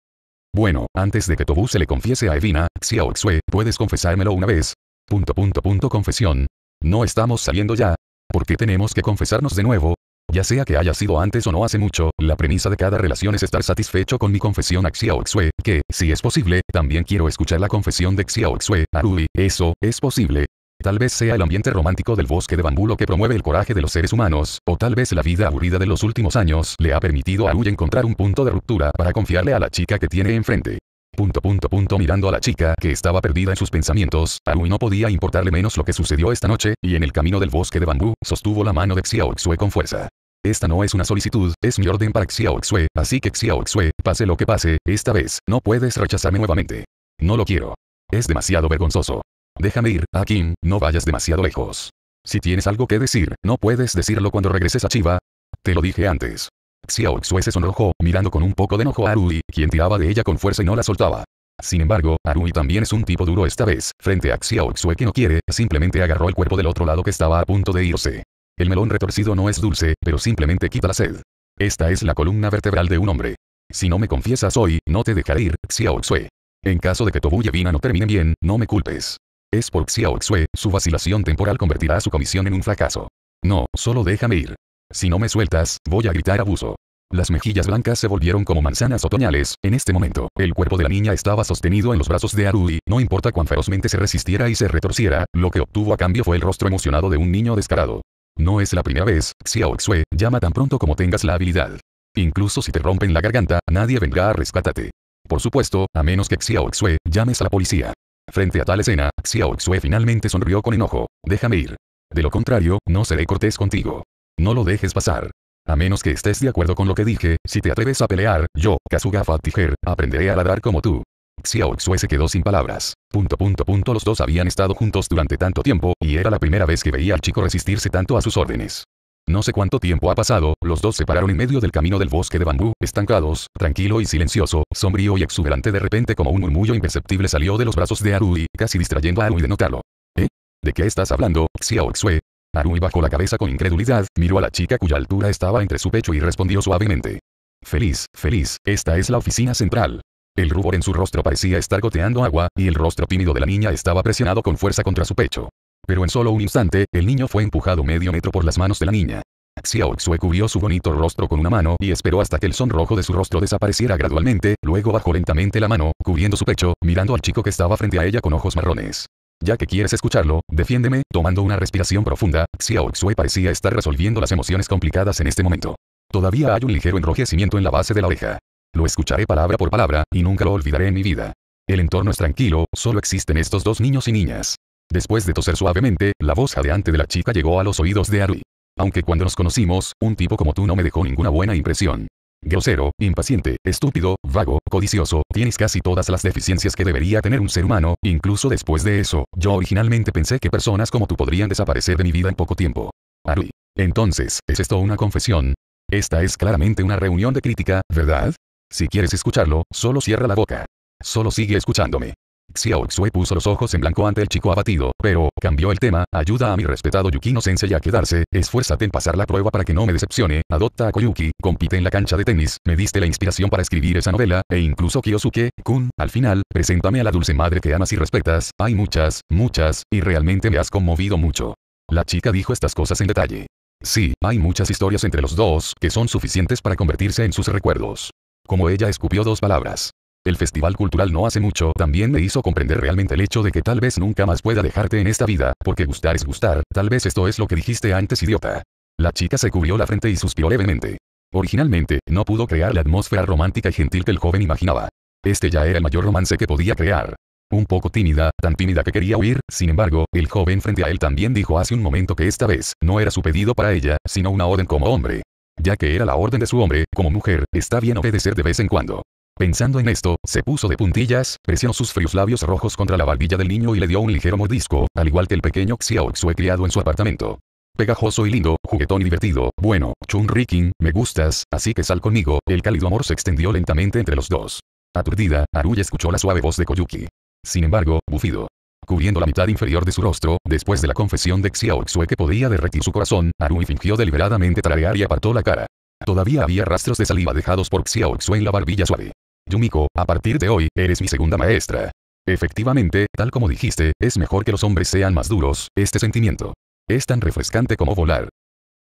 Bueno, antes de que Tobu se le confiese a Evina, Xiao Xue, ¿puedes confesármelo una vez? Punto punto punto confesión. ¿No estamos saliendo ya? ¿Por qué tenemos que confesarnos de nuevo? Ya sea que haya sido antes o no hace mucho, la premisa de cada relación es estar satisfecho con mi confesión a Xiao Xue, que, si es posible, también quiero escuchar la confesión de Xiao Xue, Arui, eso, es posible. Tal vez sea el ambiente romántico del bosque de bambú lo que promueve el coraje de los seres humanos, o tal vez la vida aburrida de los últimos años le ha permitido a Uy encontrar un punto de ruptura para confiarle a la chica que tiene enfrente. Punto punto punto mirando a la chica que estaba perdida en sus pensamientos, a no podía importarle menos lo que sucedió esta noche, y en el camino del bosque de bambú, sostuvo la mano de Xiao Xue con fuerza. Esta no es una solicitud, es mi orden para Xiao Xue, así que Xiao Xue, pase lo que pase, esta vez, no puedes rechazarme nuevamente. No lo quiero. Es demasiado vergonzoso. Déjame ir, Akin, ah, no vayas demasiado lejos. Si tienes algo que decir, no puedes decirlo cuando regreses a Chiva. Te lo dije antes. Xiaoxue se sonrojó, mirando con un poco de enojo a Arui, quien tiraba de ella con fuerza y no la soltaba. Sin embargo, Arui también es un tipo duro esta vez, frente a Xiaoxue que no quiere, simplemente agarró el cuerpo del otro lado que estaba a punto de irse. El melón retorcido no es dulce, pero simplemente quita la sed. Esta es la columna vertebral de un hombre. Si no me confiesas hoy, no te dejaré ir, Xiaoxue. En caso de que tu vina no termine bien, no me culpes. Es por Xiao Xue, su vacilación temporal convertirá su comisión en un fracaso. No, solo déjame ir. Si no me sueltas, voy a gritar abuso. Las mejillas blancas se volvieron como manzanas otoñales. En este momento, el cuerpo de la niña estaba sostenido en los brazos de Arui, no importa cuán ferozmente se resistiera y se retorciera, lo que obtuvo a cambio fue el rostro emocionado de un niño descarado. No es la primera vez, Xiao Xue, llama tan pronto como tengas la habilidad. Incluso si te rompen la garganta, nadie vendrá a rescatarte. Por supuesto, a menos que Xiao Xue llames a la policía. Frente a tal escena, Xiao Xue finalmente sonrió con enojo. Déjame ir. De lo contrario, no seré cortés contigo. No lo dejes pasar. A menos que estés de acuerdo con lo que dije, si te atreves a pelear, yo, Kazugafa Tiger, aprenderé a ladrar como tú. Xiao Xue se quedó sin palabras. punto punto los dos habían estado juntos durante tanto tiempo, y era la primera vez que veía al chico resistirse tanto a sus órdenes. No sé cuánto tiempo ha pasado, los dos se pararon en medio del camino del bosque de bambú, estancados, tranquilo y silencioso, sombrío y exuberante de repente como un murmullo imperceptible salió de los brazos de Arui, casi distrayendo a Arui de notarlo. ¿Eh? ¿De qué estás hablando, Xiaoxue? Xue? Arui bajó la cabeza con incredulidad, miró a la chica cuya altura estaba entre su pecho y respondió suavemente. Feliz, feliz, esta es la oficina central. El rubor en su rostro parecía estar goteando agua, y el rostro tímido de la niña estaba presionado con fuerza contra su pecho. Pero en solo un instante, el niño fue empujado medio metro por las manos de la niña. Xiao Xue cubrió su bonito rostro con una mano y esperó hasta que el sonrojo de su rostro desapareciera gradualmente, luego bajó lentamente la mano, cubriendo su pecho, mirando al chico que estaba frente a ella con ojos marrones. Ya que quieres escucharlo, defiéndeme, tomando una respiración profunda, Xiao Xue parecía estar resolviendo las emociones complicadas en este momento. Todavía hay un ligero enrojecimiento en la base de la oreja. Lo escucharé palabra por palabra, y nunca lo olvidaré en mi vida. El entorno es tranquilo, solo existen estos dos niños y niñas. Después de toser suavemente, la voz jadeante de la chica llegó a los oídos de Arui. Aunque cuando nos conocimos, un tipo como tú no me dejó ninguna buena impresión. Grosero, impaciente, estúpido, vago, codicioso, tienes casi todas las deficiencias que debería tener un ser humano, incluso después de eso, yo originalmente pensé que personas como tú podrían desaparecer de mi vida en poco tiempo. Arui. Entonces, ¿es esto una confesión? Esta es claramente una reunión de crítica, ¿verdad? Si quieres escucharlo, solo cierra la boca. Solo sigue escuchándome. Xiao Xue puso los ojos en blanco ante el chico abatido, pero, cambió el tema, ayuda a mi respetado Yukino Sensei a quedarse, esfuérzate en pasar la prueba para que no me decepcione, adopta a Koyuki, compite en la cancha de tenis, me diste la inspiración para escribir esa novela, e incluso Kiyosuke, Kun, al final, preséntame a la dulce madre que amas y respetas, hay muchas, muchas, y realmente me has conmovido mucho. La chica dijo estas cosas en detalle. Sí, hay muchas historias entre los dos, que son suficientes para convertirse en sus recuerdos. Como ella escupió dos palabras. El Festival Cultural no hace mucho también me hizo comprender realmente el hecho de que tal vez nunca más pueda dejarte en esta vida, porque gustar es gustar, tal vez esto es lo que dijiste antes idiota. La chica se cubrió la frente y suspiró levemente. Originalmente, no pudo crear la atmósfera romántica y gentil que el joven imaginaba. Este ya era el mayor romance que podía crear. Un poco tímida, tan tímida que quería huir, sin embargo, el joven frente a él también dijo hace un momento que esta vez, no era su pedido para ella, sino una orden como hombre. Ya que era la orden de su hombre, como mujer, está bien obedecer de vez en cuando. Pensando en esto, se puso de puntillas, presionó sus fríos labios rojos contra la barbilla del niño y le dio un ligero mordisco, al igual que el pequeño Xiaoxue criado en su apartamento. Pegajoso y lindo, juguetón y divertido, bueno, Chun Rikin, me gustas, así que sal conmigo, el cálido amor se extendió lentamente entre los dos. Aturdida, Aruya escuchó la suave voz de Koyuki. Sin embargo, bufido. Cubriendo la mitad inferior de su rostro, después de la confesión de Xiaoxue que podía derretir su corazón, Arui fingió deliberadamente tragar y apartó la cara. Todavía había rastros de saliva dejados por Xiaoxue en la barbilla suave. Yumiko, a partir de hoy, eres mi segunda maestra. Efectivamente, tal como dijiste, es mejor que los hombres sean más duros, este sentimiento. Es tan refrescante como volar.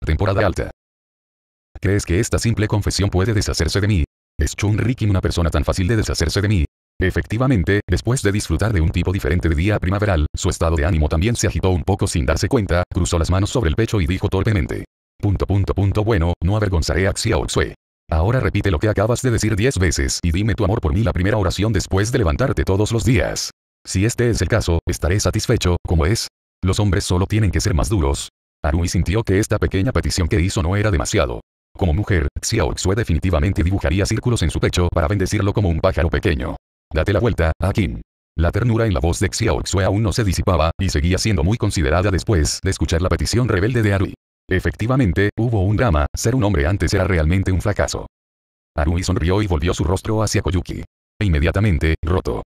Temporada alta. ¿Crees que esta simple confesión puede deshacerse de mí? ¿Es Chun Rikin una persona tan fácil de deshacerse de mí? Efectivamente, después de disfrutar de un tipo diferente de día primaveral, su estado de ánimo también se agitó un poco sin darse cuenta, cruzó las manos sobre el pecho y dijo torpemente. Punto punto punto bueno, no avergonzaré a Xiao Ahora repite lo que acabas de decir diez veces y dime tu amor por mí la primera oración después de levantarte todos los días. Si este es el caso, estaré satisfecho, como es. Los hombres solo tienen que ser más duros. Arui sintió que esta pequeña petición que hizo no era demasiado. Como mujer, Xiaoxue definitivamente dibujaría círculos en su pecho para bendecirlo como un pájaro pequeño. Date la vuelta, Akin. La ternura en la voz de Xiaoxue aún no se disipaba, y seguía siendo muy considerada después de escuchar la petición rebelde de Arui. Efectivamente, hubo un drama, ser un hombre antes era realmente un fracaso. Arui sonrió y volvió su rostro hacia Koyuki. E inmediatamente, roto.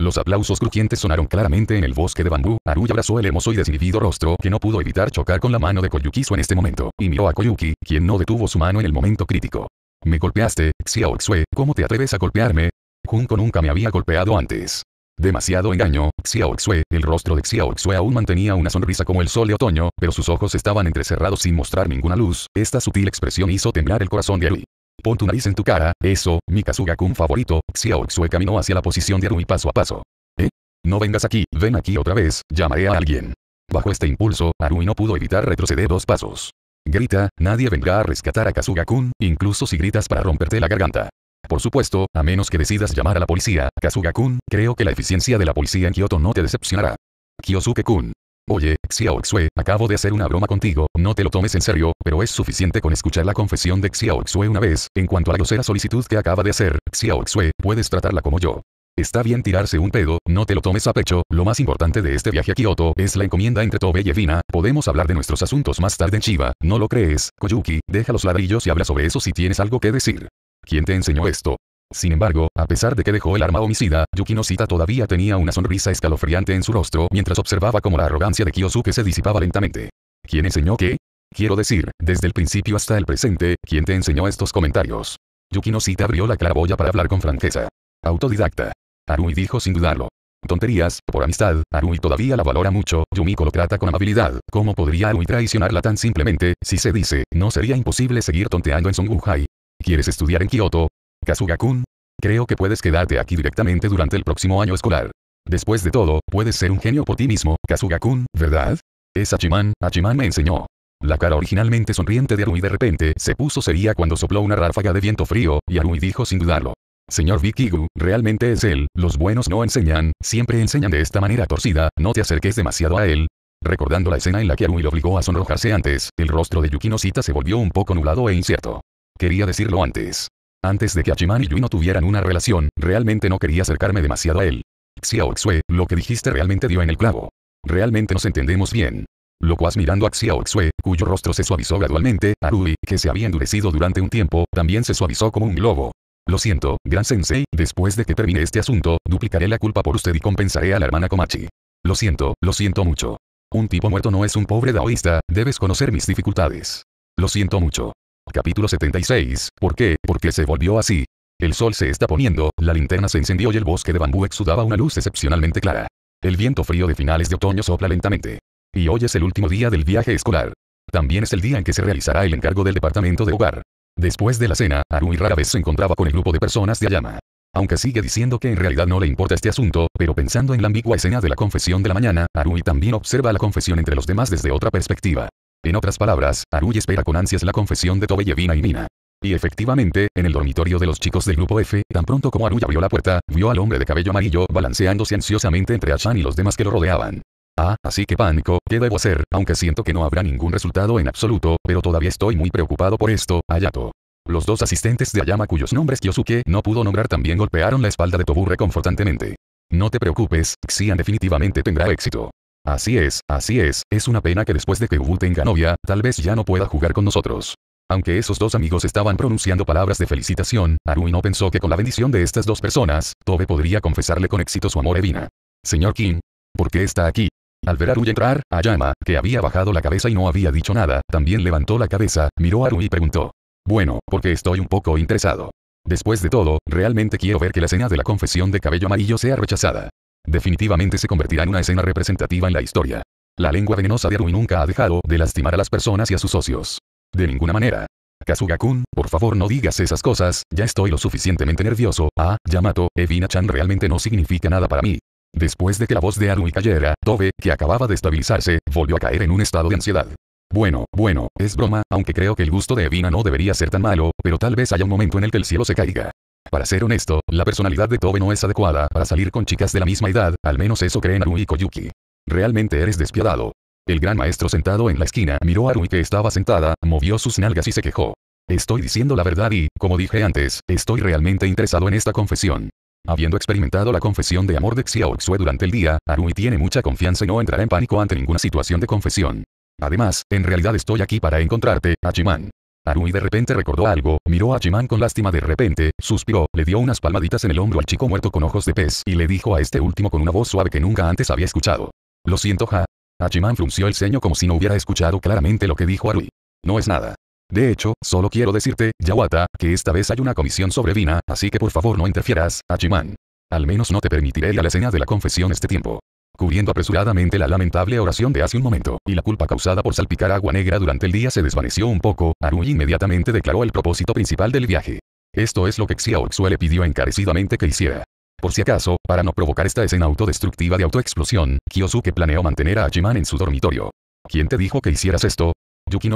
Los aplausos crujientes sonaron claramente en el bosque de bambú. Arui abrazó el hermoso y desinhibido rostro que no pudo evitar chocar con la mano de Koyuki en este momento, y miró a Koyuki, quien no detuvo su mano en el momento crítico. Me golpeaste, Xiao Xue, ¿cómo te atreves a golpearme? Junko nunca me había golpeado antes. Demasiado engaño, Xiao el rostro de Xiao Xue aún mantenía una sonrisa como el sol de otoño, pero sus ojos estaban entrecerrados sin mostrar ninguna luz, esta sutil expresión hizo temblar el corazón de Arui. Pon tu nariz en tu cara, eso, mi kazuga favorito, Xiao Xue caminó hacia la posición de Arui paso a paso. ¿Eh? No vengas aquí, ven aquí otra vez, llamaré a alguien. Bajo este impulso, Arui no pudo evitar retroceder dos pasos. Grita, nadie vendrá a rescatar a kazuga incluso si gritas para romperte la garganta. Por supuesto, a menos que decidas llamar a la policía, Kazuga-kun, creo que la eficiencia de la policía en Kyoto no te decepcionará. Kyosuke-kun. Oye, Xiaoxue, acabo de hacer una broma contigo, no te lo tomes en serio, pero es suficiente con escuchar la confesión de Xiaoxue una vez, en cuanto a la grosera solicitud que acaba de hacer, Xiaoxue, puedes tratarla como yo. Está bien tirarse un pedo, no te lo tomes a pecho, lo más importante de este viaje a Kioto es la encomienda entre Tobe y Evina, podemos hablar de nuestros asuntos más tarde en Chiba, ¿no lo crees? Koyuki, deja los ladrillos y habla sobre eso si tienes algo que decir. ¿Quién te enseñó esto? Sin embargo, a pesar de que dejó el arma homicida, Yukinosita todavía tenía una sonrisa escalofriante en su rostro mientras observaba cómo la arrogancia de Kiyosuke se disipaba lentamente. ¿Quién enseñó qué? Quiero decir, desde el principio hasta el presente, ¿quién te enseñó estos comentarios? Yukinosita abrió la claraboya para hablar con franqueza. Autodidacta. Arui dijo sin dudarlo. Tonterías, por amistad, Arui todavía la valora mucho, Yumiko lo trata con amabilidad, ¿cómo podría Arui traicionarla tan simplemente? Si se dice, no sería imposible seguir tonteando en Songuhai, quieres estudiar en Kioto? Kazugakun? Creo que puedes quedarte aquí directamente durante el próximo año escolar. Después de todo, puedes ser un genio por ti mismo, Kazugakun, ¿verdad? Es Achiman, Achiman me enseñó. La cara originalmente sonriente de Arui de repente se puso seria cuando sopló una ráfaga de viento frío, y Arui dijo sin dudarlo. Señor Vikigu, realmente es él, los buenos no enseñan, siempre enseñan de esta manera torcida, no te acerques demasiado a él. Recordando la escena en la que Arui lo obligó a sonrojarse antes, el rostro de Yukino se volvió un poco nublado e incierto. Quería decirlo antes. Antes de que achiman y Yui no tuvieran una relación, realmente no quería acercarme demasiado a él. Xiao Xue, lo que dijiste realmente dio en el clavo. Realmente nos entendemos bien. Lo cual mirando a Xiao Xue, cuyo rostro se suavizó gradualmente, a Rui, que se había endurecido durante un tiempo, también se suavizó como un globo. Lo siento, gran sensei, después de que termine este asunto, duplicaré la culpa por usted y compensaré a la hermana Komachi. Lo siento, lo siento mucho. Un tipo muerto no es un pobre daoísta, debes conocer mis dificultades. Lo siento mucho. Capítulo 76. ¿Por qué? Porque se volvió así. El sol se está poniendo, la linterna se encendió y el bosque de bambú exudaba una luz excepcionalmente clara. El viento frío de finales de otoño sopla lentamente. Y hoy es el último día del viaje escolar. También es el día en que se realizará el encargo del departamento de hogar. Después de la cena, Arui rara vez se encontraba con el grupo de personas de Ayama. Aunque sigue diciendo que en realidad no le importa este asunto, pero pensando en la ambigua escena de la confesión de la mañana, Arui también observa la confesión entre los demás desde otra perspectiva. En otras palabras, Aruy espera con ansias la confesión de Tobeyevina y Mina. Y efectivamente, en el dormitorio de los chicos del grupo F, tan pronto como Aruy abrió la puerta, vio al hombre de cabello amarillo balanceándose ansiosamente entre Ashan y los demás que lo rodeaban. Ah, así que pánico, ¿qué debo hacer? Aunque siento que no habrá ningún resultado en absoluto, pero todavía estoy muy preocupado por esto, Ayato. Los dos asistentes de Ayama cuyos nombres Kyosuke no pudo nombrar también golpearon la espalda de Tobu reconfortantemente. No te preocupes, Xian definitivamente tendrá éxito. Así es, así es, es una pena que después de que Ubu tenga novia, tal vez ya no pueda jugar con nosotros. Aunque esos dos amigos estaban pronunciando palabras de felicitación, Arui no pensó que con la bendición de estas dos personas, Tobe podría confesarle con éxito su amor e Evina. Señor King, ¿por qué está aquí? Al ver a Arui entrar, Ayama, que había bajado la cabeza y no había dicho nada, también levantó la cabeza, miró a Arui y preguntó. Bueno, porque estoy un poco interesado. Después de todo, realmente quiero ver que la escena de la confesión de cabello amarillo sea rechazada definitivamente se convertirá en una escena representativa en la historia. La lengua venenosa de Arui nunca ha dejado de lastimar a las personas y a sus socios. De ninguna manera. Kazuga-kun, por favor no digas esas cosas, ya estoy lo suficientemente nervioso, ah, Yamato, Evina-chan realmente no significa nada para mí. Después de que la voz de Arui cayera, Tobe, que acababa de estabilizarse, volvió a caer en un estado de ansiedad. Bueno, bueno, es broma, aunque creo que el gusto de Evina no debería ser tan malo, pero tal vez haya un momento en el que el cielo se caiga. Para ser honesto, la personalidad de Tobe no es adecuada para salir con chicas de la misma edad, al menos eso creen Arui y Koyuki. Realmente eres despiadado. El gran maestro sentado en la esquina miró a Arui que estaba sentada, movió sus nalgas y se quejó. Estoy diciendo la verdad y, como dije antes, estoy realmente interesado en esta confesión. Habiendo experimentado la confesión de amor de Xiaoxue durante el día, Arui tiene mucha confianza y no entrará en pánico ante ninguna situación de confesión. Además, en realidad estoy aquí para encontrarte, Hachiman. Arui de repente recordó algo, miró a Chimán con lástima de repente, suspiró, le dio unas palmaditas en el hombro al chico muerto con ojos de pez y le dijo a este último con una voz suave que nunca antes había escuchado. Lo siento Ja. Achiman frunció el ceño como si no hubiera escuchado claramente lo que dijo Arui. No es nada. De hecho, solo quiero decirte, Yawata, que esta vez hay una comisión sobre así que por favor no interfieras, Achiman. Al menos no te permitiré ir a la escena de la confesión este tiempo cubriendo apresuradamente la lamentable oración de hace un momento, y la culpa causada por salpicar agua negra durante el día se desvaneció un poco, Aru inmediatamente declaró el propósito principal del viaje. Esto es lo que Xiaoxue le pidió encarecidamente que hiciera. Por si acaso, para no provocar esta escena autodestructiva de autoexplosión, Kyosuke planeó mantener a Hachiman en su dormitorio. ¿Quién te dijo que hicieras esto? Yuki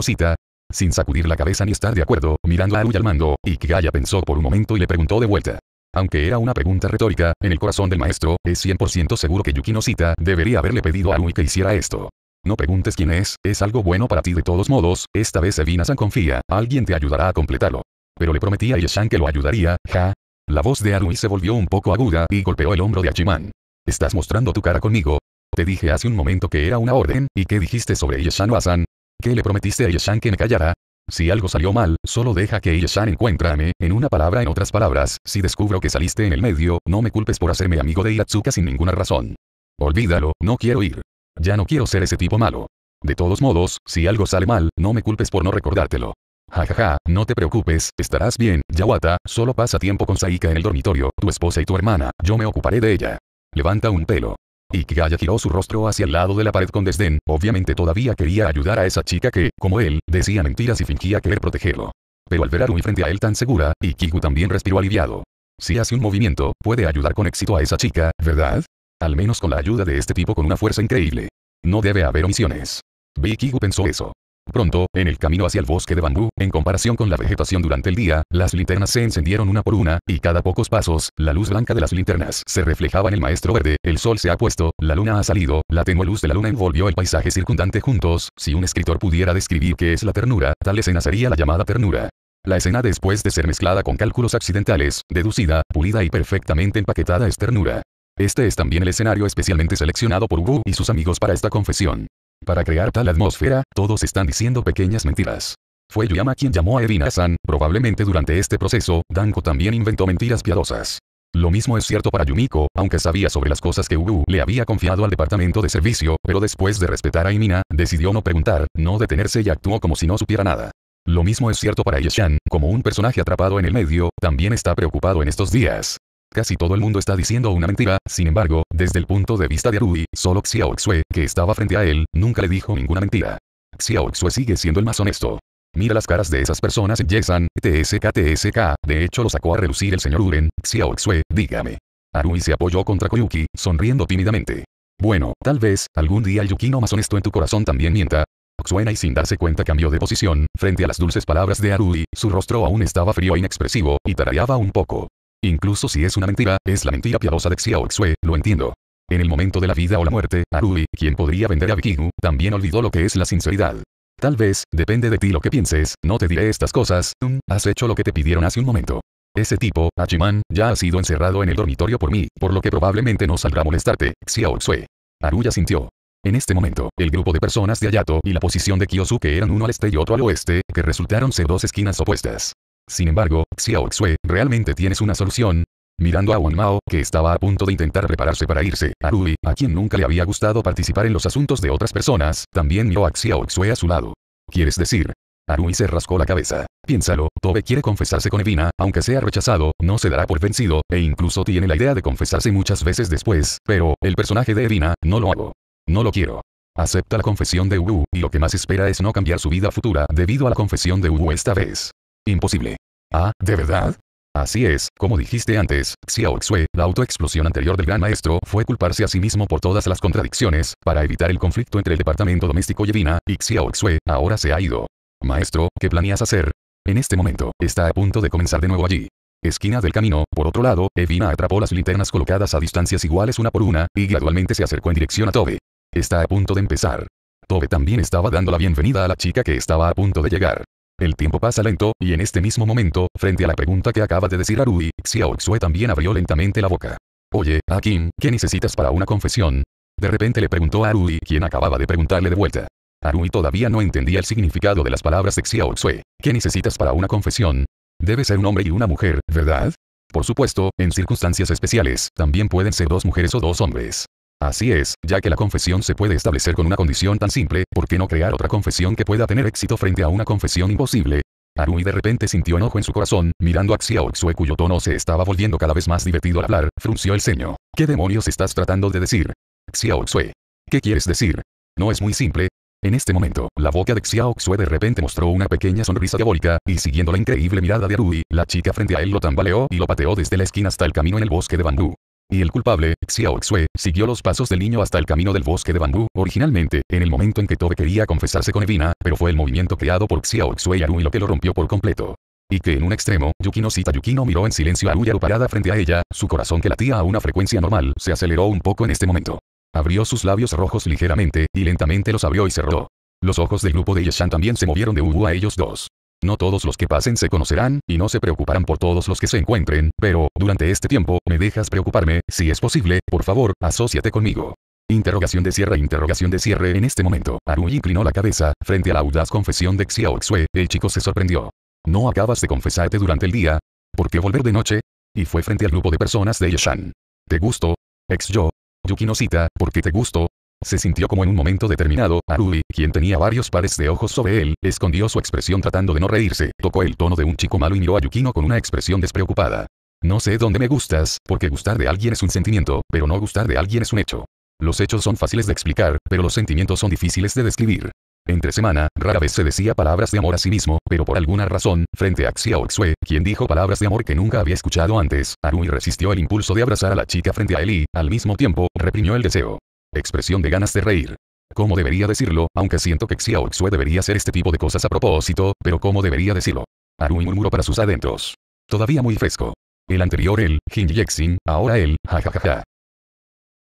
sin sacudir la cabeza ni estar de acuerdo, mirando a Arui al mando, Ikigaya pensó por un momento y le preguntó de vuelta. Aunque era una pregunta retórica, en el corazón del maestro, es 100% seguro que Yukino debería haberle pedido a Arui que hiciera esto. No preguntes quién es, es algo bueno para ti de todos modos, esta vez Evina-san confía, alguien te ayudará a completarlo. Pero le prometí a Yeshan que lo ayudaría, ja. La voz de Arui se volvió un poco aguda y golpeó el hombro de Achiman. ¿Estás mostrando tu cara conmigo? Te dije hace un momento que era una orden, ¿y qué dijiste sobre Yeshan Asan? ¿Qué le prometiste a Yeshan que me callara? Si algo salió mal, solo deja que se encuéntrame, en una palabra en otras palabras, si descubro que saliste en el medio, no me culpes por hacerme amigo de Iratsuka sin ninguna razón. Olvídalo, no quiero ir. Ya no quiero ser ese tipo malo. De todos modos, si algo sale mal, no me culpes por no recordártelo. Jajaja, ja, ja, no te preocupes, estarás bien, Yawata, solo pasa tiempo con Saika en el dormitorio, tu esposa y tu hermana, yo me ocuparé de ella. Levanta un pelo. Ikigaya giró su rostro hacia el lado de la pared con desdén, obviamente todavía quería ayudar a esa chica que, como él, decía mentiras y fingía querer protegerlo. Pero al ver a Rui frente a él tan segura, Ikigu también respiró aliviado. Si hace un movimiento, puede ayudar con éxito a esa chica, ¿verdad? Al menos con la ayuda de este tipo con una fuerza increíble. No debe haber omisiones. Ikigu pensó eso. Pronto, en el camino hacia el bosque de bambú, en comparación con la vegetación durante el día, las linternas se encendieron una por una, y cada pocos pasos, la luz blanca de las linternas se reflejaba en el maestro verde, el sol se ha puesto, la luna ha salido, la tenue luz de la luna envolvió el paisaje circundante juntos, si un escritor pudiera describir qué es la ternura, tal escena sería la llamada ternura. La escena después de ser mezclada con cálculos accidentales, deducida, pulida y perfectamente empaquetada es ternura. Este es también el escenario especialmente seleccionado por Wu y sus amigos para esta confesión. Para crear tal atmósfera, todos están diciendo pequeñas mentiras. Fue Yuyama quien llamó a Erina-san, probablemente durante este proceso, Danko también inventó mentiras piadosas. Lo mismo es cierto para Yumiko, aunque sabía sobre las cosas que Uru le había confiado al departamento de servicio, pero después de respetar a Imina, decidió no preguntar, no detenerse y actuó como si no supiera nada. Lo mismo es cierto para Yeshan, como un personaje atrapado en el medio, también está preocupado en estos días. Casi todo el mundo está diciendo una mentira, sin embargo, desde el punto de vista de Arui, solo Xiao que estaba frente a él, nunca le dijo ninguna mentira. Xiao sigue siendo el más honesto. Mira las caras de esas personas en Yesan, TSK TSK, de hecho lo sacó a relucir el señor Uren, Xiao dígame. Arui se apoyó contra Koyuki, sonriendo tímidamente. Bueno, tal vez, algún día el Yukino más honesto en tu corazón también mienta. Xuena y sin darse cuenta cambió de posición, frente a las dulces palabras de Arui, su rostro aún estaba frío e inexpresivo, y tarareaba un poco. Incluso si es una mentira, es la mentira piadosa de Xiao Xue, lo entiendo. En el momento de la vida o la muerte, Arui, quien podría vender a Bikinu, también olvidó lo que es la sinceridad. Tal vez, depende de ti lo que pienses, no te diré estas cosas, mm, has hecho lo que te pidieron hace un momento. Ese tipo, Hachiman, ya ha sido encerrado en el dormitorio por mí, por lo que probablemente no saldrá a molestarte, Xiao Xue. Aruya sintió. En este momento, el grupo de personas de Hayato y la posición de que eran uno al este y otro al oeste, que resultaron ser dos esquinas opuestas. Sin embargo, Xiao Xue, ¿realmente tienes una solución? Mirando a Wan Mao, que estaba a punto de intentar prepararse para irse, Arui a quien nunca le había gustado participar en los asuntos de otras personas, también miró a Xiao a su lado. ¿Quieres decir? Arui se rascó la cabeza. Piénsalo, Tobe quiere confesarse con Evina, aunque sea rechazado, no se dará por vencido, e incluso tiene la idea de confesarse muchas veces después, pero, el personaje de Evina, no lo hago. No lo quiero. Acepta la confesión de Wu, y lo que más espera es no cambiar su vida futura debido a la confesión de Wu esta vez. Imposible. Ah, ¿de verdad? Así es, como dijiste antes, Xiao Xue, la autoexplosión anterior del gran maestro fue culparse a sí mismo por todas las contradicciones, para evitar el conflicto entre el departamento doméstico Evina, y Xiaoxue, ahora se ha ido. Maestro, ¿qué planeas hacer? En este momento, está a punto de comenzar de nuevo allí. Esquina del camino, por otro lado, Evina atrapó las linternas colocadas a distancias iguales una por una, y gradualmente se acercó en dirección a Tobe. Está a punto de empezar. Tobe también estaba dando la bienvenida a la chica que estaba a punto de llegar. El tiempo pasa lento, y en este mismo momento, frente a la pregunta que acaba de decir Arui, Xiaoxue también abrió lentamente la boca. Oye, Akin, ¿qué necesitas para una confesión? De repente le preguntó a Arui, quien acababa de preguntarle de vuelta. Arui todavía no entendía el significado de las palabras de Xiaoxue. ¿Qué necesitas para una confesión? Debe ser un hombre y una mujer, ¿verdad? Por supuesto, en circunstancias especiales, también pueden ser dos mujeres o dos hombres. Así es, ya que la confesión se puede establecer con una condición tan simple, ¿por qué no crear otra confesión que pueda tener éxito frente a una confesión imposible? Arui de repente sintió enojo en su corazón, mirando a Xiaoxue cuyo tono se estaba volviendo cada vez más divertido al hablar, frunció el ceño. ¿Qué demonios estás tratando de decir? Xiaoxue. ¿Qué quieres decir? No es muy simple. En este momento, la boca de Xiaoxue de repente mostró una pequeña sonrisa diabólica, y siguiendo la increíble mirada de Arui, la chica frente a él lo tambaleó y lo pateó desde la esquina hasta el camino en el bosque de bambú. Y el culpable, Xiao Xue, siguió los pasos del niño hasta el camino del bosque de bambú, originalmente, en el momento en que Tobe quería confesarse con Evina, pero fue el movimiento creado por Xiao Xue y Arui lo que lo rompió por completo. Y que en un extremo, Yukino Sita Yukino miró en silencio a Aruyaru parada frente a ella, su corazón que latía a una frecuencia normal, se aceleró un poco en este momento. Abrió sus labios rojos ligeramente, y lentamente los abrió y cerró. Los ojos del grupo de Yeshan también se movieron de Ubu a ellos dos. No todos los que pasen se conocerán, y no se preocuparán por todos los que se encuentren, pero, durante este tiempo, me dejas preocuparme, si es posible, por favor, asóciate conmigo. Interrogación de cierre, interrogación de cierre. En este momento, Aru inclinó la cabeza, frente a la audaz confesión de Xiao Xue, el chico se sorprendió. ¿No acabas de confesarte durante el día? ¿Por qué volver de noche? Y fue frente al grupo de personas de Yeshan. ¿Te gusto, Ex yo. no cita, ¿por qué te gusto. Se sintió como en un momento determinado, Arui, quien tenía varios pares de ojos sobre él, escondió su expresión tratando de no reírse, tocó el tono de un chico malo y miró a Yukino con una expresión despreocupada. No sé dónde me gustas, porque gustar de alguien es un sentimiento, pero no gustar de alguien es un hecho. Los hechos son fáciles de explicar, pero los sentimientos son difíciles de describir. Entre semana, rara vez se decía palabras de amor a sí mismo, pero por alguna razón, frente a Xiao Xue, quien dijo palabras de amor que nunca había escuchado antes, Arui resistió el impulso de abrazar a la chica frente a él y, al mismo tiempo, reprimió el deseo. Expresión de ganas de reír. ¿Cómo debería decirlo? Aunque siento que Xiao Xue debería hacer este tipo de cosas a propósito, pero ¿cómo debería decirlo? un murmuró para sus adentros. Todavía muy fresco. El anterior él, Jin Yexin, ahora él, jajajaja.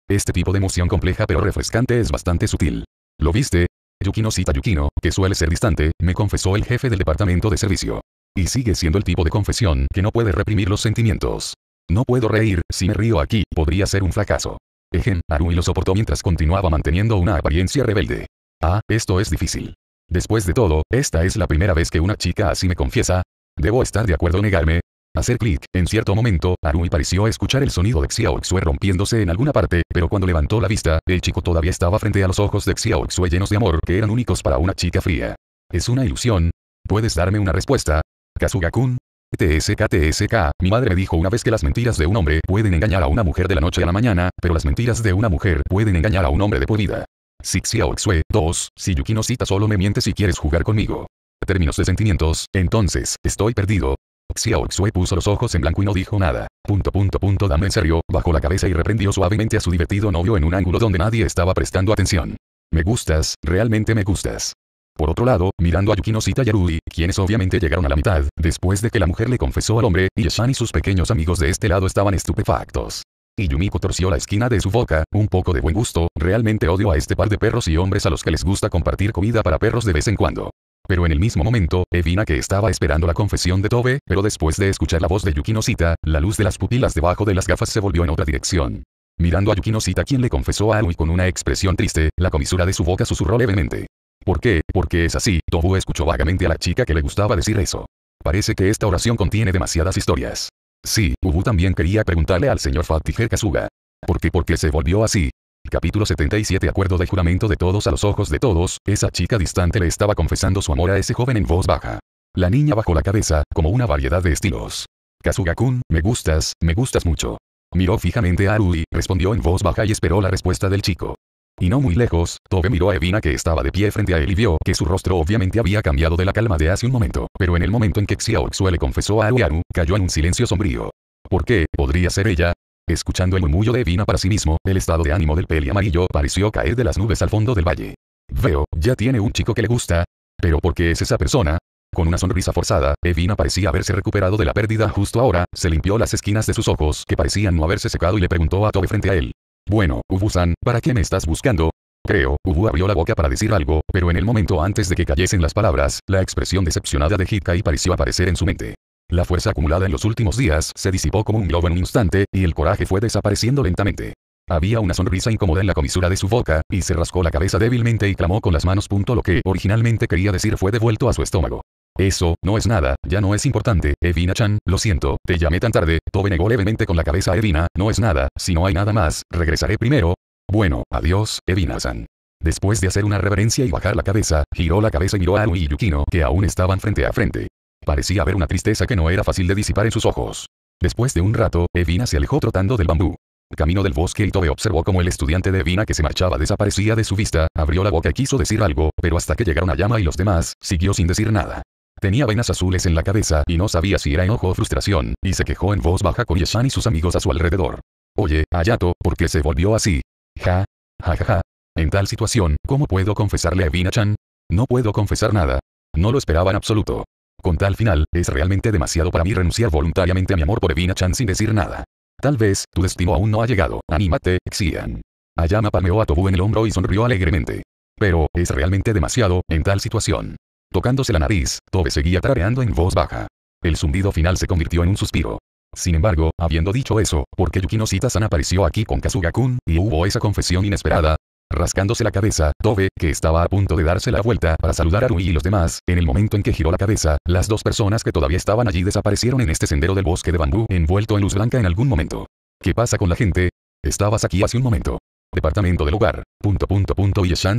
Este tipo de emoción compleja pero refrescante es bastante sutil. ¿Lo viste? Yukino cita Yukino, que suele ser distante, me confesó el jefe del departamento de servicio. Y sigue siendo el tipo de confesión que no puede reprimir los sentimientos. No puedo reír, si me río aquí, podría ser un fracaso. Ejen, Arui lo soportó mientras continuaba manteniendo una apariencia rebelde. Ah, esto es difícil. Después de todo, esta es la primera vez que una chica así me confiesa. ¿Debo estar de acuerdo o negarme? Hacer clic, en cierto momento, Arui pareció escuchar el sonido de Xiaoxue rompiéndose en alguna parte, pero cuando levantó la vista, el chico todavía estaba frente a los ojos de Xiaoxue llenos de amor que eran únicos para una chica fría. ¿Es una ilusión? ¿Puedes darme una respuesta? Kazugakun, TSK TSK, mi madre me dijo una vez que las mentiras de un hombre pueden engañar a una mujer de la noche a la mañana, pero las mentiras de una mujer pueden engañar a un hombre de por vida. S.I.X.I.A.O.X.U.E., 2, si Yuki no cita solo me mientes si quieres jugar conmigo. Términos de sentimientos, entonces, estoy perdido. Xiaoxue puso los ojos en blanco y no dijo nada. Punto punto punto dame en serio, bajó la cabeza y reprendió suavemente a su divertido novio en un ángulo donde nadie estaba prestando atención. Me gustas, realmente me gustas. Por otro lado, mirando a Yukinosita y a quienes obviamente llegaron a la mitad, después de que la mujer le confesó al hombre, y y sus pequeños amigos de este lado estaban estupefactos. Y Yumiko torció la esquina de su boca, un poco de buen gusto, realmente odio a este par de perros y hombres a los que les gusta compartir comida para perros de vez en cuando. Pero en el mismo momento, Evina que estaba esperando la confesión de Tobe, pero después de escuchar la voz de Yukinosita, la luz de las pupilas debajo de las gafas se volvió en otra dirección. Mirando a Yukinosita, quien le confesó a Arui con una expresión triste, la comisura de su boca susurró levemente. ¿Por qué? Porque es así. Tobu escuchó vagamente a la chica que le gustaba decir eso. Parece que esta oración contiene demasiadas historias. Sí, Ubu también quería preguntarle al señor Fatiger Kasuga. ¿Por qué? ¿Por qué se volvió así. Capítulo 77 Acuerdo de juramento de todos a los ojos de todos, esa chica distante le estaba confesando su amor a ese joven en voz baja. La niña bajó la cabeza, como una variedad de estilos. Kasuga-kun, me gustas, me gustas mucho. Miró fijamente a Arui, respondió en voz baja y esperó la respuesta del chico. Y no muy lejos, Tobe miró a Evina que estaba de pie frente a él y vio que su rostro obviamente había cambiado de la calma de hace un momento, pero en el momento en que Xiaoxue le confesó a Aoyaru, cayó en un silencio sombrío. ¿Por qué? ¿Podría ser ella? Escuchando el murmullo de Evina para sí mismo, el estado de ánimo del peli amarillo pareció caer de las nubes al fondo del valle. Veo, ya tiene un chico que le gusta. ¿Pero por qué es esa persona? Con una sonrisa forzada, Evina parecía haberse recuperado de la pérdida justo ahora, se limpió las esquinas de sus ojos que parecían no haberse secado y le preguntó a Tobe frente a él. Bueno, Ubu-san, ¿para qué me estás buscando? Creo, Ubu abrió la boca para decir algo, pero en el momento antes de que cayesen las palabras, la expresión decepcionada de Hitkai pareció aparecer en su mente. La fuerza acumulada en los últimos días se disipó como un globo en un instante, y el coraje fue desapareciendo lentamente. Había una sonrisa incómoda en la comisura de su boca, y se rascó la cabeza débilmente y clamó con las manos. Punto lo que originalmente quería decir fue devuelto a su estómago. Eso, no es nada, ya no es importante, evina chan lo siento, te llamé tan tarde, Tobe negó levemente con la cabeza a no es nada, si no hay nada más, regresaré primero. Bueno, adiós, evina Chan. Después de hacer una reverencia y bajar la cabeza, giró la cabeza y miró a Arui y Yukino, que aún estaban frente a frente. Parecía haber una tristeza que no era fácil de disipar en sus ojos. Después de un rato, Evina se alejó trotando del bambú. Camino del bosque y Tobe observó como el estudiante de Evina que se marchaba desaparecía de su vista, abrió la boca y quiso decir algo, pero hasta que llegaron a Yama y los demás, siguió sin decir nada. Tenía venas azules en la cabeza y no sabía si era enojo o frustración, y se quejó en voz baja con Yeshan y sus amigos a su alrededor. Oye, Ayato, ¿por qué se volvió así? Ja. Ja ja ja. En tal situación, ¿cómo puedo confesarle a evina chan No puedo confesar nada. No lo esperaba en absoluto. Con tal final, es realmente demasiado para mí renunciar voluntariamente a mi amor por Evina-chan sin decir nada. Tal vez, tu destino aún no ha llegado, anímate, Xian. Ayama palmeó a Tobu en el hombro y sonrió alegremente. Pero, es realmente demasiado, en tal situación. Tocándose la nariz, Tobe seguía tarareando en voz baja. El zumbido final se convirtió en un suspiro. Sin embargo, habiendo dicho eso, porque qué Yukino san apareció aquí con Kazugakun y hubo esa confesión inesperada? Rascándose la cabeza, Tobe, que estaba a punto de darse la vuelta para saludar a Rui y los demás, en el momento en que giró la cabeza, las dos personas que todavía estaban allí desaparecieron en este sendero del bosque de bambú envuelto en luz blanca en algún momento. ¿Qué pasa con la gente? Estabas aquí hace un momento. Departamento del hogar. Punto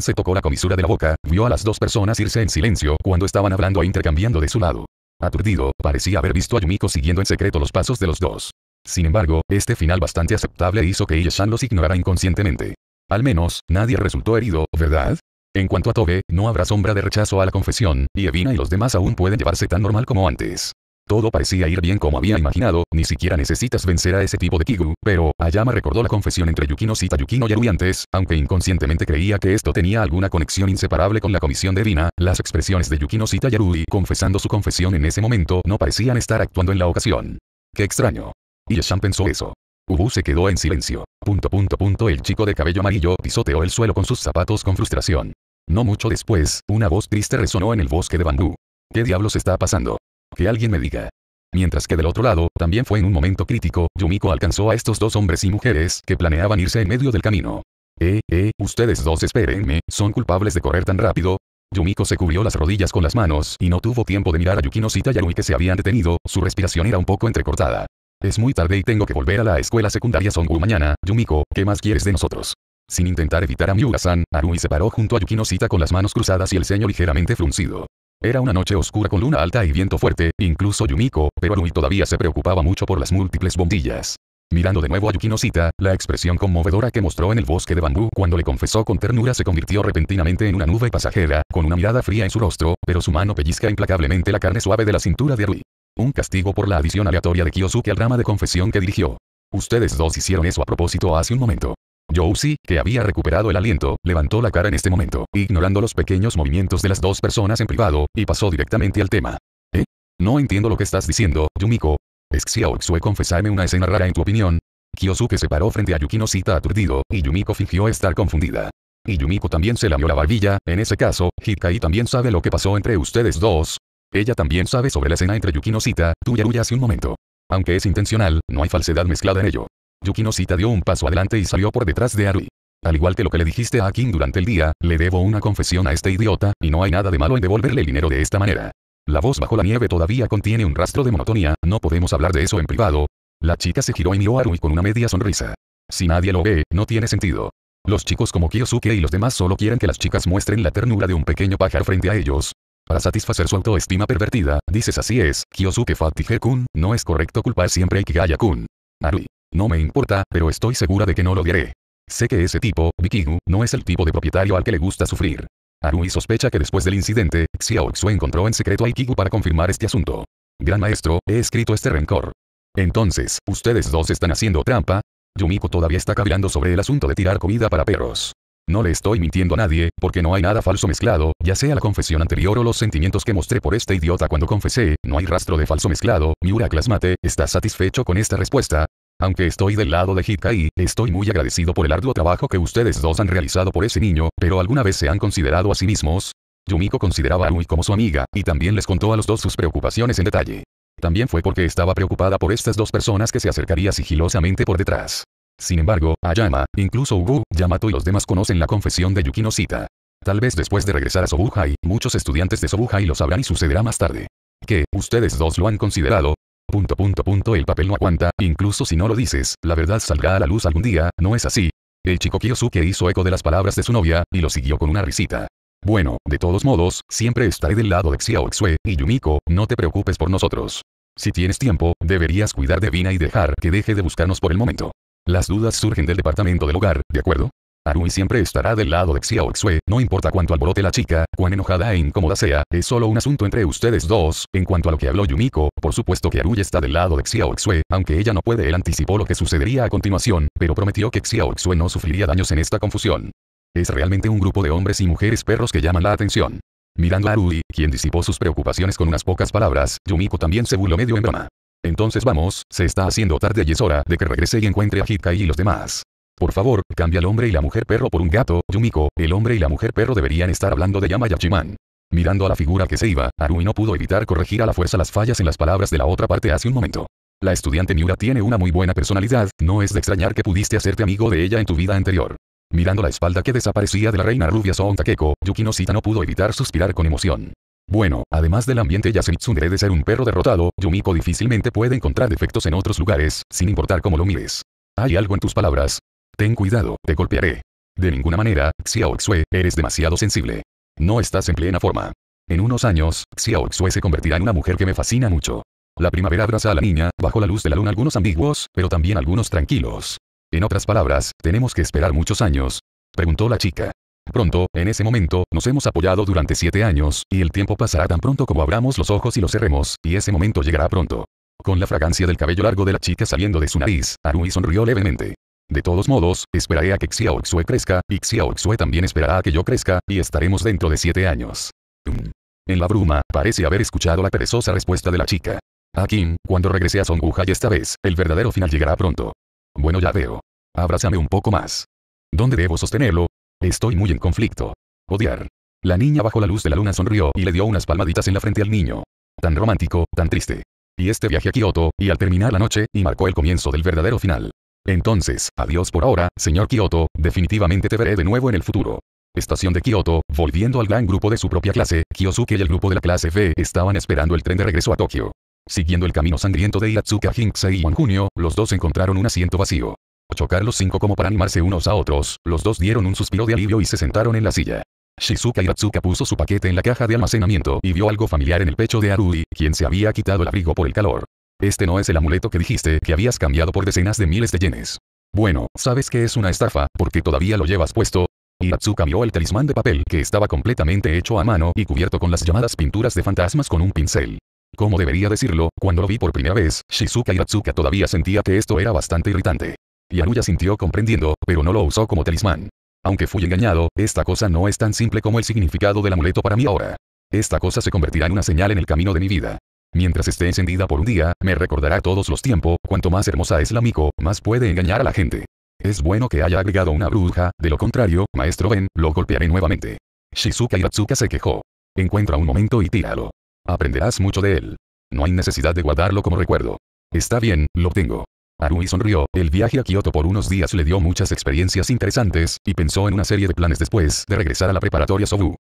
se tocó la comisura de la boca, vio a las dos personas irse en silencio cuando estaban hablando o e intercambiando de su lado. Aturdido, parecía haber visto a Yumiko siguiendo en secreto los pasos de los dos. Sin embargo, este final bastante aceptable hizo que Yeshan los ignorara inconscientemente. Al menos, nadie resultó herido, ¿verdad? En cuanto a Tobe, no habrá sombra de rechazo a la confesión, y Evina y los demás aún pueden llevarse tan normal como antes. Todo parecía ir bien como había imaginado, ni siquiera necesitas vencer a ese tipo de Kigu, pero, Ayama recordó la confesión entre Yukino y Yukino y antes, aunque inconscientemente creía que esto tenía alguna conexión inseparable con la comisión de Dina, las expresiones de Yukino Sita y Yarui, confesando su confesión en ese momento no parecían estar actuando en la ocasión. Qué extraño. Y pensó eso. Ubu se quedó en silencio. Punto punto punto el chico de cabello amarillo pisoteó el suelo con sus zapatos con frustración. No mucho después, una voz triste resonó en el bosque de bambú. ¿Qué diablos está pasando? Que alguien me diga. Mientras que del otro lado, también fue en un momento crítico, Yumiko alcanzó a estos dos hombres y mujeres que planeaban irse en medio del camino. Eh, eh, ustedes dos espérenme, ¿son culpables de correr tan rápido? Yumiko se cubrió las rodillas con las manos y no tuvo tiempo de mirar a Yukinosita y Arui que se habían detenido, su respiración era un poco entrecortada. Es muy tarde y tengo que volver a la escuela secundaria Songu mañana, Yumiko, ¿qué más quieres de nosotros? Sin intentar evitar a Miura-san, Arui se paró junto a Yukinosita con las manos cruzadas y el ceño ligeramente fruncido. Era una noche oscura con luna alta y viento fuerte, incluso Yumiko, pero Arui todavía se preocupaba mucho por las múltiples bombillas. Mirando de nuevo a Yukinosita, la expresión conmovedora que mostró en el bosque de bambú cuando le confesó con ternura se convirtió repentinamente en una nube pasajera, con una mirada fría en su rostro, pero su mano pellizca implacablemente la carne suave de la cintura de Rui. Un castigo por la adición aleatoria de Kiyosuke al drama de confesión que dirigió. Ustedes dos hicieron eso a propósito hace un momento. Josie, que había recuperado el aliento, levantó la cara en este momento, ignorando los pequeños movimientos de las dos personas en privado, y pasó directamente al tema. ¿Eh? No entiendo lo que estás diciendo, Yumiko. Es Xiaoxue confesarme una escena rara en tu opinión. Kyosuke se paró frente a Yukino aturdido, y Yumiko fingió estar confundida. Y Yumiko también se lamió la barbilla, en ese caso, Hitkai también sabe lo que pasó entre ustedes dos. Ella también sabe sobre la escena entre Yukino Sita, Aruya hace un momento. Aunque es intencional, no hay falsedad mezclada en ello. Yukino dio un paso adelante y salió por detrás de Arui. Al igual que lo que le dijiste a Akin durante el día, le debo una confesión a este idiota, y no hay nada de malo en devolverle el dinero de esta manera. La voz bajo la nieve todavía contiene un rastro de monotonía, no podemos hablar de eso en privado. La chica se giró y miró a Arui con una media sonrisa. Si nadie lo ve, no tiene sentido. Los chicos como Kiyosuke y los demás solo quieren que las chicas muestren la ternura de un pequeño pájaro frente a ellos. Para satisfacer su autoestima pervertida, dices así es, Kiyosuke Fatige kun no es correcto culpar siempre a Ikigaya-kun. Arui. No me importa, pero estoy segura de que no lo diré. Sé que ese tipo, Mikinu, no es el tipo de propietario al que le gusta sufrir. Arui sospecha que después del incidente, Xiao Xue encontró en secreto a Ikigu para confirmar este asunto. Gran maestro, he escrito este rencor. Entonces, ¿ustedes dos están haciendo trampa? Yumiko todavía está cavilando sobre el asunto de tirar comida para perros. No le estoy mintiendo a nadie, porque no hay nada falso mezclado, ya sea la confesión anterior o los sentimientos que mostré por este idiota cuando confesé, no hay rastro de falso mezclado, Miura Clasmate, ¿estás satisfecho con esta respuesta? Aunque estoy del lado de Hitkai, estoy muy agradecido por el arduo trabajo que ustedes dos han realizado por ese niño, pero ¿alguna vez se han considerado a sí mismos? Yumiko consideraba a Rui como su amiga, y también les contó a los dos sus preocupaciones en detalle. También fue porque estaba preocupada por estas dos personas que se acercaría sigilosamente por detrás. Sin embargo, Ayama, incluso Ugu, Yamato y los demás conocen la confesión de Yukino Sita. Tal vez después de regresar a Sobuhai, muchos estudiantes de Sobuhai lo sabrán y sucederá más tarde. Que, ustedes dos lo han considerado, Punto punto punto el papel no aguanta, incluso si no lo dices, la verdad saldrá a la luz algún día, ¿no es así? El chico Kiyosuke hizo eco de las palabras de su novia, y lo siguió con una risita. Bueno, de todos modos, siempre estaré del lado de Xiao Xue, y Yumiko, no te preocupes por nosotros. Si tienes tiempo, deberías cuidar de Vina y dejar que deje de buscarnos por el momento. Las dudas surgen del departamento del hogar, ¿de acuerdo? Arui siempre estará del lado de Xiao Xue, no importa cuánto alborote la chica, cuán enojada e incómoda sea, es solo un asunto entre ustedes dos. En cuanto a lo que habló Yumiko, por supuesto que Arui está del lado de Xiao Xue, aunque ella no puede, él anticipó lo que sucedería a continuación, pero prometió que Xiao Xue no sufriría daños en esta confusión. Es realmente un grupo de hombres y mujeres perros que llaman la atención. Mirando a Arui, quien disipó sus preocupaciones con unas pocas palabras, Yumiko también se burló medio en broma. Entonces vamos, se está haciendo tarde y es hora de que regrese y encuentre a Hikai y los demás. Por favor, cambia el hombre y la mujer perro por un gato, Yumiko, el hombre y la mujer perro deberían estar hablando de Yama Yachiman. Mirando a la figura que se iba, Arui no pudo evitar corregir a la fuerza las fallas en las palabras de la otra parte hace un momento. La estudiante Miura tiene una muy buena personalidad, no es de extrañar que pudiste hacerte amigo de ella en tu vida anterior. Mirando la espalda que desaparecía de la reina rubia Son Takeko, Yukino no pudo evitar suspirar con emoción. Bueno, además del ambiente Yasemitsune de ser un perro derrotado, Yumiko difícilmente puede encontrar defectos en otros lugares, sin importar cómo lo mires. Hay algo en tus palabras, Ten cuidado, te golpearé. De ninguna manera, Xiaoxue, eres demasiado sensible. No estás en plena forma. En unos años, Xiaoxue se convertirá en una mujer que me fascina mucho. La primavera abraza a la niña, bajo la luz de la luna algunos ambiguos, pero también algunos tranquilos. En otras palabras, tenemos que esperar muchos años. Preguntó la chica. Pronto, en ese momento, nos hemos apoyado durante siete años, y el tiempo pasará tan pronto como abramos los ojos y los cerremos, y ese momento llegará pronto. Con la fragancia del cabello largo de la chica saliendo de su nariz, Arui sonrió levemente. De todos modos, esperaré a que Xiaoxue crezca, y Xiaoxue también esperará a que yo crezca, y estaremos dentro de siete años. Mm. En la bruma, parece haber escuchado la perezosa respuesta de la chica. A ah, cuando regrese a Songuja y esta vez, el verdadero final llegará pronto. Bueno ya veo. Abrázame un poco más. ¿Dónde debo sostenerlo? Estoy muy en conflicto. Odiar. La niña bajo la luz de la luna sonrió y le dio unas palmaditas en la frente al niño. Tan romántico, tan triste. Y este viaje a Kioto, y al terminar la noche, y marcó el comienzo del verdadero final. Entonces, adiós por ahora, señor Kyoto, definitivamente te veré de nuevo en el futuro. Estación de Kyoto, volviendo al gran grupo de su propia clase, Kyosuke y el grupo de la clase B estaban esperando el tren de regreso a Tokio. Siguiendo el camino sangriento de Iatsuka Hinksei y Junio, los dos encontraron un asiento vacío. Chocar los cinco como para animarse unos a otros, los dos dieron un suspiro de alivio y se sentaron en la silla. Shizuka Iratsuka puso su paquete en la caja de almacenamiento y vio algo familiar en el pecho de Arui, quien se había quitado el abrigo por el calor. Este no es el amuleto que dijiste que habías cambiado por decenas de miles de yenes. Bueno, sabes que es una estafa, porque todavía lo llevas puesto. Hiratsuka miró el talismán de papel que estaba completamente hecho a mano y cubierto con las llamadas pinturas de fantasmas con un pincel. Como debería decirlo, cuando lo vi por primera vez, Shizuka Hiratsuka todavía sentía que esto era bastante irritante. Yanuya sintió comprendiendo, pero no lo usó como talismán. Aunque fui engañado, esta cosa no es tan simple como el significado del amuleto para mí ahora. Esta cosa se convertirá en una señal en el camino de mi vida. Mientras esté encendida por un día, me recordará todos los tiempos, cuanto más hermosa es la Miko, más puede engañar a la gente. Es bueno que haya agregado una bruja, de lo contrario, maestro Ben, lo golpearé nuevamente. Shizuka Iratsuka se quejó. Encuentra un momento y tíralo. Aprenderás mucho de él. No hay necesidad de guardarlo como recuerdo. Está bien, lo tengo. Arui sonrió, el viaje a Kioto por unos días le dio muchas experiencias interesantes, y pensó en una serie de planes después de regresar a la preparatoria Sobu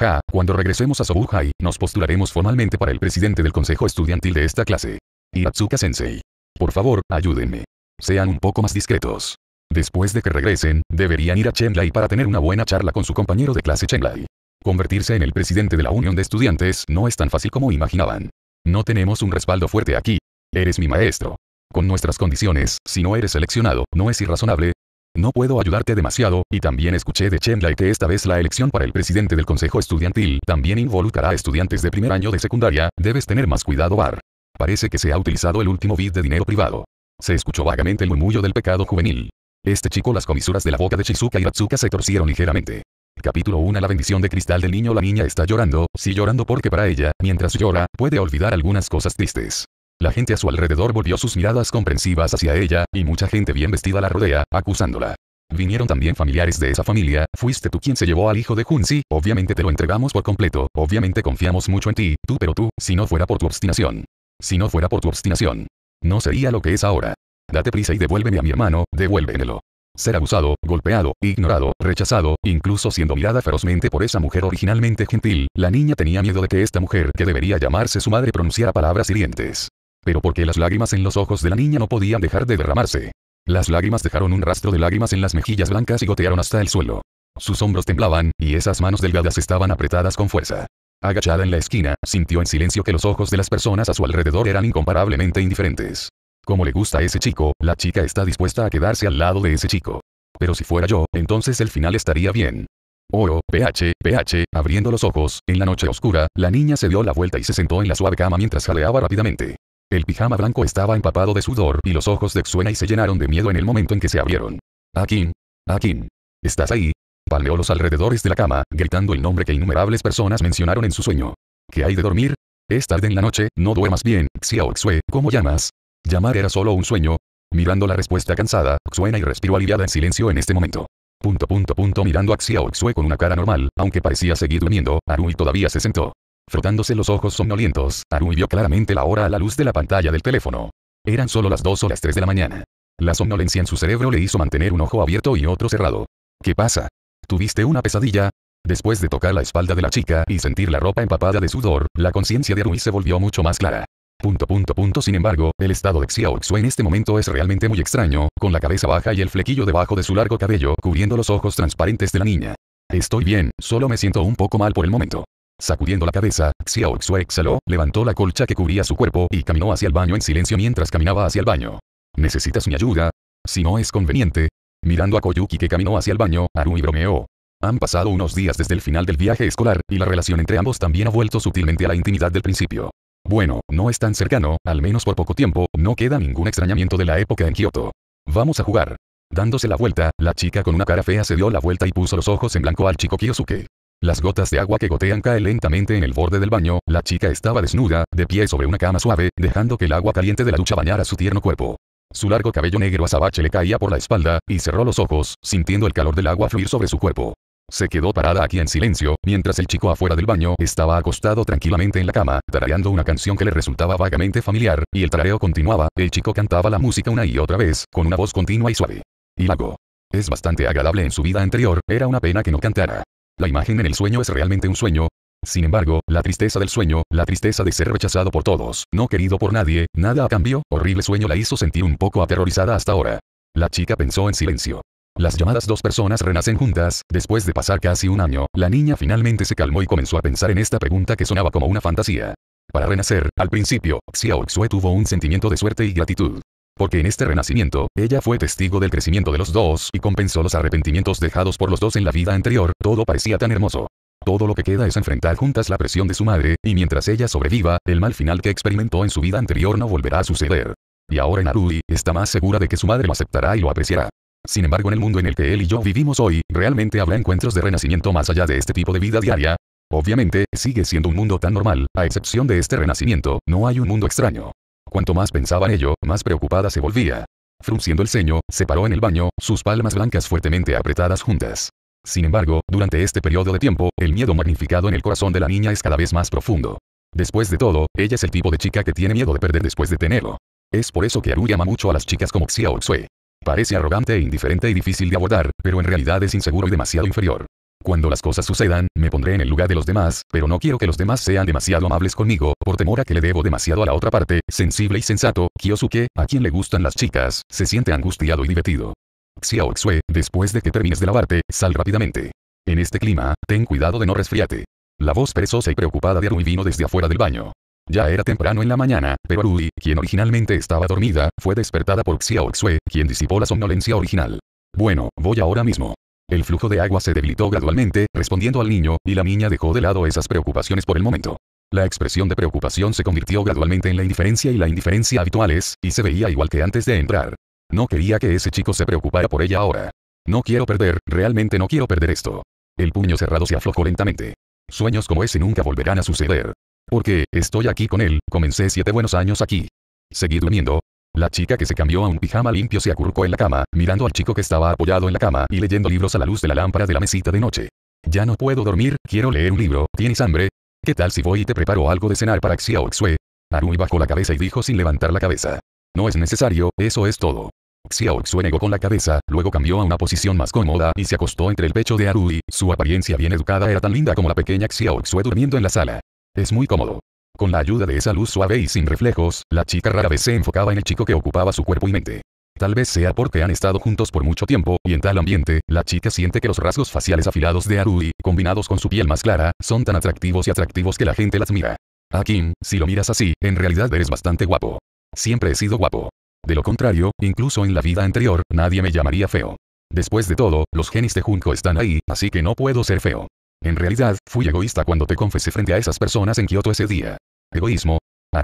ja, cuando regresemos a Sobuhai, nos postularemos formalmente para el presidente del consejo estudiantil de esta clase. Yatsuka Sensei. Por favor, ayúdenme. Sean un poco más discretos. Después de que regresen, deberían ir a Chenlai para tener una buena charla con su compañero de clase Chenlai. Convertirse en el presidente de la Unión de Estudiantes no es tan fácil como imaginaban. No tenemos un respaldo fuerte aquí. Eres mi maestro. Con nuestras condiciones, si no eres seleccionado, no es irrazonable, no puedo ayudarte demasiado, y también escuché de y que esta vez la elección para el presidente del consejo estudiantil también involucrará a estudiantes de primer año de secundaria, debes tener más cuidado Bar. Parece que se ha utilizado el último bit de dinero privado. Se escuchó vagamente el murmullo del pecado juvenil. Este chico las comisuras de la boca de Shizuka y Ratsuka se torcieron ligeramente. Capítulo 1 La bendición de cristal del niño La niña está llorando, sí llorando porque para ella, mientras llora, puede olvidar algunas cosas tristes. La gente a su alrededor volvió sus miradas comprensivas hacia ella, y mucha gente bien vestida la rodea, acusándola. Vinieron también familiares de esa familia, fuiste tú quien se llevó al hijo de Junzi. obviamente te lo entregamos por completo, obviamente confiamos mucho en ti, tú pero tú, si no fuera por tu obstinación. Si no fuera por tu obstinación. No sería lo que es ahora. Date prisa y devuélveme a mi hermano, devuélvemelo. Ser abusado, golpeado, ignorado, rechazado, incluso siendo mirada ferozmente por esa mujer originalmente gentil, la niña tenía miedo de que esta mujer que debería llamarse su madre pronunciara palabras hirientes pero porque las lágrimas en los ojos de la niña no podían dejar de derramarse. Las lágrimas dejaron un rastro de lágrimas en las mejillas blancas y gotearon hasta el suelo. Sus hombros temblaban, y esas manos delgadas estaban apretadas con fuerza. Agachada en la esquina, sintió en silencio que los ojos de las personas a su alrededor eran incomparablemente indiferentes. Como le gusta a ese chico, la chica está dispuesta a quedarse al lado de ese chico. Pero si fuera yo, entonces el final estaría bien. Oro, PH, PH, abriendo los ojos, en la noche oscura, la niña se dio la vuelta y se sentó en la suave cama mientras jaleaba rápidamente. El pijama blanco estaba empapado de sudor y los ojos de Xuena se llenaron de miedo en el momento en que se abrieron. Akin. Akin. ¿Estás ahí? Palmeó los alrededores de la cama, gritando el nombre que innumerables personas mencionaron en su sueño. ¿Qué hay de dormir? Es tarde en la noche, no duermas bien, Xiao Xue, ¿cómo llamas? ¿Llamar era solo un sueño? Mirando la respuesta cansada, Xuena y respiró aliviada en silencio en este momento. Punto punto punto mirando a Xiao con una cara normal, aunque parecía seguir durmiendo, Arui todavía se sentó. Frotándose los ojos somnolientos, Arui vio claramente la hora a la luz de la pantalla del teléfono. Eran solo las 2 o las 3 de la mañana. La somnolencia en su cerebro le hizo mantener un ojo abierto y otro cerrado. ¿Qué pasa? ¿Tuviste una pesadilla? Después de tocar la espalda de la chica y sentir la ropa empapada de sudor, la conciencia de Arui se volvió mucho más clara. Punto punto punto sin embargo, el estado de Xiao en este momento es realmente muy extraño, con la cabeza baja y el flequillo debajo de su largo cabello cubriendo los ojos transparentes de la niña. Estoy bien, solo me siento un poco mal por el momento. Sacudiendo la cabeza, Xiao exhaló, levantó la colcha que cubría su cuerpo y caminó hacia el baño en silencio mientras caminaba hacia el baño. ¿Necesitas mi ayuda? Si no es conveniente. Mirando a Koyuki que caminó hacia el baño, y bromeó. Han pasado unos días desde el final del viaje escolar, y la relación entre ambos también ha vuelto sutilmente a la intimidad del principio. Bueno, no es tan cercano, al menos por poco tiempo, no queda ningún extrañamiento de la época en Kyoto Vamos a jugar. Dándose la vuelta, la chica con una cara fea se dio la vuelta y puso los ojos en blanco al chico Kiyosuke las gotas de agua que gotean caen lentamente en el borde del baño, la chica estaba desnuda, de pie sobre una cama suave, dejando que el agua caliente de la ducha bañara su tierno cuerpo. Su largo cabello negro azabache le caía por la espalda, y cerró los ojos, sintiendo el calor del agua fluir sobre su cuerpo. Se quedó parada aquí en silencio, mientras el chico afuera del baño estaba acostado tranquilamente en la cama, tarareando una canción que le resultaba vagamente familiar, y el tarareo continuaba, el chico cantaba la música una y otra vez, con una voz continua y suave. Y lago. Es bastante agradable en su vida anterior, era una pena que no cantara. La imagen en el sueño es realmente un sueño. Sin embargo, la tristeza del sueño, la tristeza de ser rechazado por todos, no querido por nadie, nada a cambio, horrible sueño la hizo sentir un poco aterrorizada hasta ahora. La chica pensó en silencio. Las llamadas dos personas renacen juntas, después de pasar casi un año, la niña finalmente se calmó y comenzó a pensar en esta pregunta que sonaba como una fantasía. Para renacer, al principio, Xiaoxue tuvo un sentimiento de suerte y gratitud. Porque en este renacimiento, ella fue testigo del crecimiento de los dos y compensó los arrepentimientos dejados por los dos en la vida anterior, todo parecía tan hermoso. Todo lo que queda es enfrentar juntas la presión de su madre, y mientras ella sobreviva, el mal final que experimentó en su vida anterior no volverá a suceder. Y ahora Narui está más segura de que su madre lo aceptará y lo apreciará. Sin embargo, en el mundo en el que él y yo vivimos hoy, ¿realmente habrá encuentros de renacimiento más allá de este tipo de vida diaria? Obviamente, sigue siendo un mundo tan normal, a excepción de este renacimiento, no hay un mundo extraño. Cuanto más pensaba en ello, más preocupada se volvía. Frunciendo el ceño, se paró en el baño, sus palmas blancas fuertemente apretadas juntas. Sin embargo, durante este periodo de tiempo, el miedo magnificado en el corazón de la niña es cada vez más profundo. Después de todo, ella es el tipo de chica que tiene miedo de perder después de tenerlo. Es por eso que Aru llama mucho a las chicas como Xiao Xue. Parece arrogante e indiferente y difícil de abordar, pero en realidad es inseguro y demasiado inferior. Cuando las cosas sucedan, me pondré en el lugar de los demás, pero no quiero que los demás sean demasiado amables conmigo, por temor a que le debo demasiado a la otra parte, sensible y sensato, Kyosuke, a quien le gustan las chicas, se siente angustiado y divertido. Xiao Xue, después de que termines de lavarte, sal rápidamente. En este clima, ten cuidado de no resfriarte. La voz perezosa y preocupada de Arui vino desde afuera del baño. Ya era temprano en la mañana, pero Arui, quien originalmente estaba dormida, fue despertada por Xiao Xue, quien disipó la somnolencia original. Bueno, voy ahora mismo. El flujo de agua se debilitó gradualmente, respondiendo al niño, y la niña dejó de lado esas preocupaciones por el momento. La expresión de preocupación se convirtió gradualmente en la indiferencia y la indiferencia habituales, y se veía igual que antes de entrar. No quería que ese chico se preocupara por ella ahora. No quiero perder, realmente no quiero perder esto. El puño cerrado se aflojó lentamente. Sueños como ese nunca volverán a suceder. Porque, estoy aquí con él, comencé siete buenos años aquí. Seguí durmiendo, la chica que se cambió a un pijama limpio se acurrucó en la cama, mirando al chico que estaba apoyado en la cama y leyendo libros a la luz de la lámpara de la mesita de noche. Ya no puedo dormir, quiero leer un libro, ¿tienes hambre? ¿Qué tal si voy y te preparo algo de cenar para Xiaoxue? Arui bajó la cabeza y dijo sin levantar la cabeza. No es necesario, eso es todo. Xiaoxue negó con la cabeza, luego cambió a una posición más cómoda y se acostó entre el pecho de Arui, su apariencia bien educada era tan linda como la pequeña Xiaoxue durmiendo en la sala. Es muy cómodo. Con la ayuda de esa luz suave y sin reflejos, la chica rara vez se enfocaba en el chico que ocupaba su cuerpo y mente. Tal vez sea porque han estado juntos por mucho tiempo, y en tal ambiente, la chica siente que los rasgos faciales afilados de Arui, combinados con su piel más clara, son tan atractivos y atractivos que la gente las mira. A Kim, si lo miras así, en realidad eres bastante guapo. Siempre he sido guapo. De lo contrario, incluso en la vida anterior, nadie me llamaría feo. Después de todo, los genes de Junko están ahí, así que no puedo ser feo. En realidad, fui egoísta cuando te confesé frente a esas personas en Kioto ese día. Egoísmo.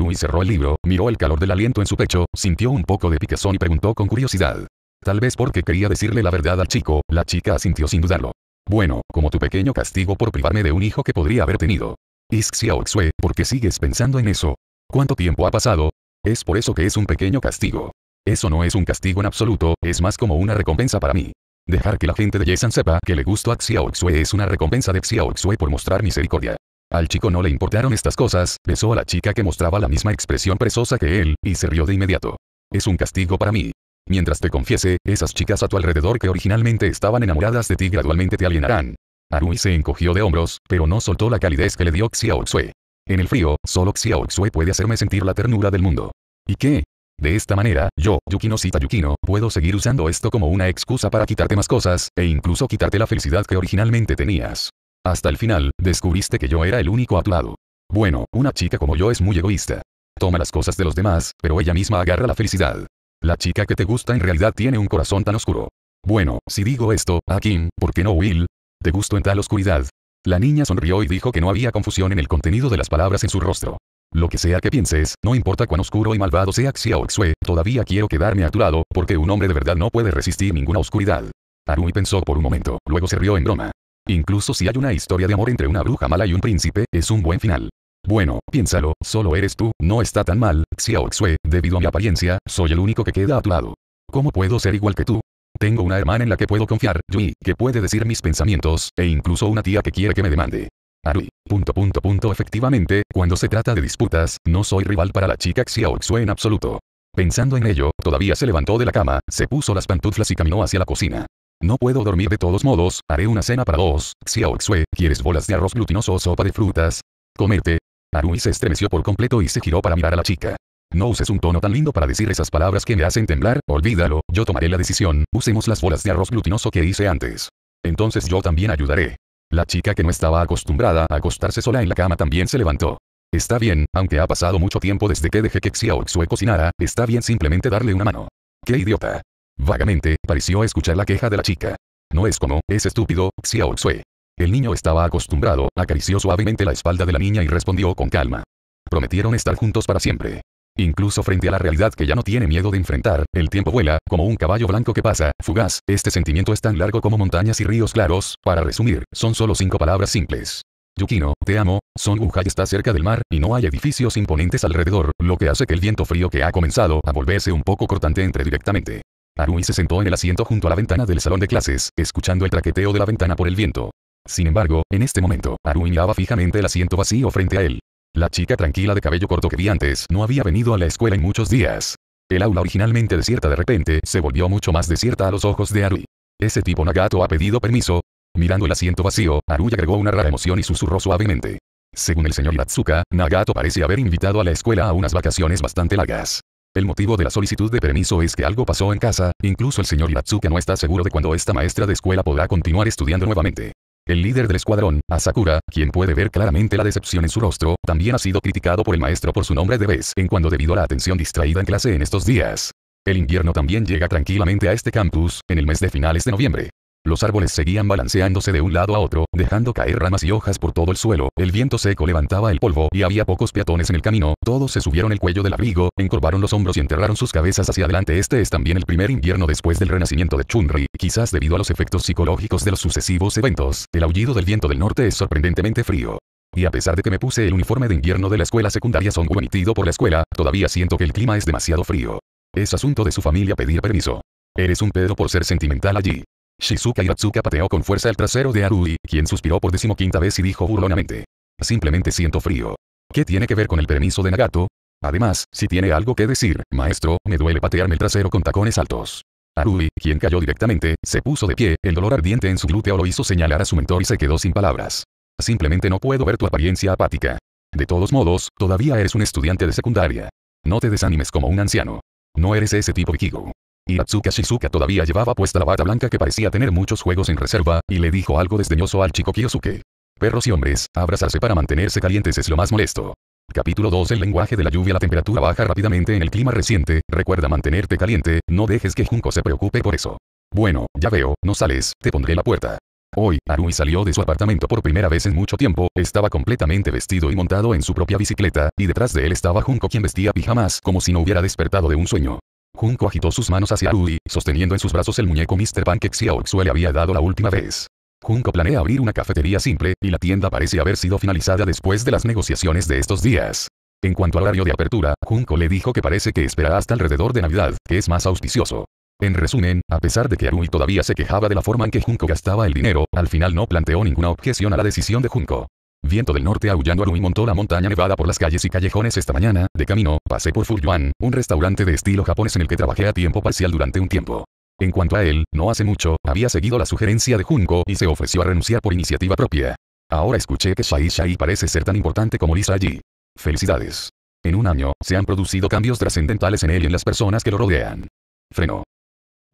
y cerró el libro, miró el calor del aliento en su pecho, sintió un poco de picazón y preguntó con curiosidad. Tal vez porque quería decirle la verdad al chico, la chica asintió sin dudarlo. Bueno, como tu pequeño castigo por privarme de un hijo que podría haber tenido. Xiao ¿por qué sigues pensando en eso? ¿Cuánto tiempo ha pasado? Es por eso que es un pequeño castigo. Eso no es un castigo en absoluto, es más como una recompensa para mí. Dejar que la gente de Yesan sepa que le gustó a Xiaoxue es una recompensa de Xiaoxue por mostrar misericordia. Al chico no le importaron estas cosas, besó a la chica que mostraba la misma expresión presosa que él, y se rió de inmediato. Es un castigo para mí. Mientras te confiese, esas chicas a tu alrededor que originalmente estaban enamoradas de ti gradualmente te alienarán. Arui se encogió de hombros, pero no soltó la calidez que le dio Xiaoxue. En el frío, solo Xiaoxue puede hacerme sentir la ternura del mundo. ¿Y qué? De esta manera, yo, Yukino Sita Yukino, puedo seguir usando esto como una excusa para quitarte más cosas, e incluso quitarte la felicidad que originalmente tenías. Hasta el final, descubriste que yo era el único a tu lado. Bueno, una chica como yo es muy egoísta. Toma las cosas de los demás, pero ella misma agarra la felicidad. La chica que te gusta en realidad tiene un corazón tan oscuro. Bueno, si digo esto, Akin, ¿por qué no Will? Te gusto en tal oscuridad. La niña sonrió y dijo que no había confusión en el contenido de las palabras en su rostro. Lo que sea que pienses, no importa cuán oscuro y malvado sea Xiaoxue, todavía quiero quedarme a tu lado, porque un hombre de verdad no puede resistir ninguna oscuridad. Harui pensó por un momento, luego se rió en broma. Incluso si hay una historia de amor entre una bruja mala y un príncipe, es un buen final. Bueno, piénsalo, solo eres tú, no está tan mal, Xiaoxue, debido a mi apariencia, soy el único que queda a tu lado. ¿Cómo puedo ser igual que tú? Tengo una hermana en la que puedo confiar, Yui, que puede decir mis pensamientos, e incluso una tía que quiere que me demande. Arui. Punto punto punto efectivamente, cuando se trata de disputas, no soy rival para la chica Xiaoxue en absoluto. Pensando en ello, todavía se levantó de la cama, se puso las pantuflas y caminó hacia la cocina. No puedo dormir de todos modos, haré una cena para dos, Xiaoxue, Xue, ¿quieres bolas de arroz glutinoso o sopa de frutas? Comete. Arui se estremeció por completo y se giró para mirar a la chica. No uses un tono tan lindo para decir esas palabras que me hacen temblar, olvídalo, yo tomaré la decisión, usemos las bolas de arroz glutinoso que hice antes. Entonces yo también ayudaré. La chica que no estaba acostumbrada a acostarse sola en la cama también se levantó. Está bien, aunque ha pasado mucho tiempo desde que dejé que Xiao Xue cocinara, está bien simplemente darle una mano. ¡Qué idiota! Vagamente, pareció escuchar la queja de la chica. No es como, es estúpido, Xiao Xue. El niño estaba acostumbrado, acarició suavemente la espalda de la niña y respondió con calma. Prometieron estar juntos para siempre. Incluso frente a la realidad que ya no tiene miedo de enfrentar, el tiempo vuela, como un caballo blanco que pasa, fugaz, este sentimiento es tan largo como montañas y ríos claros, para resumir, son solo cinco palabras simples. Yukino, te amo, Son Wuhai está cerca del mar, y no hay edificios imponentes alrededor, lo que hace que el viento frío que ha comenzado a volverse un poco cortante entre directamente. Arui se sentó en el asiento junto a la ventana del salón de clases, escuchando el traqueteo de la ventana por el viento. Sin embargo, en este momento, Arwin miraba fijamente el asiento vacío frente a él. La chica tranquila de cabello corto que vi antes no había venido a la escuela en muchos días. El aula originalmente desierta de repente se volvió mucho más desierta a los ojos de Arui. Ese tipo Nagato ha pedido permiso. Mirando el asiento vacío, Arui agregó una rara emoción y susurró suavemente. Según el señor Iatsuka, Nagato parece haber invitado a la escuela a unas vacaciones bastante largas. El motivo de la solicitud de permiso es que algo pasó en casa, incluso el señor Iatsuka no está seguro de cuándo esta maestra de escuela podrá continuar estudiando nuevamente. El líder del escuadrón, Asakura, quien puede ver claramente la decepción en su rostro, también ha sido criticado por el maestro por su nombre de vez en cuando debido a la atención distraída en clase en estos días. El invierno también llega tranquilamente a este campus, en el mes de finales de noviembre. Los árboles seguían balanceándose de un lado a otro, dejando caer ramas y hojas por todo el suelo, el viento seco levantaba el polvo y había pocos peatones en el camino, todos se subieron el cuello del abrigo, encorvaron los hombros y enterraron sus cabezas hacia adelante. Este es también el primer invierno después del renacimiento de Chunri, quizás debido a los efectos psicológicos de los sucesivos eventos, el aullido del viento del norte es sorprendentemente frío. Y a pesar de que me puse el uniforme de invierno de la escuela secundaria son emitido por la escuela, todavía siento que el clima es demasiado frío. Es asunto de su familia pedir permiso. Eres un pedo por ser sentimental allí. Shizuka Hiratsuka pateó con fuerza el trasero de Arui, quien suspiró por decimoquinta vez y dijo burlonamente. Simplemente siento frío. ¿Qué tiene que ver con el permiso de Nagato? Además, si tiene algo que decir, maestro, me duele patearme el trasero con tacones altos. Arui, quien cayó directamente, se puso de pie, el dolor ardiente en su glúteo lo hizo señalar a su mentor y se quedó sin palabras. Simplemente no puedo ver tu apariencia apática. De todos modos, todavía eres un estudiante de secundaria. No te desanimes como un anciano. No eres ese tipo de Kigo y Shizuka todavía llevaba puesta la bata blanca que parecía tener muchos juegos en reserva, y le dijo algo desdeñoso al chico Kiyosuke. Perros y hombres, abrazarse para mantenerse calientes es lo más molesto. Capítulo 2 El lenguaje de la lluvia La temperatura baja rápidamente en el clima reciente, recuerda mantenerte caliente, no dejes que Junko se preocupe por eso. Bueno, ya veo, no sales, te pondré la puerta. Hoy, Arui salió de su apartamento por primera vez en mucho tiempo, estaba completamente vestido y montado en su propia bicicleta, y detrás de él estaba Junko quien vestía pijamas como si no hubiera despertado de un sueño. Junko agitó sus manos hacia Arui, sosteniendo en sus brazos el muñeco Mr. Pancake que le había dado la última vez. Junko planea abrir una cafetería simple, y la tienda parece haber sido finalizada después de las negociaciones de estos días. En cuanto al horario de apertura, Junko le dijo que parece que esperará hasta alrededor de Navidad, que es más auspicioso. En resumen, a pesar de que Arui todavía se quejaba de la forma en que Junko gastaba el dinero, al final no planteó ninguna objeción a la decisión de Junko. Viento del norte aullando y montó la montaña nevada por las calles y callejones esta mañana, de camino, pasé por Furyuan, un restaurante de estilo japonés en el que trabajé a tiempo parcial durante un tiempo. En cuanto a él, no hace mucho, había seguido la sugerencia de Junko y se ofreció a renunciar por iniciativa propia. Ahora escuché que Shai Shai parece ser tan importante como Lisa allí. Felicidades. En un año, se han producido cambios trascendentales en él y en las personas que lo rodean. Freno.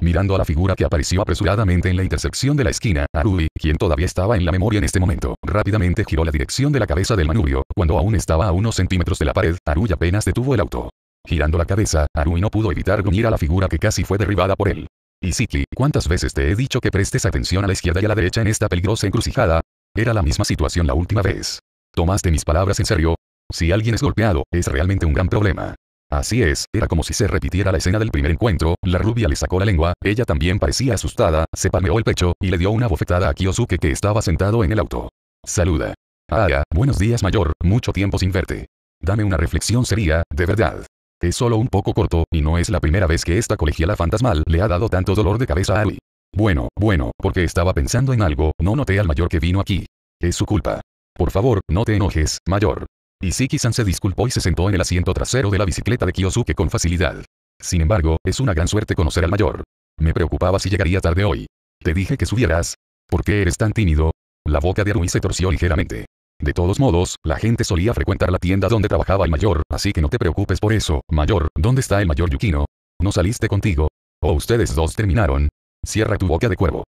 Mirando a la figura que apareció apresuradamente en la intersección de la esquina, Arui, quien todavía estaba en la memoria en este momento, rápidamente giró la dirección de la cabeza del manubrio, cuando aún estaba a unos centímetros de la pared, Arui apenas detuvo el auto. Girando la cabeza, Arui no pudo evitar gruñir a la figura que casi fue derribada por él. Y Isiki, ¿cuántas veces te he dicho que prestes atención a la izquierda y a la derecha en esta peligrosa encrucijada? Era la misma situación la última vez. ¿Tomaste mis palabras en serio? Si alguien es golpeado, es realmente un gran problema. Así es, era como si se repitiera la escena del primer encuentro, la rubia le sacó la lengua, ella también parecía asustada, se palmeó el pecho, y le dio una bofetada a Kyosuke que estaba sentado en el auto. Saluda. Ah, buenos días mayor, mucho tiempo sin verte. Dame una reflexión seria, de verdad. Es solo un poco corto, y no es la primera vez que esta colegiala fantasmal le ha dado tanto dolor de cabeza a Ari. Bueno, bueno, porque estaba pensando en algo, no noté al mayor que vino aquí. Es su culpa. Por favor, no te enojes, mayor. Isiki-san se disculpó y se sentó en el asiento trasero de la bicicleta de Kiyosuke con facilidad. Sin embargo, es una gran suerte conocer al mayor. Me preocupaba si llegaría tarde hoy. Te dije que subieras. ¿Por qué eres tan tímido? La boca de Arui se torció ligeramente. De todos modos, la gente solía frecuentar la tienda donde trabajaba el mayor, así que no te preocupes por eso, mayor, ¿dónde está el mayor Yukino? ¿No saliste contigo? ¿O oh, ustedes dos terminaron? Cierra tu boca de cuervo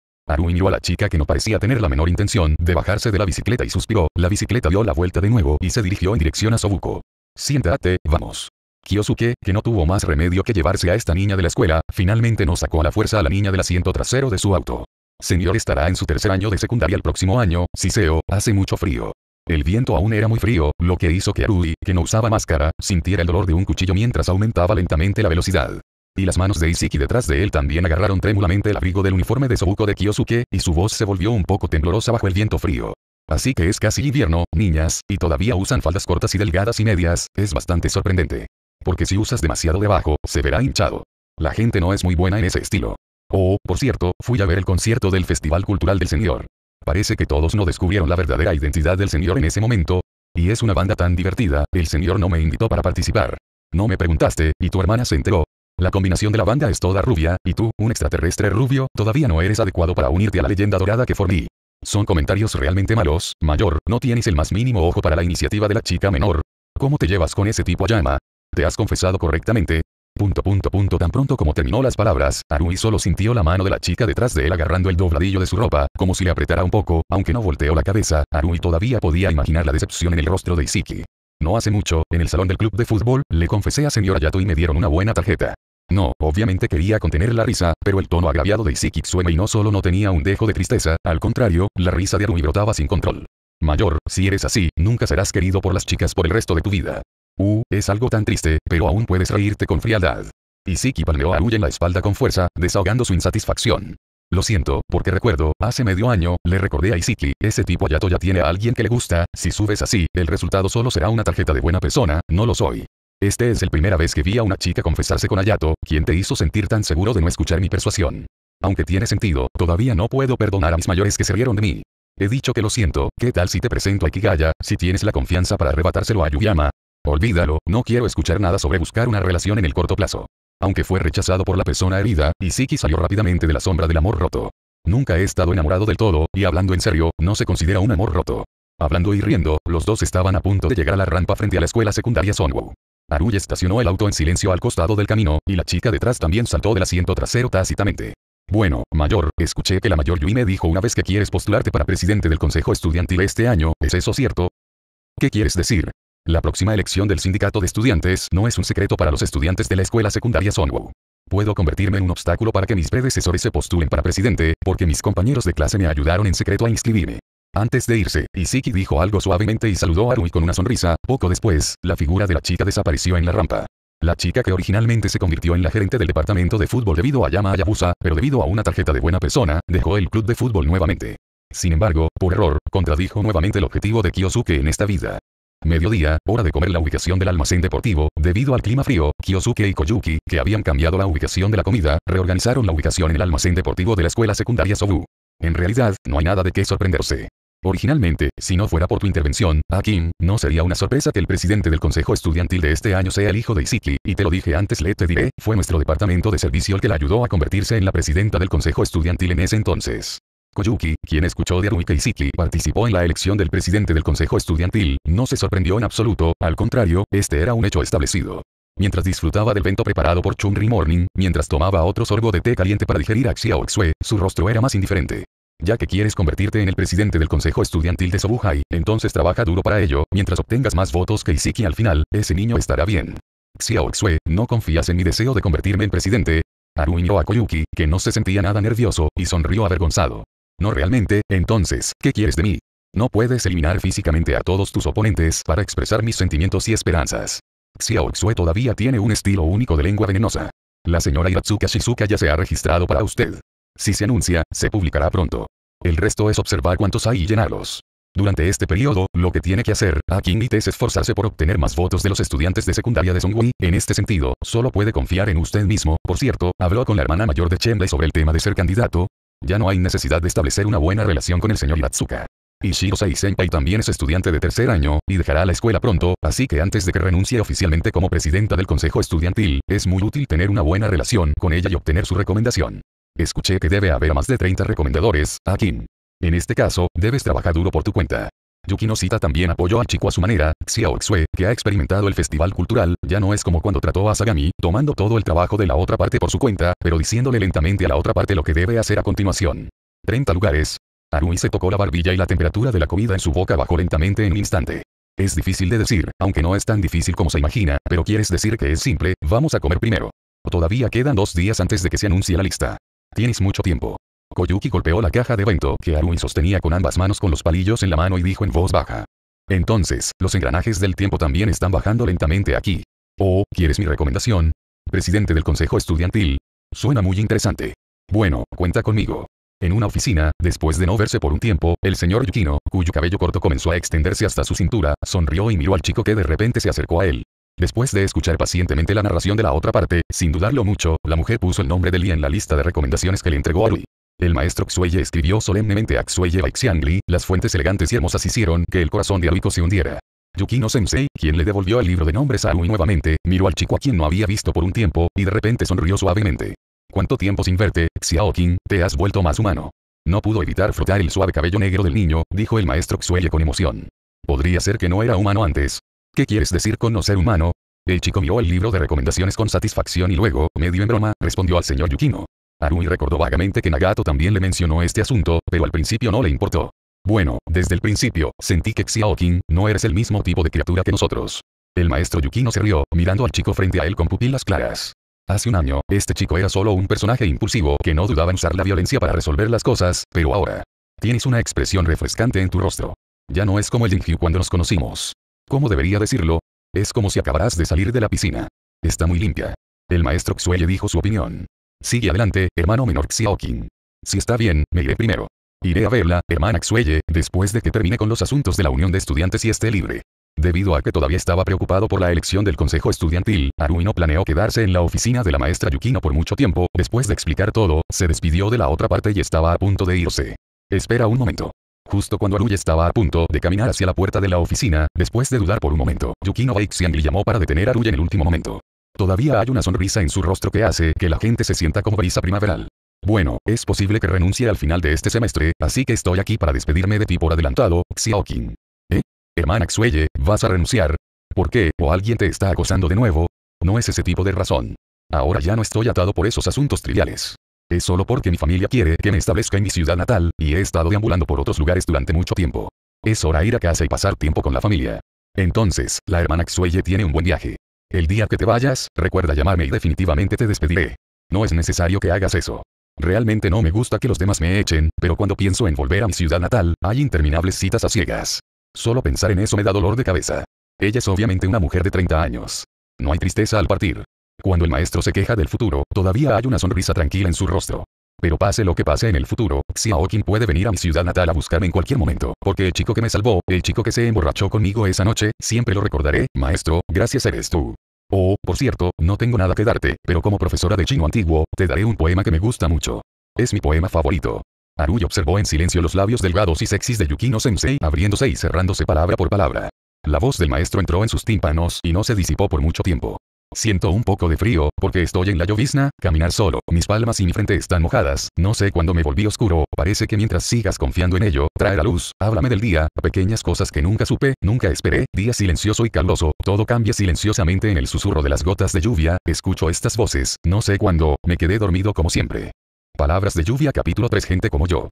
miró a la chica que no parecía tener la menor intención de bajarse de la bicicleta y suspiró. La bicicleta dio la vuelta de nuevo y se dirigió en dirección a Sobuko. Siéntate, vamos. Kyosuke, que no tuvo más remedio que llevarse a esta niña de la escuela, finalmente no sacó a la fuerza a la niña del asiento trasero de su auto. Señor estará en su tercer año de secundaria el próximo año, Siseo, hace mucho frío. El viento aún era muy frío, lo que hizo que Arui, que no usaba máscara, sintiera el dolor de un cuchillo mientras aumentaba lentamente la velocidad y las manos de Isiki detrás de él también agarraron trémulamente el abrigo del uniforme de Sobuko de Kyosuke, y su voz se volvió un poco temblorosa bajo el viento frío. Así que es casi invierno, niñas, y todavía usan faldas cortas y delgadas y medias, es bastante sorprendente. Porque si usas demasiado debajo, se verá hinchado. La gente no es muy buena en ese estilo. Oh, por cierto, fui a ver el concierto del Festival Cultural del Señor. Parece que todos no descubrieron la verdadera identidad del Señor en ese momento. Y es una banda tan divertida, el Señor no me invitó para participar. No me preguntaste, y tu hermana se enteró, la combinación de la banda es toda rubia, y tú, un extraterrestre rubio, todavía no eres adecuado para unirte a la leyenda dorada que formí. Son comentarios realmente malos, mayor, no tienes el más mínimo ojo para la iniciativa de la chica menor. ¿Cómo te llevas con ese tipo llama? ¿Te has confesado correctamente? Punto punto punto tan pronto como terminó las palabras, Arui solo sintió la mano de la chica detrás de él agarrando el dobladillo de su ropa, como si le apretara un poco, aunque no volteó la cabeza, Arui todavía podía imaginar la decepción en el rostro de Isiki. No hace mucho, en el salón del club de fútbol, le confesé a señor Ayato y me dieron una buena tarjeta. No, obviamente quería contener la risa, pero el tono agraviado de Isiki y no solo no tenía un dejo de tristeza, al contrario, la risa de Arui brotaba sin control. Mayor, si eres así, nunca serás querido por las chicas por el resto de tu vida. Uh, es algo tan triste, pero aún puedes reírte con frialdad. Isiki palmeó a Aruya en la espalda con fuerza, desahogando su insatisfacción. Lo siento, porque recuerdo, hace medio año, le recordé a Isiki, ese tipo Ayato ya tiene a alguien que le gusta, si subes así, el resultado solo será una tarjeta de buena persona, no lo soy. Este es el primera vez que vi a una chica confesarse con Ayato, quien te hizo sentir tan seguro de no escuchar mi persuasión. Aunque tiene sentido, todavía no puedo perdonar a mis mayores que se rieron de mí. He dicho que lo siento, ¿qué tal si te presento a Ikigaya, si tienes la confianza para arrebatárselo a Yuyama? Olvídalo, no quiero escuchar nada sobre buscar una relación en el corto plazo aunque fue rechazado por la persona herida, Siki salió rápidamente de la sombra del amor roto. Nunca he estado enamorado del todo, y hablando en serio, no se considera un amor roto. Hablando y riendo, los dos estaban a punto de llegar a la rampa frente a la escuela secundaria Sonwoo. Aruya estacionó el auto en silencio al costado del camino, y la chica detrás también saltó del asiento trasero tácitamente. Bueno, mayor, escuché que la mayor Yui me dijo una vez que quieres postularte para presidente del consejo estudiantil este año, ¿es eso cierto? ¿Qué quieres decir? La próxima elección del sindicato de estudiantes no es un secreto para los estudiantes de la escuela secundaria Sonwoo. Puedo convertirme en un obstáculo para que mis predecesores se postulen para presidente, porque mis compañeros de clase me ayudaron en secreto a inscribirme. Antes de irse, Isiki dijo algo suavemente y saludó a Rui con una sonrisa, poco después, la figura de la chica desapareció en la rampa. La chica que originalmente se convirtió en la gerente del departamento de fútbol debido a Yama Ayabusa, pero debido a una tarjeta de buena persona, dejó el club de fútbol nuevamente. Sin embargo, por error, contradijo nuevamente el objetivo de Kiyosuke en esta vida. Mediodía, hora de comer la ubicación del almacén deportivo, debido al clima frío, Kiyosuke y Koyuki, que habían cambiado la ubicación de la comida, reorganizaron la ubicación en el almacén deportivo de la escuela secundaria Sobu. En realidad, no hay nada de qué sorprenderse. Originalmente, si no fuera por tu intervención, Akin, no sería una sorpresa que el presidente del consejo estudiantil de este año sea el hijo de Isiki, y te lo dije antes le te diré, fue nuestro departamento de servicio el que la ayudó a convertirse en la presidenta del consejo estudiantil en ese entonces. Koyuki, quien escuchó de Arui Keisiki participó en la elección del presidente del consejo estudiantil, no se sorprendió en absoluto, al contrario, este era un hecho establecido. Mientras disfrutaba del vento preparado por Chunri Morning, mientras tomaba otro sorbo de té caliente para digerir a Xiao Xue, su rostro era más indiferente. Ya que quieres convertirte en el presidente del consejo estudiantil de Sobuhai, entonces trabaja duro para ello, mientras obtengas más votos que Isiki al final, ese niño estará bien. Xiao Xue, ¿no confías en mi deseo de convertirme en presidente? miró a Koyuki, que no se sentía nada nervioso, y sonrió avergonzado. No realmente, entonces, ¿qué quieres de mí? No puedes eliminar físicamente a todos tus oponentes para expresar mis sentimientos y esperanzas. Xiao Xue todavía tiene un estilo único de lengua venenosa. La señora Hiratsuka Shizuka ya se ha registrado para usted. Si se anuncia, se publicará pronto. El resto es observar cuántos hay y llenarlos. Durante este periodo, lo que tiene que hacer, Akinite es esforzarse por obtener más votos de los estudiantes de secundaria de Songwei. En este sentido, solo puede confiar en usted mismo. Por cierto, habló con la hermana mayor de Chenlai sobre el tema de ser candidato. Ya no hay necesidad de establecer una buena relación con el señor Iratsuka. Ishiro sei también es estudiante de tercer año, y dejará la escuela pronto, así que antes de que renuncie oficialmente como presidenta del consejo estudiantil, es muy útil tener una buena relación con ella y obtener su recomendación. Escuché que debe haber más de 30 recomendadores, Akin. En este caso, debes trabajar duro por tu cuenta. Yukino Sita también apoyó a Chico a su manera, Xiaoxue, que ha experimentado el festival cultural, ya no es como cuando trató a Sagami, tomando todo el trabajo de la otra parte por su cuenta, pero diciéndole lentamente a la otra parte lo que debe hacer a continuación. 30 lugares. Arui se tocó la barbilla y la temperatura de la comida en su boca bajó lentamente en un instante. Es difícil de decir, aunque no es tan difícil como se imagina, pero quieres decir que es simple, vamos a comer primero. Todavía quedan dos días antes de que se anuncie la lista. Tienes mucho tiempo. Koyuki golpeó la caja de vento que Arui sostenía con ambas manos con los palillos en la mano y dijo en voz baja. Entonces, los engranajes del tiempo también están bajando lentamente aquí. Oh, ¿quieres mi recomendación? Presidente del Consejo Estudiantil. Suena muy interesante. Bueno, cuenta conmigo. En una oficina, después de no verse por un tiempo, el señor Yukino, cuyo cabello corto comenzó a extenderse hasta su cintura, sonrió y miró al chico que de repente se acercó a él. Después de escuchar pacientemente la narración de la otra parte, sin dudarlo mucho, la mujer puso el nombre de Lee en la lista de recomendaciones que le entregó a el maestro Xueye escribió solemnemente a Xueye Xiangli. las fuentes elegantes y hermosas hicieron que el corazón de Awiko se hundiera. Yukino Sensei, quien le devolvió el libro de nombres a Aoi nuevamente, miró al chico a quien no había visto por un tiempo, y de repente sonrió suavemente. ¿Cuánto tiempo sin verte, Xiaoqing, Te has vuelto más humano. No pudo evitar frotar el suave cabello negro del niño, dijo el maestro Xueye con emoción. Podría ser que no era humano antes. ¿Qué quieres decir con no ser humano? El chico miró el libro de recomendaciones con satisfacción y luego, medio en broma, respondió al señor Yukino. Arui recordó vagamente que Nagato también le mencionó este asunto, pero al principio no le importó. Bueno, desde el principio, sentí que Xiaoking, no eres el mismo tipo de criatura que nosotros. El maestro Yukino se rió, mirando al chico frente a él con pupilas claras. Hace un año, este chico era solo un personaje impulsivo que no dudaba en usar la violencia para resolver las cosas, pero ahora. Tienes una expresión refrescante en tu rostro. Ya no es como el Jinju cuando nos conocimos. ¿Cómo debería decirlo? Es como si acabaras de salir de la piscina. Está muy limpia. El maestro Xuelle dijo su opinión. Sigue adelante, hermano menor Xiaokin. Si está bien, me iré primero. Iré a verla, hermana Xueye, después de que termine con los asuntos de la unión de estudiantes y esté libre. Debido a que todavía estaba preocupado por la elección del consejo estudiantil, Aruino planeó quedarse en la oficina de la maestra Yukino por mucho tiempo, después de explicar todo, se despidió de la otra parte y estaba a punto de irse. Espera un momento. Justo cuando Aruya estaba a punto de caminar hacia la puerta de la oficina, después de dudar por un momento, Yukino Xiang le llamó para detener a Aruya en el último momento. Todavía hay una sonrisa en su rostro que hace que la gente se sienta como brisa primaveral. Bueno, es posible que renuncie al final de este semestre, así que estoy aquí para despedirme de ti por adelantado, Xiaokin. ¿Eh? Hermana Xueye, ¿vas a renunciar? ¿Por qué? ¿O alguien te está acosando de nuevo? No es ese tipo de razón. Ahora ya no estoy atado por esos asuntos triviales. Es solo porque mi familia quiere que me establezca en mi ciudad natal, y he estado deambulando por otros lugares durante mucho tiempo. Es hora de ir a casa y pasar tiempo con la familia. Entonces, la hermana Xueye tiene un buen viaje. El día que te vayas, recuerda llamarme y definitivamente te despediré. No es necesario que hagas eso. Realmente no me gusta que los demás me echen, pero cuando pienso en volver a mi ciudad natal, hay interminables citas a ciegas. Solo pensar en eso me da dolor de cabeza. Ella es obviamente una mujer de 30 años. No hay tristeza al partir. Cuando el maestro se queja del futuro, todavía hay una sonrisa tranquila en su rostro. Pero pase lo que pase en el futuro, Aokin puede venir a mi ciudad natal a buscarme en cualquier momento, porque el chico que me salvó, el chico que se emborrachó conmigo esa noche, siempre lo recordaré, maestro, gracias eres tú. Oh, por cierto, no tengo nada que darte, pero como profesora de chino antiguo, te daré un poema que me gusta mucho. Es mi poema favorito. Arui observó en silencio los labios delgados y sexys de Yukino Sensei abriéndose y cerrándose palabra por palabra. La voz del maestro entró en sus tímpanos y no se disipó por mucho tiempo. Siento un poco de frío, porque estoy en la llovizna, caminar solo, mis palmas y mi frente están mojadas, no sé cuándo me volví oscuro, parece que mientras sigas confiando en ello, trae la luz, háblame del día, pequeñas cosas que nunca supe, nunca esperé, día silencioso y caluroso, todo cambia silenciosamente en el susurro de las gotas de lluvia, escucho estas voces, no sé cuándo, me quedé dormido como siempre. Palabras de lluvia capítulo 3 Gente como yo.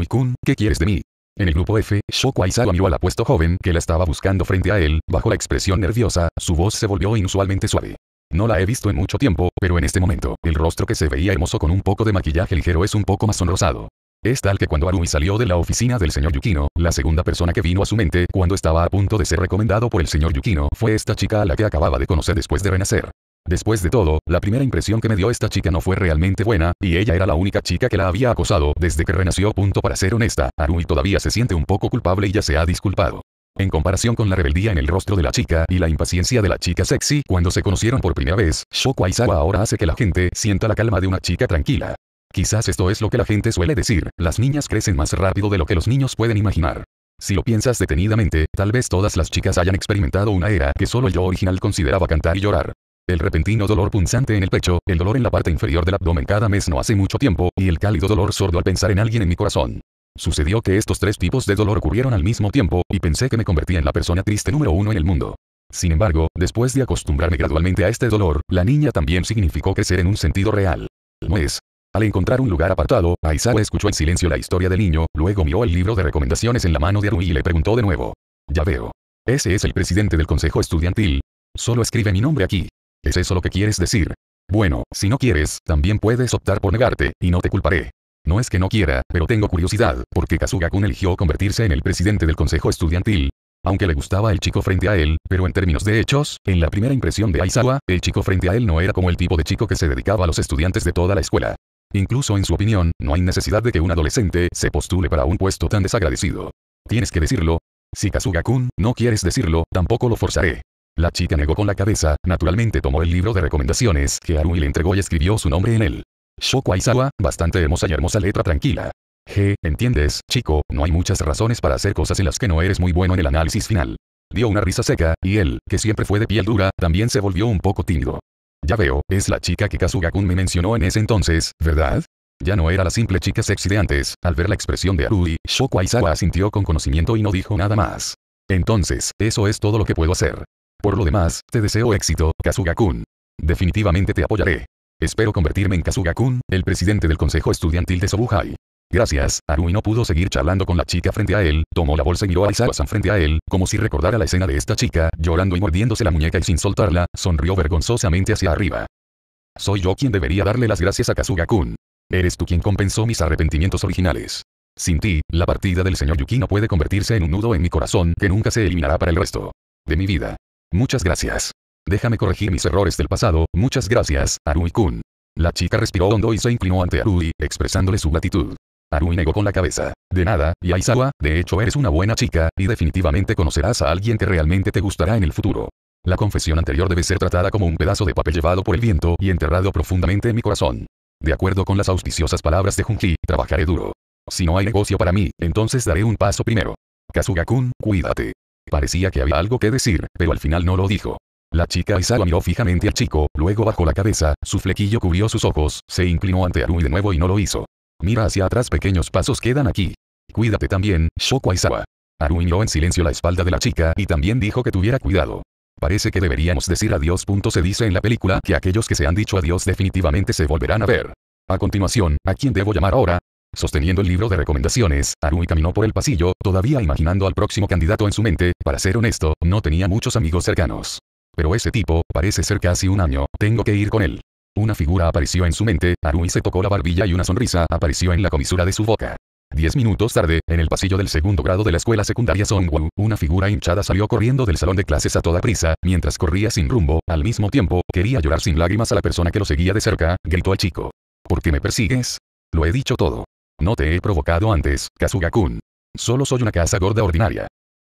y kun ¿qué quieres de mí? En el grupo F, Shoko Aizawa miró al apuesto joven que la estaba buscando frente a él, bajo la expresión nerviosa, su voz se volvió inusualmente suave. No la he visto en mucho tiempo, pero en este momento, el rostro que se veía hermoso con un poco de maquillaje ligero es un poco más sonrosado. Es tal que cuando Arumi salió de la oficina del señor Yukino, la segunda persona que vino a su mente cuando estaba a punto de ser recomendado por el señor Yukino fue esta chica a la que acababa de conocer después de renacer. Después de todo, la primera impresión que me dio esta chica no fue realmente buena, y ella era la única chica que la había acosado desde que renació. Punto para ser honesta, Arui todavía se siente un poco culpable y ya se ha disculpado. En comparación con la rebeldía en el rostro de la chica y la impaciencia de la chica sexy cuando se conocieron por primera vez, Shoko Aizawa ahora hace que la gente sienta la calma de una chica tranquila. Quizás esto es lo que la gente suele decir, las niñas crecen más rápido de lo que los niños pueden imaginar. Si lo piensas detenidamente, tal vez todas las chicas hayan experimentado una era que solo yo original consideraba cantar y llorar. El repentino dolor punzante en el pecho, el dolor en la parte inferior del abdomen cada mes no hace mucho tiempo, y el cálido dolor sordo al pensar en alguien en mi corazón. Sucedió que estos tres tipos de dolor ocurrieron al mismo tiempo, y pensé que me convertía en la persona triste número uno en el mundo. Sin embargo, después de acostumbrarme gradualmente a este dolor, la niña también significó crecer en un sentido real. No es. Al encontrar un lugar apartado, Aizawa escuchó en silencio la historia del niño, luego miró el libro de recomendaciones en la mano de Arui y le preguntó de nuevo. Ya veo. Ese es el presidente del consejo estudiantil. Solo escribe mi nombre aquí. ¿Es eso lo que quieres decir? Bueno, si no quieres, también puedes optar por negarte, y no te culparé. No es que no quiera, pero tengo curiosidad, porque Kazuga-kun eligió convertirse en el presidente del consejo estudiantil. Aunque le gustaba el chico frente a él, pero en términos de hechos, en la primera impresión de Aizawa, el chico frente a él no era como el tipo de chico que se dedicaba a los estudiantes de toda la escuela. Incluso en su opinión, no hay necesidad de que un adolescente se postule para un puesto tan desagradecido. Tienes que decirlo. Si Kazuga-kun, no quieres decirlo, tampoco lo forzaré. La chica negó con la cabeza, naturalmente tomó el libro de recomendaciones que Arui le entregó y escribió su nombre en él. Shoko Aizawa, bastante hermosa y hermosa letra tranquila. G, ¿entiendes, chico? No hay muchas razones para hacer cosas en las que no eres muy bueno en el análisis final. Dio una risa seca, y él, que siempre fue de piel dura, también se volvió un poco tímido. Ya veo, es la chica que Kazugakun me mencionó en ese entonces, ¿verdad? Ya no era la simple chica sexy de antes, al ver la expresión de Arui, Shoko Aizawa asintió con conocimiento y no dijo nada más. Entonces, eso es todo lo que puedo hacer. Por lo demás, te deseo éxito, Kazuga-kun. Definitivamente te apoyaré. Espero convertirme en Kazuga-kun, el presidente del consejo estudiantil de Sobuhai. Gracias, Arui no pudo seguir charlando con la chica frente a él, tomó la bolsa y miró a izawa san frente a él, como si recordara la escena de esta chica, llorando y mordiéndose la muñeca y sin soltarla, sonrió vergonzosamente hacia arriba. Soy yo quien debería darle las gracias a Kazuga-kun. Eres tú quien compensó mis arrepentimientos originales. Sin ti, la partida del señor Yuki no puede convertirse en un nudo en mi corazón que nunca se eliminará para el resto de mi vida. Muchas gracias. Déjame corregir mis errores del pasado, muchas gracias, Arui-kun. La chica respiró hondo y se inclinó ante Arui, expresándole su gratitud. Arui negó con la cabeza. De nada, Yaisawa, de hecho eres una buena chica, y definitivamente conocerás a alguien que realmente te gustará en el futuro. La confesión anterior debe ser tratada como un pedazo de papel llevado por el viento y enterrado profundamente en mi corazón. De acuerdo con las auspiciosas palabras de Junji, trabajaré duro. Si no hay negocio para mí, entonces daré un paso primero. kazuga kun cuídate. Parecía que había algo que decir, pero al final no lo dijo. La chica Aizawa miró fijamente al chico, luego bajó la cabeza, su flequillo cubrió sus ojos, se inclinó ante Arui de nuevo y no lo hizo. Mira hacia atrás pequeños pasos quedan aquí. Cuídate también, Shoko Aizawa. Arui miró en silencio la espalda de la chica y también dijo que tuviera cuidado. Parece que deberíamos decir adiós. Se dice en la película que aquellos que se han dicho adiós definitivamente se volverán a ver. A continuación, ¿a quién debo llamar ahora? Sosteniendo el libro de recomendaciones, Arui caminó por el pasillo, todavía imaginando al próximo candidato en su mente, para ser honesto, no tenía muchos amigos cercanos. Pero ese tipo, parece ser casi un año, tengo que ir con él. Una figura apareció en su mente, Arui se tocó la barbilla y una sonrisa apareció en la comisura de su boca. Diez minutos tarde, en el pasillo del segundo grado de la escuela secundaria Songwu, una figura hinchada salió corriendo del salón de clases a toda prisa, mientras corría sin rumbo, al mismo tiempo, quería llorar sin lágrimas a la persona que lo seguía de cerca, gritó al chico. ¿Por qué me persigues? Lo he dicho todo. No te he provocado antes, Kazuga-kun. Solo soy una casa gorda ordinaria.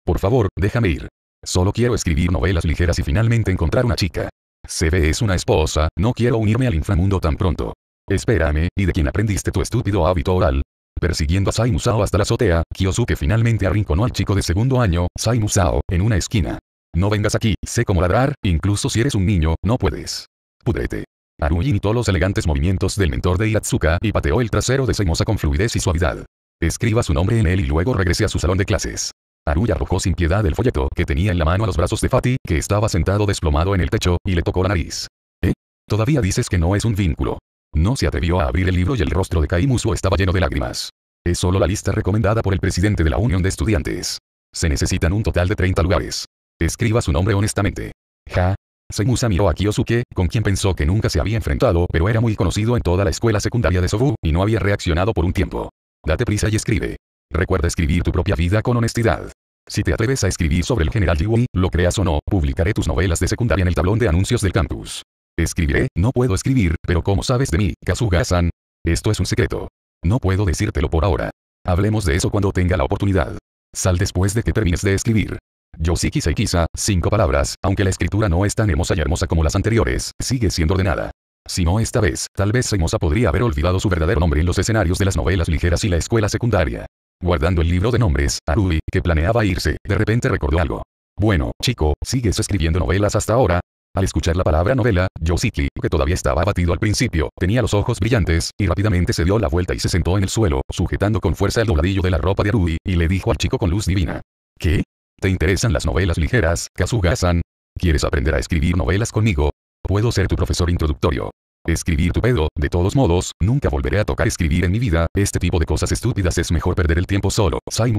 Por favor, déjame ir. Solo quiero escribir novelas ligeras y finalmente encontrar una chica. CB es una esposa, no quiero unirme al inframundo tan pronto. Espérame, ¿y de quién aprendiste tu estúpido hábito oral? Persiguiendo a Saimusao hasta la azotea, Kyosuke finalmente arrinconó al chico de segundo año, Saimusao, en una esquina. No vengas aquí, sé cómo ladrar, incluso si eres un niño, no puedes. Pudrete. Haruhi imitó los elegantes movimientos del mentor de Iatsuka y pateó el trasero de Seimosa con fluidez y suavidad. Escriba su nombre en él y luego regrese a su salón de clases. Haruhi arrojó sin piedad el folleto que tenía en la mano a los brazos de Fati, que estaba sentado desplomado en el techo, y le tocó la nariz. ¿Eh? Todavía dices que no es un vínculo. No se atrevió a abrir el libro y el rostro de Kaimusu estaba lleno de lágrimas. Es solo la lista recomendada por el presidente de la Unión de Estudiantes. Se necesitan un total de 30 lugares. Escriba su nombre honestamente. Ja, Segusa miró a Kiyosuke, con quien pensó que nunca se había enfrentado pero era muy conocido en toda la escuela secundaria de Sobu, y no había reaccionado por un tiempo. Date prisa y escribe. Recuerda escribir tu propia vida con honestidad. Si te atreves a escribir sobre el general Yui, lo creas o no, publicaré tus novelas de secundaria en el tablón de anuncios del campus. Escribiré, no puedo escribir, pero como sabes de mí, Kazuga-san? Esto es un secreto. No puedo decírtelo por ahora. Hablemos de eso cuando tenga la oportunidad. Sal después de que termines de escribir. Yoshiki Seikiza, cinco palabras, aunque la escritura no es tan hermosa y hermosa como las anteriores, sigue siendo ordenada. Si no esta vez, tal vez Seimosa podría haber olvidado su verdadero nombre en los escenarios de las novelas ligeras y la escuela secundaria. Guardando el libro de nombres, Arui, que planeaba irse, de repente recordó algo. Bueno, chico, ¿sigues escribiendo novelas hasta ahora? Al escuchar la palabra novela, Yoshiki, que todavía estaba abatido al principio, tenía los ojos brillantes, y rápidamente se dio la vuelta y se sentó en el suelo, sujetando con fuerza el dobladillo de la ropa de Arui, y le dijo al chico con luz divina. ¿Qué? ¿Te interesan las novelas ligeras, Kazuga-san? ¿Quieres aprender a escribir novelas conmigo? Puedo ser tu profesor introductorio. Escribir tu pedo, de todos modos, nunca volveré a tocar escribir en mi vida, este tipo de cosas estúpidas es mejor perder el tiempo solo, Sai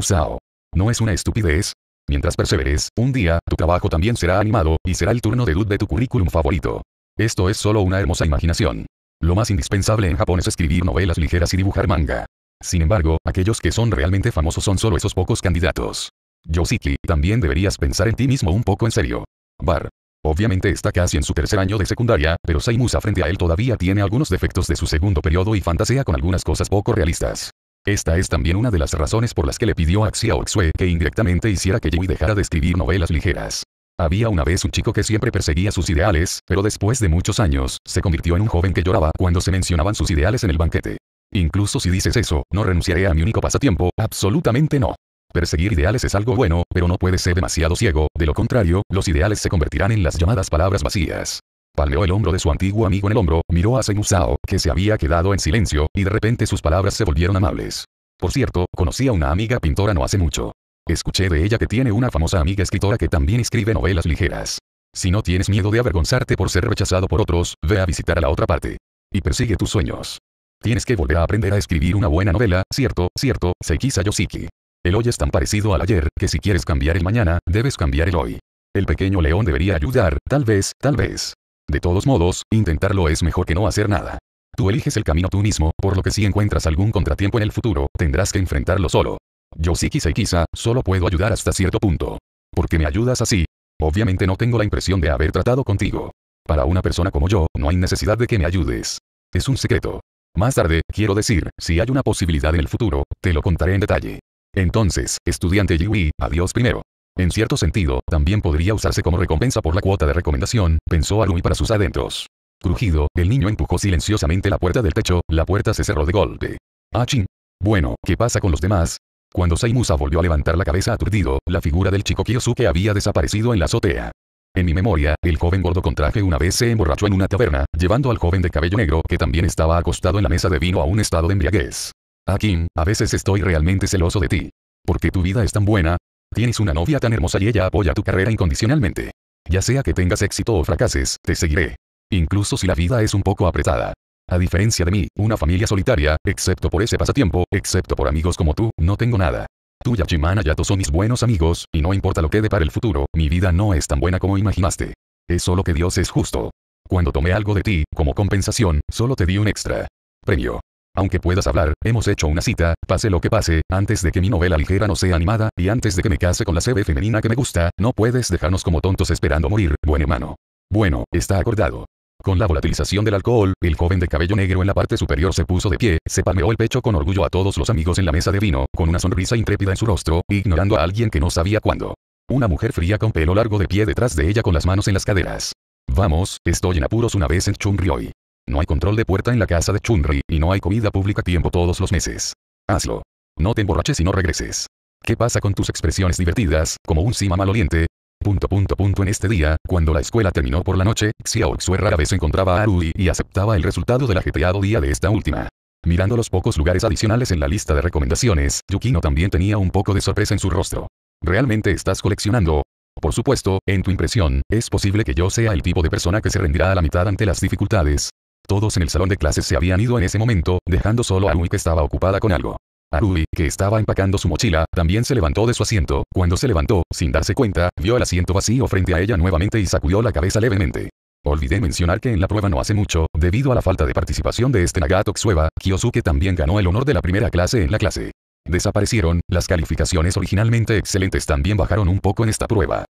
¿No es una estupidez? Mientras perseveres, un día, tu trabajo también será animado, y será el turno de luz de tu currículum favorito. Esto es solo una hermosa imaginación. Lo más indispensable en Japón es escribir novelas ligeras y dibujar manga. Sin embargo, aquellos que son realmente famosos son solo esos pocos candidatos. Yosiki, también deberías pensar en ti mismo un poco en serio. Bar. Obviamente está casi en su tercer año de secundaria, pero Seimusa frente a él todavía tiene algunos defectos de su segundo periodo y fantasea con algunas cosas poco realistas. Esta es también una de las razones por las que le pidió a xiaoxue que indirectamente hiciera que Yui dejara de escribir novelas ligeras. Había una vez un chico que siempre perseguía sus ideales, pero después de muchos años, se convirtió en un joven que lloraba cuando se mencionaban sus ideales en el banquete. Incluso si dices eso, no renunciaré a mi único pasatiempo, absolutamente no. Perseguir ideales es algo bueno, pero no puede ser demasiado ciego, de lo contrario, los ideales se convertirán en las llamadas palabras vacías. Palmeó el hombro de su antiguo amigo en el hombro, miró a Senusao, que se había quedado en silencio, y de repente sus palabras se volvieron amables. Por cierto, conocí a una amiga pintora no hace mucho. Escuché de ella que tiene una famosa amiga escritora que también escribe novelas ligeras. Si no tienes miedo de avergonzarte por ser rechazado por otros, ve a visitar a la otra parte. Y persigue tus sueños. Tienes que volver a aprender a escribir una buena novela, cierto, cierto, Seikisa Yoshiki. El hoy es tan parecido al ayer, que si quieres cambiar el mañana, debes cambiar el hoy. El pequeño león debería ayudar, tal vez, tal vez. De todos modos, intentarlo es mejor que no hacer nada. Tú eliges el camino tú mismo, por lo que si encuentras algún contratiempo en el futuro, tendrás que enfrentarlo solo. Yo sí quizá y quizá, solo puedo ayudar hasta cierto punto. ¿Por qué me ayudas así. Obviamente no tengo la impresión de haber tratado contigo. Para una persona como yo, no hay necesidad de que me ayudes. Es un secreto. Más tarde, quiero decir, si hay una posibilidad en el futuro, te lo contaré en detalle. Entonces, estudiante Yui, adiós primero. En cierto sentido, también podría usarse como recompensa por la cuota de recomendación, pensó Arui para sus adentros. Crujido, el niño empujó silenciosamente la puerta del techo, la puerta se cerró de golpe. ¡Ah, Ching, Bueno, ¿qué pasa con los demás? Cuando Saimusa volvió a levantar la cabeza aturdido, la figura del chico Kiyosuke había desaparecido en la azotea. En mi memoria, el joven gordo con traje una vez se emborrachó en una taberna, llevando al joven de cabello negro que también estaba acostado en la mesa de vino a un estado de embriaguez. Akin, a veces estoy realmente celoso de ti. Porque tu vida es tan buena, tienes una novia tan hermosa y ella apoya tu carrera incondicionalmente. Ya sea que tengas éxito o fracases, te seguiré. Incluso si la vida es un poco apretada. A diferencia de mí, una familia solitaria, excepto por ese pasatiempo, excepto por amigos como tú, no tengo nada. Tú Yachimana y Yato son mis buenos amigos, y no importa lo que dé para el futuro, mi vida no es tan buena como imaginaste. Es solo que Dios es justo. Cuando tomé algo de ti, como compensación, solo te di un extra. Premio. Aunque puedas hablar, hemos hecho una cita, pase lo que pase, antes de que mi novela ligera no sea animada, y antes de que me case con la CB femenina que me gusta, no puedes dejarnos como tontos esperando morir, buen hermano. Bueno, está acordado. Con la volatilización del alcohol, el joven de cabello negro en la parte superior se puso de pie, se palmeó el pecho con orgullo a todos los amigos en la mesa de vino, con una sonrisa intrépida en su rostro, ignorando a alguien que no sabía cuándo. Una mujer fría con pelo largo de pie detrás de ella con las manos en las caderas. Vamos, estoy en apuros una vez en hoy. No hay control de puerta en la casa de Chunri, y no hay comida pública a tiempo todos los meses. Hazlo. No te emborraches y no regreses. ¿Qué pasa con tus expresiones divertidas, como un cima maloliente? Punto punto punto en este día, cuando la escuela terminó por la noche, Xiao rara vez encontraba a Rui y aceptaba el resultado del ajeteado día de esta última. Mirando los pocos lugares adicionales en la lista de recomendaciones, Yukino también tenía un poco de sorpresa en su rostro. ¿Realmente estás coleccionando? Por supuesto, en tu impresión, es posible que yo sea el tipo de persona que se rendirá a la mitad ante las dificultades, todos en el salón de clases se habían ido en ese momento, dejando solo a Rui que estaba ocupada con algo. A Rui, que estaba empacando su mochila, también se levantó de su asiento. Cuando se levantó, sin darse cuenta, vio el asiento vacío frente a ella nuevamente y sacudió la cabeza levemente. Olvidé mencionar que en la prueba no hace mucho, debido a la falta de participación de este Nagato Xueva, Kiyosuke también ganó el honor de la primera clase en la clase. Desaparecieron, las calificaciones originalmente excelentes también bajaron un poco en esta prueba.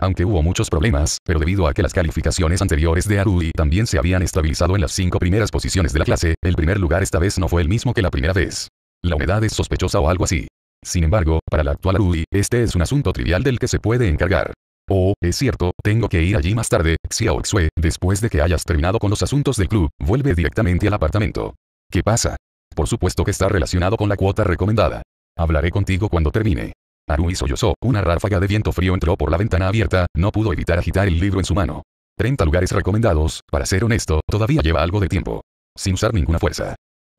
Aunque hubo muchos problemas, pero debido a que las calificaciones anteriores de Arui también se habían estabilizado en las cinco primeras posiciones de la clase, el primer lugar esta vez no fue el mismo que la primera vez. La humedad es sospechosa o algo así. Sin embargo, para la actual Arui, este es un asunto trivial del que se puede encargar. Oh, es cierto, tengo que ir allí más tarde, Xiao Xue, después de que hayas terminado con los asuntos del club, vuelve directamente al apartamento. ¿Qué pasa? Por supuesto que está relacionado con la cuota recomendada. Hablaré contigo cuando termine y sollozó, una ráfaga de viento frío entró por la ventana abierta, no pudo evitar agitar el libro en su mano. 30 lugares recomendados, para ser honesto, todavía lleva algo de tiempo. Sin usar ninguna fuerza.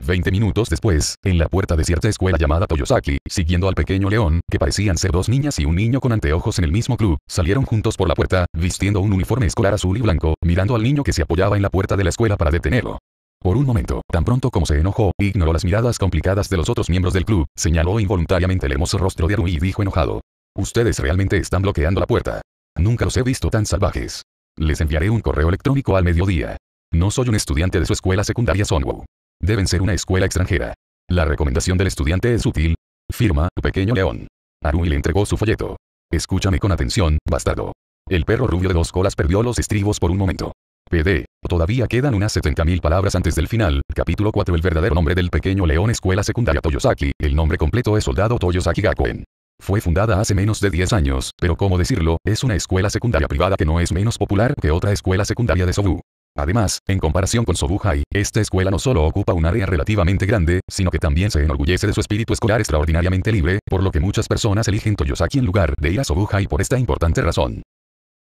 20 minutos después, en la puerta de cierta escuela llamada Toyosaki, siguiendo al pequeño león, que parecían ser dos niñas y un niño con anteojos en el mismo club, salieron juntos por la puerta, vistiendo un uniforme escolar azul y blanco, mirando al niño que se apoyaba en la puerta de la escuela para detenerlo. Por un momento, tan pronto como se enojó, ignoró las miradas complicadas de los otros miembros del club, señaló involuntariamente el hermoso rostro de Arui y dijo enojado. Ustedes realmente están bloqueando la puerta. Nunca los he visto tan salvajes. Les enviaré un correo electrónico al mediodía. No soy un estudiante de su escuela secundaria Sonwoo. Deben ser una escuela extranjera. La recomendación del estudiante es útil. Firma, pequeño león. Arui le entregó su folleto. Escúchame con atención, bastardo. El perro rubio de dos colas perdió los estribos por un momento. PD. Todavía quedan unas 70.000 palabras antes del final. Capítulo 4 El verdadero nombre del pequeño león Escuela Secundaria Toyosaki. El nombre completo es Soldado Toyosaki Gakuen. Fue fundada hace menos de 10 años, pero como decirlo, es una escuela secundaria privada que no es menos popular que otra escuela secundaria de Sobu. Además, en comparación con Sobuhai, esta escuela no solo ocupa un área relativamente grande, sino que también se enorgullece de su espíritu escolar extraordinariamente libre, por lo que muchas personas eligen Toyosaki en lugar de ir a Sobuhai por esta importante razón.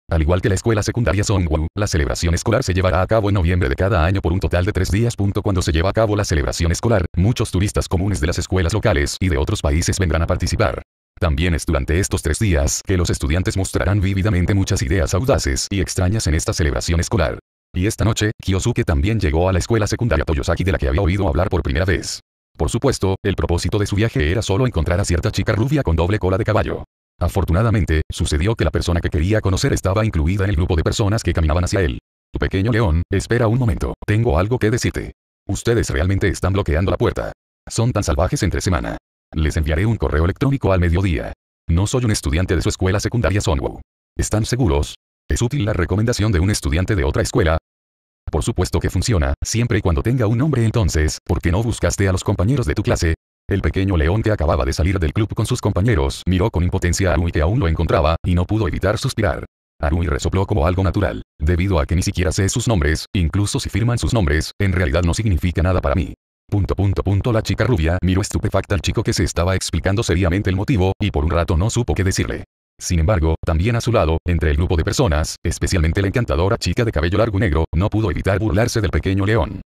Al igual que la escuela secundaria Songwu, la celebración escolar se llevará a cabo en noviembre de cada año por un total de tres días. Cuando se lleva a cabo la celebración escolar, muchos turistas comunes de las escuelas locales y de otros países vendrán a participar. También es durante estos tres días que los estudiantes mostrarán vívidamente muchas ideas audaces y extrañas en esta celebración escolar. Y esta noche, Kyosuke también llegó a la escuela secundaria Toyosaki de la que había oído hablar por primera vez. Por supuesto, el propósito de su viaje era solo encontrar a cierta chica rubia con doble cola de caballo. Afortunadamente, sucedió que la persona que quería conocer estaba incluida en el grupo de personas que caminaban hacia él. Tu pequeño león, espera un momento, tengo algo que decirte. Ustedes realmente están bloqueando la puerta. Son tan salvajes entre semana. Les enviaré un correo electrónico al mediodía. No soy un estudiante de su escuela secundaria Sonwow. ¿Están seguros? ¿Es útil la recomendación de un estudiante de otra escuela? Por supuesto que funciona, siempre y cuando tenga un nombre entonces, ¿por qué no buscaste a los compañeros de tu clase? El pequeño león que acababa de salir del club con sus compañeros miró con impotencia a Arui que aún lo encontraba, y no pudo evitar suspirar. Arui resopló como algo natural. Debido a que ni siquiera sé sus nombres, incluso si firman sus nombres, en realidad no significa nada para mí. Punto punto punto la chica rubia miró estupefacta al chico que se estaba explicando seriamente el motivo, y por un rato no supo qué decirle. Sin embargo, también a su lado, entre el grupo de personas, especialmente la encantadora chica de cabello largo negro, no pudo evitar burlarse del pequeño león.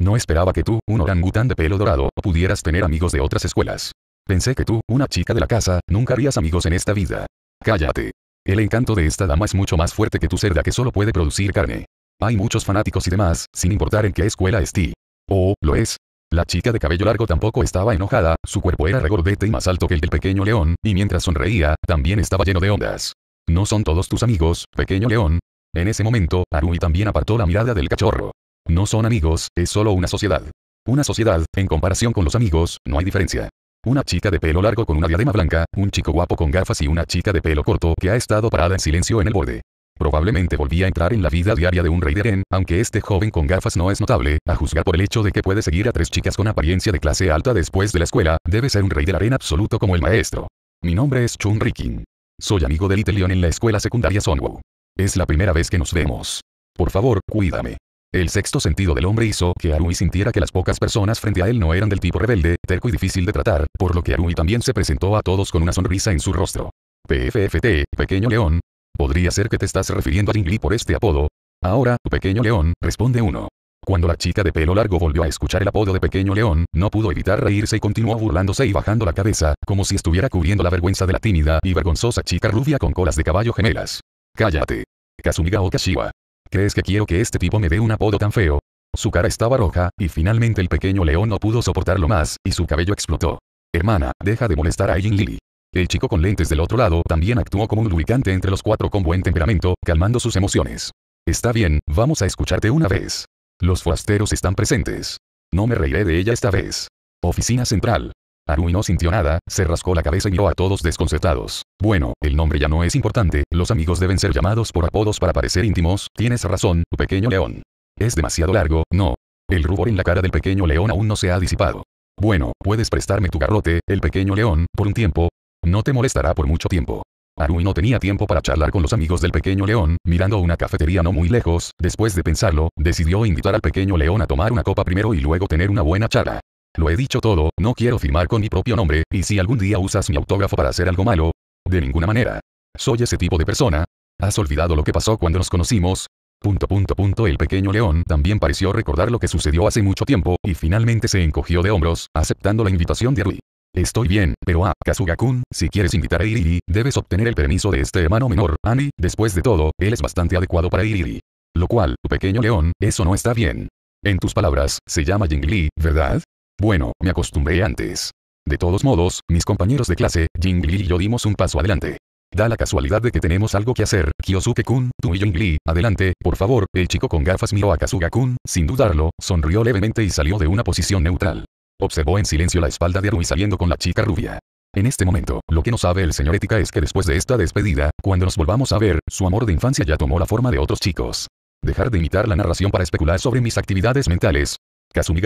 No esperaba que tú, un orangután de pelo dorado, pudieras tener amigos de otras escuelas. Pensé que tú, una chica de la casa, nunca harías amigos en esta vida. Cállate. El encanto de esta dama es mucho más fuerte que tu cerda que solo puede producir carne. Hay muchos fanáticos y demás, sin importar en qué escuela esté. Oh, lo es. La chica de cabello largo tampoco estaba enojada, su cuerpo era regordete y más alto que el del pequeño león, y mientras sonreía, también estaba lleno de ondas. No son todos tus amigos, pequeño león. En ese momento, Arui también apartó la mirada del cachorro. No son amigos, es solo una sociedad. Una sociedad, en comparación con los amigos, no hay diferencia. Una chica de pelo largo con una diadema blanca, un chico guapo con gafas y una chica de pelo corto que ha estado parada en silencio en el borde. Probablemente volvía a entrar en la vida diaria de un rey de arena, aunque este joven con gafas no es notable, a juzgar por el hecho de que puede seguir a tres chicas con apariencia de clase alta después de la escuela, debe ser un rey de absoluto como el maestro. Mi nombre es Chun Rikin. Soy amigo de Little Leon en la escuela secundaria Sonwoo. Es la primera vez que nos vemos. Por favor, cuídame. El sexto sentido del hombre hizo que Arui sintiera que las pocas personas frente a él no eran del tipo rebelde, terco y difícil de tratar, por lo que Arui también se presentó a todos con una sonrisa en su rostro. PFFT, pequeño león. Podría ser que te estás refiriendo a Jingli por este apodo. Ahora, pequeño león, responde uno. Cuando la chica de pelo largo volvió a escuchar el apodo de pequeño león, no pudo evitar reírse y continuó burlándose y bajando la cabeza, como si estuviera cubriendo la vergüenza de la tímida y vergonzosa chica rubia con colas de caballo gemelas. Cállate. Kasumiga Okashiwa. ¿Crees que quiero que este tipo me dé un apodo tan feo? Su cara estaba roja, y finalmente el pequeño león no pudo soportarlo más, y su cabello explotó. Hermana, deja de molestar a Jin Lily. El chico con lentes del otro lado también actuó como un lubricante entre los cuatro con buen temperamento, calmando sus emociones. Está bien, vamos a escucharte una vez. Los forasteros están presentes. No me reiré de ella esta vez. Oficina Central. Arui no sintió nada, se rascó la cabeza y miró a todos desconcertados. Bueno, el nombre ya no es importante, los amigos deben ser llamados por apodos para parecer íntimos, tienes razón, pequeño león. Es demasiado largo, no. El rubor en la cara del pequeño león aún no se ha disipado. Bueno, puedes prestarme tu garrote, el pequeño león, por un tiempo. No te molestará por mucho tiempo. Arui no tenía tiempo para charlar con los amigos del pequeño león, mirando una cafetería no muy lejos, después de pensarlo, decidió invitar al pequeño león a tomar una copa primero y luego tener una buena charla. Lo he dicho todo, no quiero firmar con mi propio nombre, y si algún día usas mi autógrafo para hacer algo malo, de ninguna manera. Soy ese tipo de persona. ¿Has olvidado lo que pasó cuando nos conocimos? Punto punto punto el pequeño león también pareció recordar lo que sucedió hace mucho tiempo, y finalmente se encogió de hombros, aceptando la invitación de Rui. Estoy bien, pero ah, kazuga si quieres invitar a Iriri, debes obtener el permiso de este hermano menor, Ani, después de todo, él es bastante adecuado para Iriri. Lo cual, tu pequeño león, eso no está bien. En tus palabras, se llama Jingli, ¿verdad? Bueno, me acostumbré antes. De todos modos, mis compañeros de clase, Jingli y yo dimos un paso adelante. Da la casualidad de que tenemos algo que hacer, Kyosuke-kun, tú y Jingli, adelante, por favor, el chico con gafas miró a kazuga kun sin dudarlo, sonrió levemente y salió de una posición neutral. Observó en silencio la espalda de Arui saliendo con la chica rubia. En este momento, lo que no sabe el señor Ética es que después de esta despedida, cuando nos volvamos a ver, su amor de infancia ya tomó la forma de otros chicos. Dejar de imitar la narración para especular sobre mis actividades mentales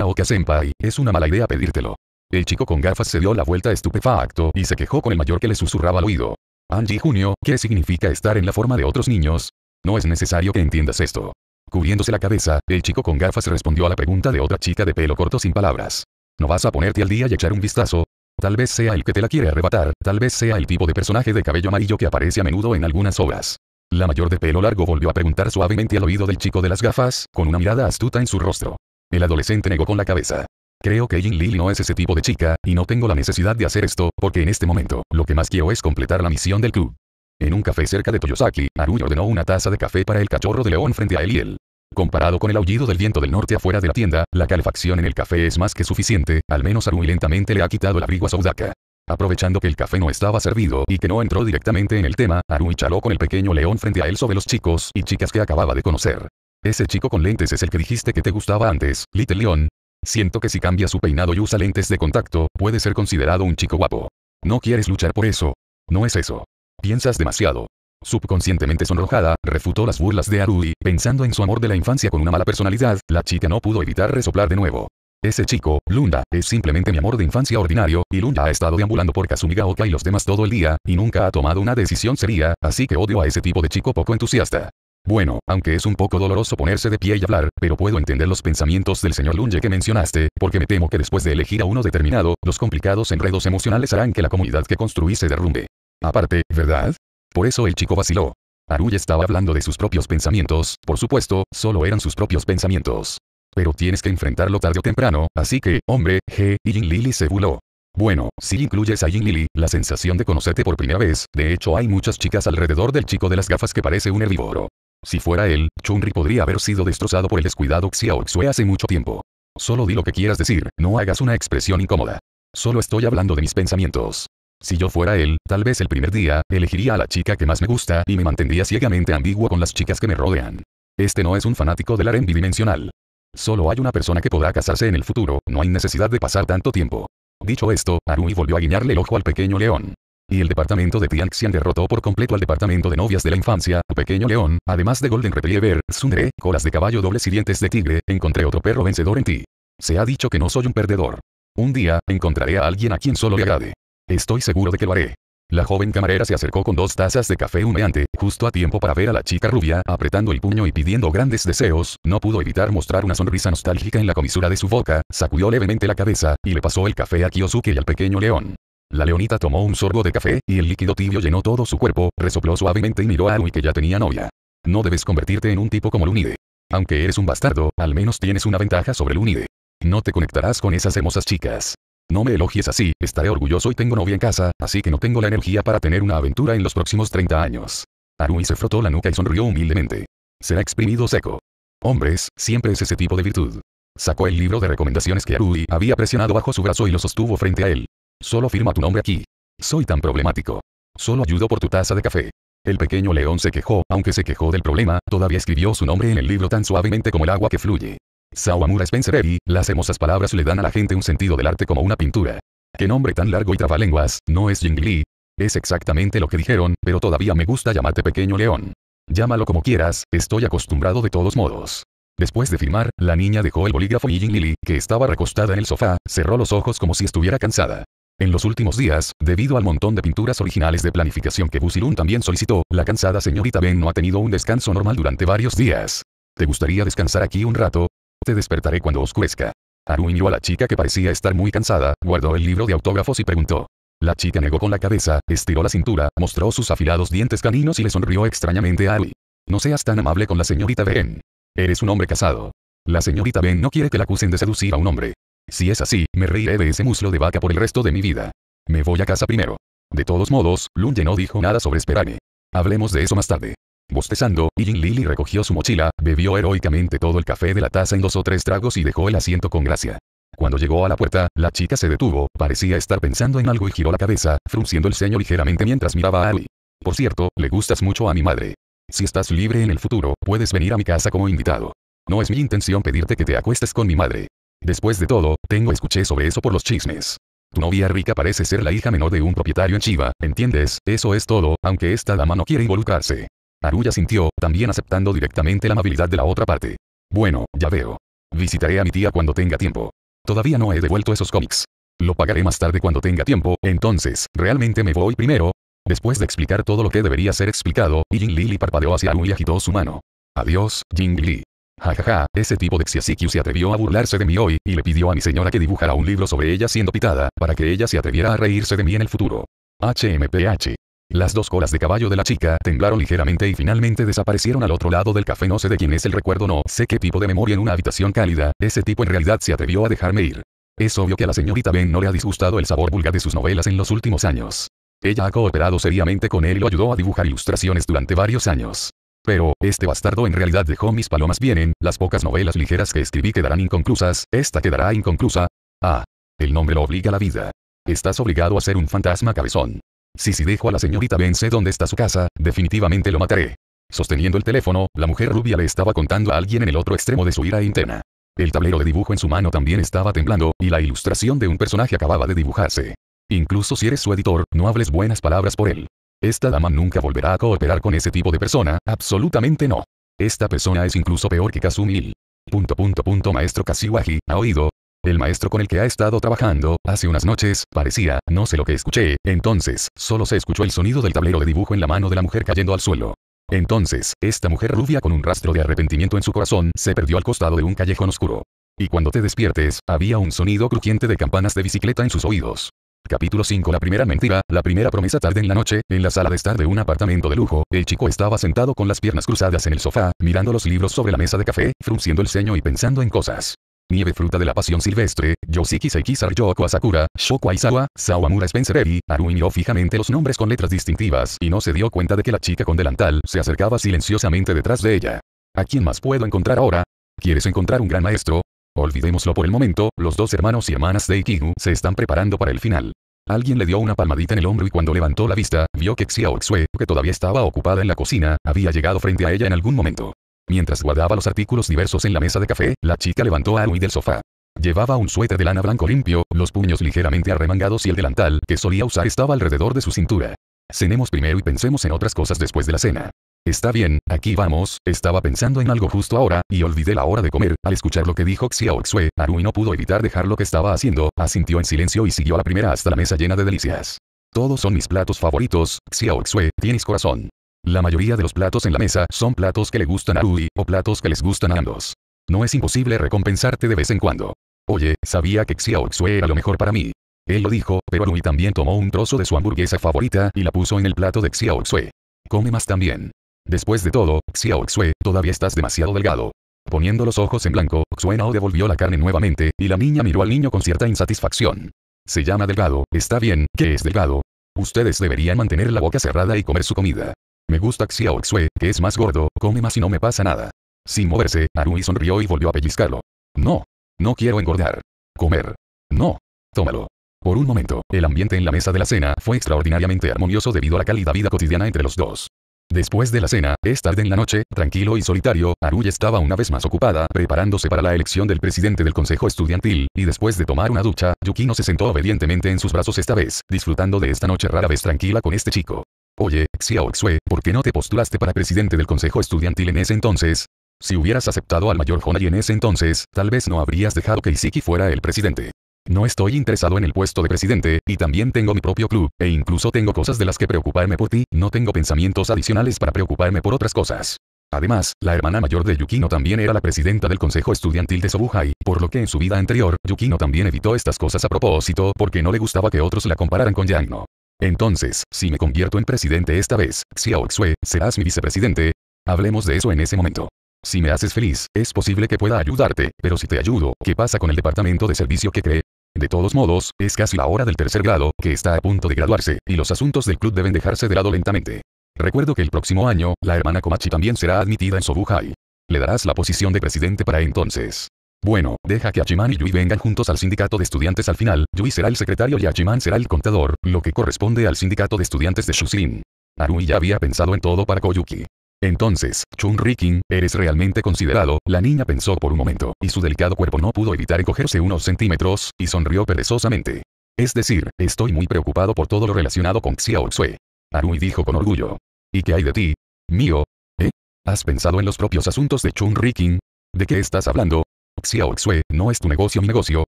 o Senpai, es una mala idea pedírtelo. El chico con gafas se dio la vuelta estupefacto y se quejó con el mayor que le susurraba al oído. Angie Junio, ¿qué significa estar en la forma de otros niños? No es necesario que entiendas esto. Cubriéndose la cabeza, el chico con gafas respondió a la pregunta de otra chica de pelo corto sin palabras. ¿No vas a ponerte al día y echar un vistazo? Tal vez sea el que te la quiere arrebatar, tal vez sea el tipo de personaje de cabello amarillo que aparece a menudo en algunas obras. La mayor de pelo largo volvió a preguntar suavemente al oído del chico de las gafas, con una mirada astuta en su rostro. El adolescente negó con la cabeza. Creo que Jin Lili no es ese tipo de chica, y no tengo la necesidad de hacer esto, porque en este momento, lo que más quiero es completar la misión del club. En un café cerca de Toyosaki, Arui ordenó una taza de café para el cachorro de león frente a él. Comparado con el aullido del viento del norte afuera de la tienda, la calefacción en el café es más que suficiente, al menos Arui lentamente le ha quitado el abrigo a Soudaka. Aprovechando que el café no estaba servido y que no entró directamente en el tema, Arui charló con el pequeño león frente a él sobre los chicos y chicas que acababa de conocer. Ese chico con lentes es el que dijiste que te gustaba antes, Little Leon. Siento que si cambia su peinado y usa lentes de contacto, puede ser considerado un chico guapo. No quieres luchar por eso. No es eso. Piensas demasiado. Subconscientemente sonrojada, refutó las burlas de Arui, pensando en su amor de la infancia con una mala personalidad, la chica no pudo evitar resoplar de nuevo. Ese chico, Lunda, es simplemente mi amor de infancia ordinario, y Lunda ha estado deambulando por Kazumigaoka y los demás todo el día, y nunca ha tomado una decisión seria, así que odio a ese tipo de chico poco entusiasta. Bueno, aunque es un poco doloroso ponerse de pie y hablar, pero puedo entender los pensamientos del señor Lunge que mencionaste, porque me temo que después de elegir a uno determinado, los complicados enredos emocionales harán que la comunidad que construí se derrumbe. Aparte, ¿verdad? Por eso el chico vaciló. Aruy estaba hablando de sus propios pensamientos, por supuesto, solo eran sus propios pensamientos. Pero tienes que enfrentarlo tarde o temprano, así que, hombre, G, y Jin se burló. Bueno, si incluyes a Jin Lili, la sensación de conocerte por primera vez, de hecho hay muchas chicas alrededor del chico de las gafas que parece un herbívoro. Si fuera él, Chunri podría haber sido destrozado por el descuidado Xiao Xue hace mucho tiempo. Solo di lo que quieras decir, no hagas una expresión incómoda. Solo estoy hablando de mis pensamientos. Si yo fuera él, tal vez el primer día, elegiría a la chica que más me gusta y me mantendría ciegamente ambiguo con las chicas que me rodean. Este no es un fanático del harem bidimensional. Solo hay una persona que podrá casarse en el futuro, no hay necesidad de pasar tanto tiempo. Dicho esto, Arumi volvió a guiñarle el ojo al pequeño león y el departamento de Tianxian derrotó por completo al departamento de novias de la infancia, Pequeño León, además de Golden Retriever, Sundere, colas de caballo dobles y dientes de tigre, encontré otro perro vencedor en ti. Se ha dicho que no soy un perdedor. Un día, encontraré a alguien a quien solo le agrade. Estoy seguro de que lo haré. La joven camarera se acercó con dos tazas de café humeante, justo a tiempo para ver a la chica rubia apretando el puño y pidiendo grandes deseos, no pudo evitar mostrar una sonrisa nostálgica en la comisura de su boca, sacudió levemente la cabeza, y le pasó el café a Kiyosuke y al pequeño león. La leonita tomó un sorbo de café, y el líquido tibio llenó todo su cuerpo, resopló suavemente y miró a Arui que ya tenía novia. No debes convertirte en un tipo como Lunide. Aunque eres un bastardo, al menos tienes una ventaja sobre Lunide. No te conectarás con esas hermosas chicas. No me elogies así, estaré orgulloso y tengo novia en casa, así que no tengo la energía para tener una aventura en los próximos 30 años. Arui se frotó la nuca y sonrió humildemente. Será exprimido seco. Hombres, siempre es ese tipo de virtud. Sacó el libro de recomendaciones que Arui había presionado bajo su brazo y lo sostuvo frente a él. Solo firma tu nombre aquí. Soy tan problemático. Solo ayudo por tu taza de café. El pequeño león se quejó, aunque se quejó del problema, todavía escribió su nombre en el libro tan suavemente como el agua que fluye. Sawamura Spencerelli, las hermosas palabras le dan a la gente un sentido del arte como una pintura. Qué nombre tan largo y trabalenguas, ¿no es Jingli? Es exactamente lo que dijeron, pero todavía me gusta llamarte pequeño león. Llámalo como quieras, estoy acostumbrado de todos modos. Después de firmar, la niña dejó el bolígrafo y Jingli, que estaba recostada en el sofá, cerró los ojos como si estuviera cansada. En los últimos días, debido al montón de pinturas originales de planificación que Busilun también solicitó, la cansada señorita Ben no ha tenido un descanso normal durante varios días. ¿Te gustaría descansar aquí un rato? Te despertaré cuando oscurezca. Haru a la chica que parecía estar muy cansada, guardó el libro de autógrafos y preguntó. La chica negó con la cabeza, estiró la cintura, mostró sus afilados dientes caninos y le sonrió extrañamente a Haru. No seas tan amable con la señorita Ben. Eres un hombre casado. La señorita Ben no quiere que la acusen de seducir a un hombre. Si es así, me reiré de ese muslo de vaca por el resto de mi vida. Me voy a casa primero. De todos modos, Lunge no dijo nada sobre esperarme. Hablemos de eso más tarde. Bostezando, Yin Lily recogió su mochila, bebió heroicamente todo el café de la taza en dos o tres tragos y dejó el asiento con gracia. Cuando llegó a la puerta, la chica se detuvo, parecía estar pensando en algo y giró la cabeza, frunciendo el ceño ligeramente mientras miraba a Aoi. Por cierto, le gustas mucho a mi madre. Si estás libre en el futuro, puedes venir a mi casa como invitado. No es mi intención pedirte que te acuestes con mi madre. Después de todo, tengo escuché sobre eso por los chismes. Tu novia rica parece ser la hija menor de un propietario en Chiva, ¿entiendes? Eso es todo, aunque esta dama no quiere involucrarse. Aruya sintió, también aceptando directamente la amabilidad de la otra parte. Bueno, ya veo. Visitaré a mi tía cuando tenga tiempo. Todavía no he devuelto esos cómics. Lo pagaré más tarde cuando tenga tiempo, entonces, ¿realmente me voy primero? Después de explicar todo lo que debería ser explicado, Jin Lili parpadeó hacia Aruya y agitó su mano. Adiós, Jin Lili. Jajaja, ese tipo de Xiasikiu se atrevió a burlarse de mí hoy, y le pidió a mi señora que dibujara un libro sobre ella siendo pitada, para que ella se atreviera a reírse de mí en el futuro. HMPH. Las dos colas de caballo de la chica temblaron ligeramente y finalmente desaparecieron al otro lado del café. No sé de quién es el recuerdo, no sé qué tipo de memoria en una habitación cálida, ese tipo en realidad se atrevió a dejarme ir. Es obvio que a la señorita Ben no le ha disgustado el sabor vulgar de sus novelas en los últimos años. Ella ha cooperado seriamente con él y lo ayudó a dibujar ilustraciones durante varios años. Pero, este bastardo en realidad dejó mis palomas vienen, las pocas novelas ligeras que escribí quedarán inconclusas, esta quedará inconclusa. Ah. El nombre lo obliga a la vida. Estás obligado a ser un fantasma cabezón. Si si dejo a la señorita Vence donde está su casa, definitivamente lo mataré. Sosteniendo el teléfono, la mujer rubia le estaba contando a alguien en el otro extremo de su ira interna. El tablero de dibujo en su mano también estaba temblando, y la ilustración de un personaje acababa de dibujarse. Incluso si eres su editor, no hables buenas palabras por él. Esta dama nunca volverá a cooperar con ese tipo de persona, absolutamente no. Esta persona es incluso peor que Kazumil. Punto punto punto maestro Kashiwagi, ¿ha oído? El maestro con el que ha estado trabajando, hace unas noches, parecía, no sé lo que escuché, entonces, solo se escuchó el sonido del tablero de dibujo en la mano de la mujer cayendo al suelo. Entonces, esta mujer rubia con un rastro de arrepentimiento en su corazón, se perdió al costado de un callejón oscuro. Y cuando te despiertes, había un sonido crujiente de campanas de bicicleta en sus oídos. Capítulo 5 La primera mentira, la primera promesa tarde en la noche, en la sala de estar de un apartamento de lujo, el chico estaba sentado con las piernas cruzadas en el sofá, mirando los libros sobre la mesa de café, frunciendo el ceño y pensando en cosas. Nieve fruta de la pasión silvestre, Yoshiki Seikisar Yoko Asakura, Shoko Aizawa, Sawamura Spencer Haru miró fijamente los nombres con letras distintivas y no se dio cuenta de que la chica con delantal se acercaba silenciosamente detrás de ella. ¿A quién más puedo encontrar ahora? ¿Quieres encontrar un gran maestro? Olvidémoslo por el momento, los dos hermanos y hermanas de Ikinu se están preparando para el final. Alguien le dio una palmadita en el hombro y cuando levantó la vista, vio que Xiao Xue, que todavía estaba ocupada en la cocina, había llegado frente a ella en algún momento. Mientras guardaba los artículos diversos en la mesa de café, la chica levantó a Lui del sofá. Llevaba un suéter de lana blanco limpio, los puños ligeramente arremangados y el delantal que solía usar estaba alrededor de su cintura. Cenemos primero y pensemos en otras cosas después de la cena. Está bien, aquí vamos, estaba pensando en algo justo ahora, y olvidé la hora de comer. Al escuchar lo que dijo Xiaoxue, Xue, Arui no pudo evitar dejar lo que estaba haciendo, asintió en silencio y siguió a la primera hasta la mesa llena de delicias. Todos son mis platos favoritos, Xiaoxue, tienes corazón. La mayoría de los platos en la mesa son platos que le gustan a Arui, o platos que les gustan a ambos. No es imposible recompensarte de vez en cuando. Oye, sabía que Xiaoxue era lo mejor para mí. Él lo dijo, pero Arui también tomó un trozo de su hamburguesa favorita y la puso en el plato de Xiaoxue. Come más también. Después de todo, Xiao Xue, todavía estás demasiado delgado. Poniendo los ojos en blanco, Xuenao devolvió la carne nuevamente, y la niña miró al niño con cierta insatisfacción. Se llama delgado, está bien, ¿qué es delgado. Ustedes deberían mantener la boca cerrada y comer su comida. Me gusta Xiao Xue, que es más gordo, come más y no me pasa nada. Sin moverse, Arui sonrió y volvió a pellizcarlo. No. No quiero engordar. Comer. No. Tómalo. Por un momento, el ambiente en la mesa de la cena fue extraordinariamente armonioso debido a la cálida vida cotidiana entre los dos. Después de la cena, es tarde en la noche, tranquilo y solitario, Aruya estaba una vez más ocupada preparándose para la elección del presidente del consejo estudiantil, y después de tomar una ducha, Yukino se sentó obedientemente en sus brazos esta vez, disfrutando de esta noche rara vez tranquila con este chico. Oye, Xiao Xue, ¿por qué no te postulaste para presidente del consejo estudiantil en ese entonces? Si hubieras aceptado al mayor Honai en ese entonces, tal vez no habrías dejado que Isiki fuera el presidente. No estoy interesado en el puesto de presidente, y también tengo mi propio club, e incluso tengo cosas de las que preocuparme por ti, no tengo pensamientos adicionales para preocuparme por otras cosas. Además, la hermana mayor de Yukino también era la presidenta del consejo estudiantil de Sobuhai, por lo que en su vida anterior, Yukino también evitó estas cosas a propósito porque no le gustaba que otros la compararan con Yangno. Entonces, si me convierto en presidente esta vez, Xiao serás mi vicepresidente. Hablemos de eso en ese momento. Si me haces feliz, es posible que pueda ayudarte, pero si te ayudo, ¿qué pasa con el departamento de servicio que cree? De todos modos, es casi la hora del tercer grado, que está a punto de graduarse, y los asuntos del club deben dejarse de lado lentamente. Recuerdo que el próximo año, la hermana Komachi también será admitida en Sobuhai. Le darás la posición de presidente para entonces. Bueno, deja que Achiman y Yui vengan juntos al sindicato de estudiantes al final, Yui será el secretario y Achiman será el contador, lo que corresponde al sindicato de estudiantes de Shusrin. Arui ya había pensado en todo para Koyuki. Entonces, Chun-Rikin, eres realmente considerado, la niña pensó por un momento, y su delicado cuerpo no pudo evitar encogerse unos centímetros, y sonrió perezosamente. Es decir, estoy muy preocupado por todo lo relacionado con Xiao Xue. Arui dijo con orgullo. ¿Y qué hay de ti? ¿Mío? ¿Eh? ¿Has pensado en los propios asuntos de Chun-Rikin? ¿De qué estás hablando? Xiao Xue, no es tu negocio mi negocio.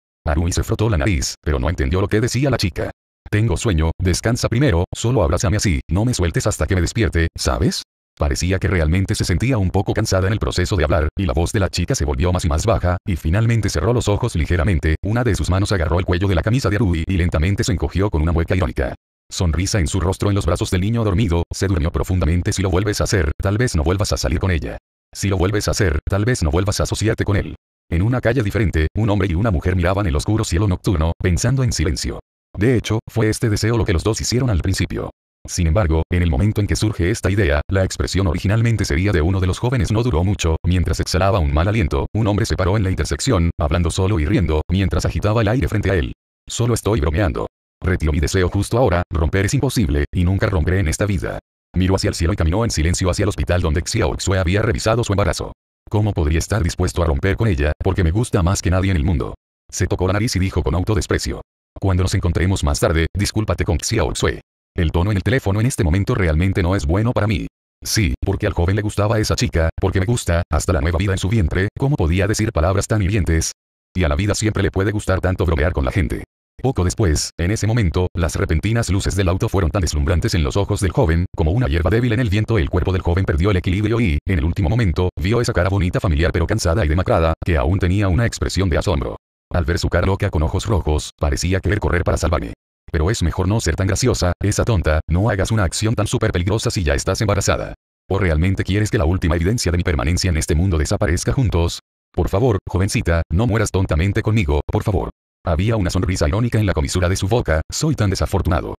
Arui se frotó la nariz, pero no entendió lo que decía la chica. Tengo sueño, descansa primero, solo abrázame así, no me sueltes hasta que me despierte, ¿sabes? Parecía que realmente se sentía un poco cansada en el proceso de hablar, y la voz de la chica se volvió más y más baja, y finalmente cerró los ojos ligeramente, una de sus manos agarró el cuello de la camisa de Arui y lentamente se encogió con una mueca irónica. Sonrisa en su rostro en los brazos del niño dormido, se durmió profundamente si lo vuelves a hacer, tal vez no vuelvas a salir con ella. Si lo vuelves a hacer, tal vez no vuelvas a asociarte con él. En una calle diferente, un hombre y una mujer miraban el oscuro cielo nocturno, pensando en silencio. De hecho, fue este deseo lo que los dos hicieron al principio. Sin embargo, en el momento en que surge esta idea, la expresión originalmente sería de uno de los jóvenes no duró mucho, mientras exhalaba un mal aliento, un hombre se paró en la intersección, hablando solo y riendo, mientras agitaba el aire frente a él. Solo estoy bromeando. Retiro mi deseo justo ahora, romper es imposible, y nunca romperé en esta vida. Miró hacia el cielo y caminó en silencio hacia el hospital donde Xiao Xue había revisado su embarazo. ¿Cómo podría estar dispuesto a romper con ella, porque me gusta más que nadie en el mundo? Se tocó la nariz y dijo con autodesprecio. Cuando nos encontremos más tarde, discúlpate con Xiao Xue. El tono en el teléfono en este momento realmente no es bueno para mí. Sí, porque al joven le gustaba esa chica, porque me gusta, hasta la nueva vida en su vientre, ¿cómo podía decir palabras tan hirientes? Y a la vida siempre le puede gustar tanto bromear con la gente. Poco después, en ese momento, las repentinas luces del auto fueron tan deslumbrantes en los ojos del joven, como una hierba débil en el viento el cuerpo del joven perdió el equilibrio y, en el último momento, vio esa cara bonita familiar pero cansada y demacrada, que aún tenía una expresión de asombro. Al ver su cara loca con ojos rojos, parecía querer correr para salvarme. Pero es mejor no ser tan graciosa, esa tonta, no hagas una acción tan súper peligrosa si ya estás embarazada. ¿O realmente quieres que la última evidencia de mi permanencia en este mundo desaparezca juntos? Por favor, jovencita, no mueras tontamente conmigo, por favor. Había una sonrisa irónica en la comisura de su boca, soy tan desafortunado.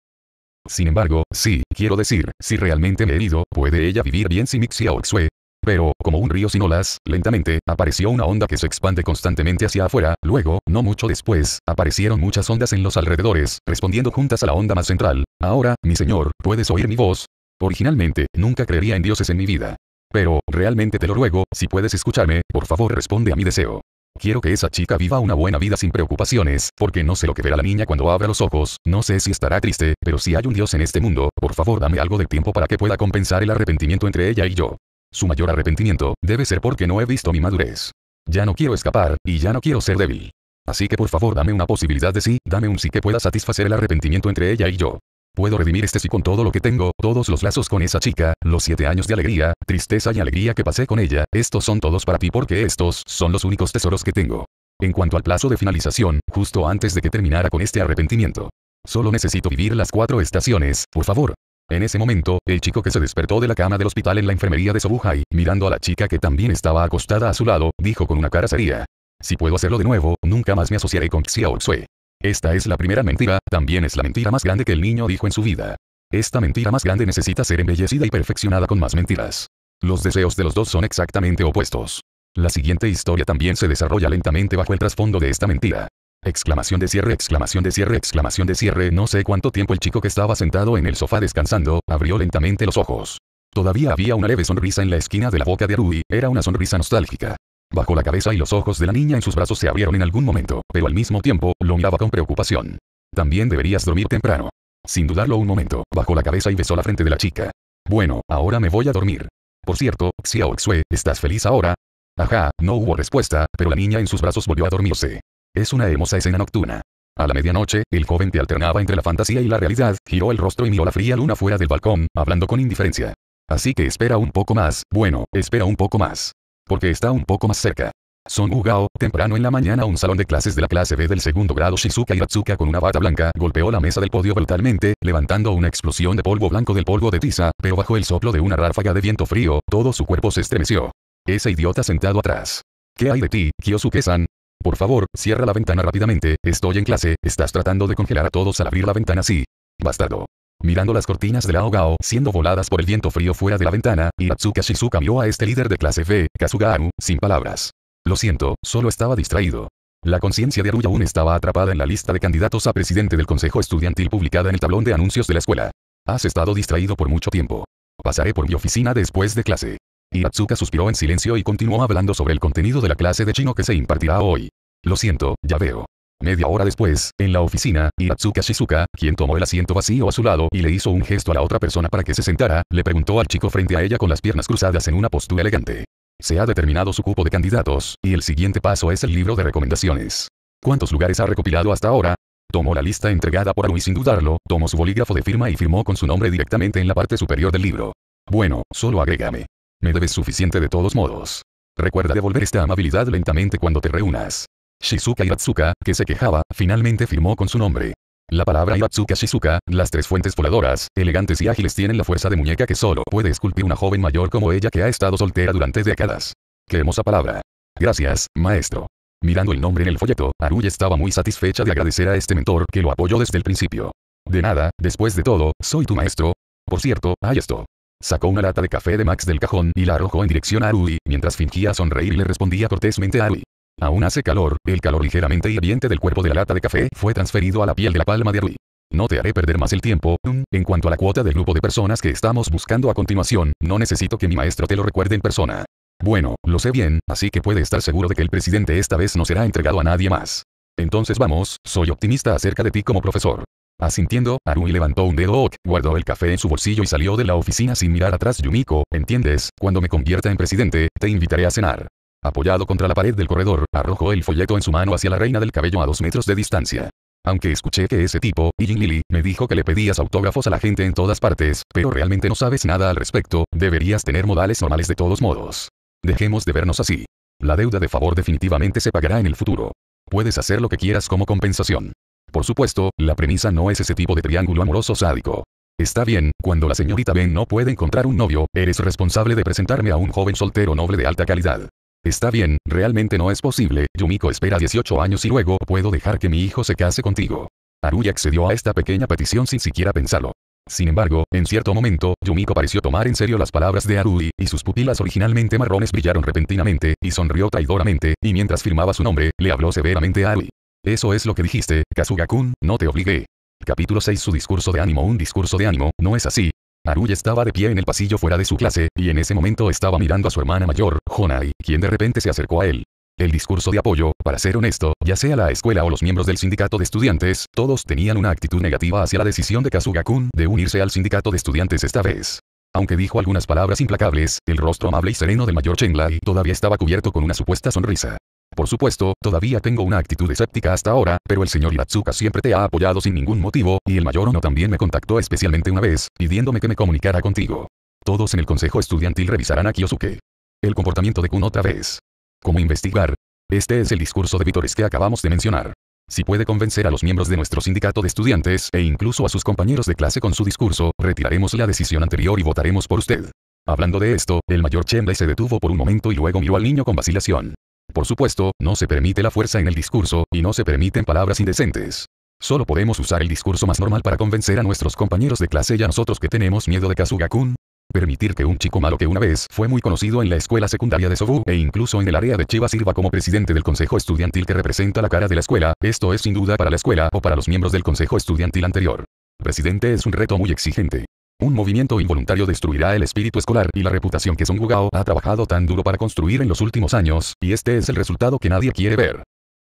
Sin embargo, sí, quiero decir, si realmente me he herido, ¿puede ella vivir bien sin Mixia Xue? Pero, como un río sin olas, lentamente, apareció una onda que se expande constantemente hacia afuera, luego, no mucho después, aparecieron muchas ondas en los alrededores, respondiendo juntas a la onda más central. Ahora, mi señor, ¿puedes oír mi voz? Originalmente, nunca creería en dioses en mi vida. Pero, realmente te lo ruego, si puedes escucharme, por favor responde a mi deseo. Quiero que esa chica viva una buena vida sin preocupaciones, porque no sé lo que verá la niña cuando abra los ojos, no sé si estará triste, pero si hay un Dios en este mundo, por favor dame algo de tiempo para que pueda compensar el arrepentimiento entre ella y yo. Su mayor arrepentimiento, debe ser porque no he visto mi madurez. Ya no quiero escapar, y ya no quiero ser débil. Así que por favor dame una posibilidad de sí, dame un sí que pueda satisfacer el arrepentimiento entre ella y yo. Puedo redimir este sí con todo lo que tengo, todos los lazos con esa chica, los siete años de alegría, tristeza y alegría que pasé con ella, estos son todos para ti porque estos son los únicos tesoros que tengo. En cuanto al plazo de finalización, justo antes de que terminara con este arrepentimiento. Solo necesito vivir las cuatro estaciones, por favor. En ese momento, el chico que se despertó de la cama del hospital en la enfermería de Sobuhai, mirando a la chica que también estaba acostada a su lado, dijo con una cara seria. Si puedo hacerlo de nuevo, nunca más me asociaré con Xiao Xue. Esta es la primera mentira, también es la mentira más grande que el niño dijo en su vida. Esta mentira más grande necesita ser embellecida y perfeccionada con más mentiras. Los deseos de los dos son exactamente opuestos. La siguiente historia también se desarrolla lentamente bajo el trasfondo de esta mentira. Exclamación de cierre, exclamación de cierre, exclamación de cierre. No sé cuánto tiempo el chico que estaba sentado en el sofá descansando, abrió lentamente los ojos. Todavía había una leve sonrisa en la esquina de la boca de Arui, era una sonrisa nostálgica. Bajó la cabeza y los ojos de la niña en sus brazos se abrieron en algún momento, pero al mismo tiempo, lo miraba con preocupación. También deberías dormir temprano. Sin dudarlo un momento, bajó la cabeza y besó la frente de la chica. Bueno, ahora me voy a dormir. Por cierto, Xiaoxue, ¿estás feliz ahora? Ajá, no hubo respuesta, pero la niña en sus brazos volvió a dormirse. Es una hermosa escena nocturna. A la medianoche, el joven te alternaba entre la fantasía y la realidad, giró el rostro y miró la fría luna fuera del balcón, hablando con indiferencia. Así que espera un poco más, bueno, espera un poco más. Porque está un poco más cerca. Son Ugao, temprano en la mañana un salón de clases de la clase B del segundo grado Shizuka Hiratsuka con una bata blanca golpeó la mesa del podio brutalmente, levantando una explosión de polvo blanco del polvo de tiza, pero bajo el soplo de una ráfaga de viento frío, todo su cuerpo se estremeció. Ese idiota sentado atrás. ¿Qué hay de ti, Kyosuke-san? Por favor, cierra la ventana rápidamente, estoy en clase, estás tratando de congelar a todos al abrir la ventana sí. Bastado. Mirando las cortinas de la siendo voladas por el viento frío fuera de la ventana, Iratsuka Shizuka miró a este líder de clase B, Kazuga sin palabras. Lo siento, solo estaba distraído. La conciencia de Aruya aún estaba atrapada en la lista de candidatos a presidente del consejo estudiantil publicada en el tablón de anuncios de la escuela. Has estado distraído por mucho tiempo. Pasaré por mi oficina después de clase. Y suspiró en silencio y continuó hablando sobre el contenido de la clase de chino que se impartirá hoy. Lo siento, ya veo. Media hora después, en la oficina, Iratsuka Shizuka, quien tomó el asiento vacío a su lado y le hizo un gesto a la otra persona para que se sentara, le preguntó al chico frente a ella con las piernas cruzadas en una postura elegante. Se ha determinado su cupo de candidatos, y el siguiente paso es el libro de recomendaciones. ¿Cuántos lugares ha recopilado hasta ahora? Tomó la lista entregada por Arui sin dudarlo, tomó su bolígrafo de firma y firmó con su nombre directamente en la parte superior del libro. Bueno, solo agrégame. Me debes suficiente de todos modos. Recuerda devolver esta amabilidad lentamente cuando te reúnas. Shizuka Hiratsuka, que se quejaba, finalmente firmó con su nombre. La palabra Hiratsuka Shizuka, las tres fuentes voladoras, elegantes y ágiles tienen la fuerza de muñeca que solo puede esculpir una joven mayor como ella que ha estado soltera durante décadas. ¡Qué hermosa palabra! Gracias, maestro. Mirando el nombre en el folleto, Aruy estaba muy satisfecha de agradecer a este mentor que lo apoyó desde el principio. De nada, después de todo, soy tu maestro. Por cierto, hay esto. Sacó una lata de café de Max del cajón y la arrojó en dirección a Arui, mientras fingía sonreír y le respondía cortésmente a Rui. Aún hace calor, el calor ligeramente hirviente del cuerpo de la lata de café fue transferido a la piel de la palma de Rui. No te haré perder más el tiempo. En cuanto a la cuota del grupo de personas que estamos buscando a continuación, no necesito que mi maestro te lo recuerde en persona. Bueno, lo sé bien, así que puede estar seguro de que el presidente esta vez no será entregado a nadie más. Entonces vamos, soy optimista acerca de ti como profesor. Asintiendo, Arui levantó un dedo, ok, guardó el café en su bolsillo y salió de la oficina sin mirar atrás. Yumiko, ¿entiendes? Cuando me convierta en presidente, te invitaré a cenar. Apoyado contra la pared del corredor, arrojó el folleto en su mano hacia la reina del cabello a dos metros de distancia. Aunque escuché que ese tipo, Yin Lili, me dijo que le pedías autógrafos a la gente en todas partes, pero realmente no sabes nada al respecto, deberías tener modales normales de todos modos. Dejemos de vernos así. La deuda de favor definitivamente se pagará en el futuro. Puedes hacer lo que quieras como compensación. Por supuesto, la premisa no es ese tipo de triángulo amoroso sádico. Está bien, cuando la señorita Ben no puede encontrar un novio, eres responsable de presentarme a un joven soltero noble de alta calidad. Está bien, realmente no es posible, Yumiko espera 18 años y luego puedo dejar que mi hijo se case contigo. Arui accedió a esta pequeña petición sin siquiera pensarlo. Sin embargo, en cierto momento, Yumiko pareció tomar en serio las palabras de Arui, y sus pupilas originalmente marrones brillaron repentinamente, y sonrió traidoramente, y mientras firmaba su nombre, le habló severamente a Arui. Eso es lo que dijiste, Kazuga-kun, no te obligué. Capítulo 6 Su discurso de ánimo Un discurso de ánimo, no es así. Haruya estaba de pie en el pasillo fuera de su clase, y en ese momento estaba mirando a su hermana mayor, Honai, quien de repente se acercó a él. El discurso de apoyo, para ser honesto, ya sea la escuela o los miembros del sindicato de estudiantes, todos tenían una actitud negativa hacia la decisión de Kazuga-kun de unirse al sindicato de estudiantes esta vez. Aunque dijo algunas palabras implacables, el rostro amable y sereno del mayor Lai todavía estaba cubierto con una supuesta sonrisa. Por supuesto, todavía tengo una actitud escéptica hasta ahora, pero el señor Iatsuka siempre te ha apoyado sin ningún motivo, y el mayor Ono también me contactó especialmente una vez, pidiéndome que me comunicara contigo. Todos en el consejo estudiantil revisarán a Kiyosuke. El comportamiento de Kun otra vez. ¿Cómo investigar? Este es el discurso de Vítores que acabamos de mencionar. Si puede convencer a los miembros de nuestro sindicato de estudiantes e incluso a sus compañeros de clase con su discurso, retiraremos la decisión anterior y votaremos por usted. Hablando de esto, el mayor Chenley se detuvo por un momento y luego miró al niño con vacilación. Por supuesto, no se permite la fuerza en el discurso, y no se permiten palabras indecentes. Solo podemos usar el discurso más normal para convencer a nuestros compañeros de clase y a nosotros que tenemos miedo de kazuga kun Permitir que un chico malo que una vez fue muy conocido en la escuela secundaria de Sobu e incluso en el área de Chiba sirva como presidente del consejo estudiantil que representa la cara de la escuela, esto es sin duda para la escuela o para los miembros del consejo estudiantil anterior. Presidente es un reto muy exigente. Un movimiento involuntario destruirá el espíritu escolar y la reputación que Son Gugao ha trabajado tan duro para construir en los últimos años, y este es el resultado que nadie quiere ver.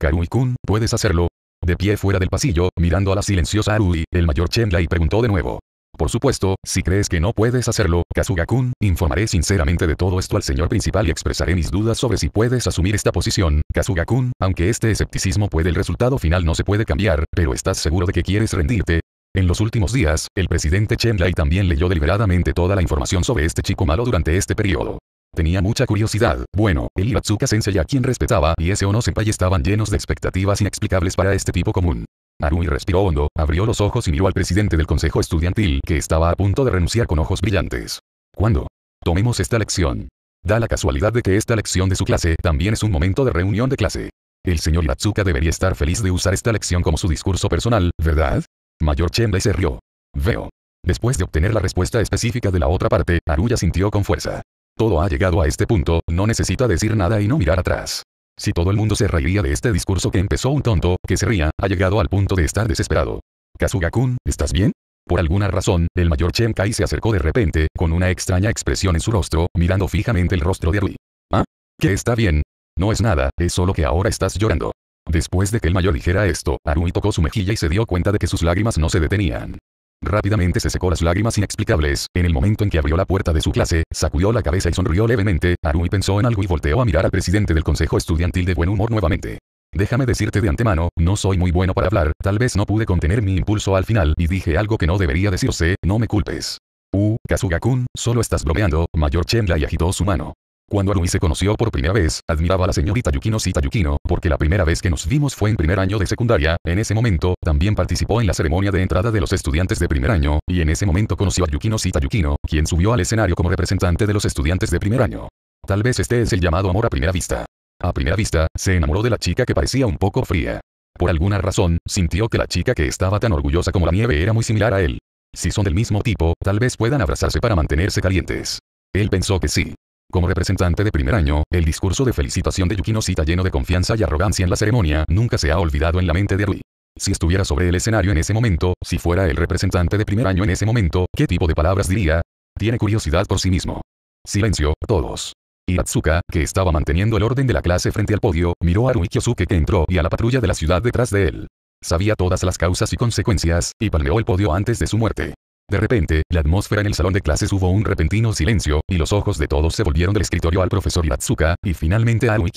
Karui-kun, ¿puedes hacerlo? De pie fuera del pasillo, mirando a la silenciosa Arui, el mayor Chen Lai preguntó de nuevo. Por supuesto, si crees que no puedes hacerlo, Kazuga-kun, informaré sinceramente de todo esto al señor principal y expresaré mis dudas sobre si puedes asumir esta posición, Kazuga-kun, aunque este escepticismo puede el resultado final no se puede cambiar, pero estás seguro de que quieres rendirte, en los últimos días, el presidente Chen Lai también leyó deliberadamente toda la información sobre este chico malo durante este periodo. Tenía mucha curiosidad, bueno, el Iratsuka Sensei a quien respetaba y ese Ono Senpai estaban llenos de expectativas inexplicables para este tipo común. Arui respiró hondo, abrió los ojos y miró al presidente del consejo estudiantil que estaba a punto de renunciar con ojos brillantes. ¿Cuándo? Tomemos esta lección. Da la casualidad de que esta lección de su clase también es un momento de reunión de clase. El señor Iratsuka debería estar feliz de usar esta lección como su discurso personal, ¿verdad? Mayor Kai se rió. Veo. Después de obtener la respuesta específica de la otra parte, Aruya sintió con fuerza. Todo ha llegado a este punto, no necesita decir nada y no mirar atrás. Si todo el mundo se reiría de este discurso que empezó un tonto, que se ría, ha llegado al punto de estar desesperado. Kazugakun, ¿estás bien? Por alguna razón, el mayor Chen Kai se acercó de repente, con una extraña expresión en su rostro, mirando fijamente el rostro de Rui. ¿Ah? ¿Qué está bien? No es nada, es solo que ahora estás llorando. Después de que el mayor dijera esto, Arui tocó su mejilla y se dio cuenta de que sus lágrimas no se detenían. Rápidamente se secó las lágrimas inexplicables, en el momento en que abrió la puerta de su clase, sacudió la cabeza y sonrió levemente, Arui pensó en algo y volteó a mirar al presidente del consejo estudiantil de buen humor nuevamente. Déjame decirte de antemano, no soy muy bueno para hablar, tal vez no pude contener mi impulso al final y dije algo que no debería decirse, no me culpes. Uh, Kazugakun, solo estás bromeando, Mayor Chenlai agitó su mano. Cuando Arui se conoció por primera vez, admiraba a la señorita Yukino Sita Yukino, porque la primera vez que nos vimos fue en primer año de secundaria, en ese momento, también participó en la ceremonia de entrada de los estudiantes de primer año, y en ese momento conoció a Yukino Sita Yukino, quien subió al escenario como representante de los estudiantes de primer año. Tal vez este es el llamado amor a primera vista. A primera vista, se enamoró de la chica que parecía un poco fría. Por alguna razón, sintió que la chica que estaba tan orgullosa como la nieve era muy similar a él. Si son del mismo tipo, tal vez puedan abrazarse para mantenerse calientes. Él pensó que sí. Como representante de primer año, el discurso de felicitación de Yukino Sita lleno de confianza y arrogancia en la ceremonia nunca se ha olvidado en la mente de Rui. Si estuviera sobre el escenario en ese momento, si fuera el representante de primer año en ese momento, ¿qué tipo de palabras diría? Tiene curiosidad por sí mismo. Silencio, todos. Iratsuka, que estaba manteniendo el orden de la clase frente al podio, miró a Rui Kyosuke que entró y a la patrulla de la ciudad detrás de él. Sabía todas las causas y consecuencias, y palmeó el podio antes de su muerte. De repente, la atmósfera en el salón de clases hubo un repentino silencio, y los ojos de todos se volvieron del escritorio al profesor Iatsuka y finalmente a Aoi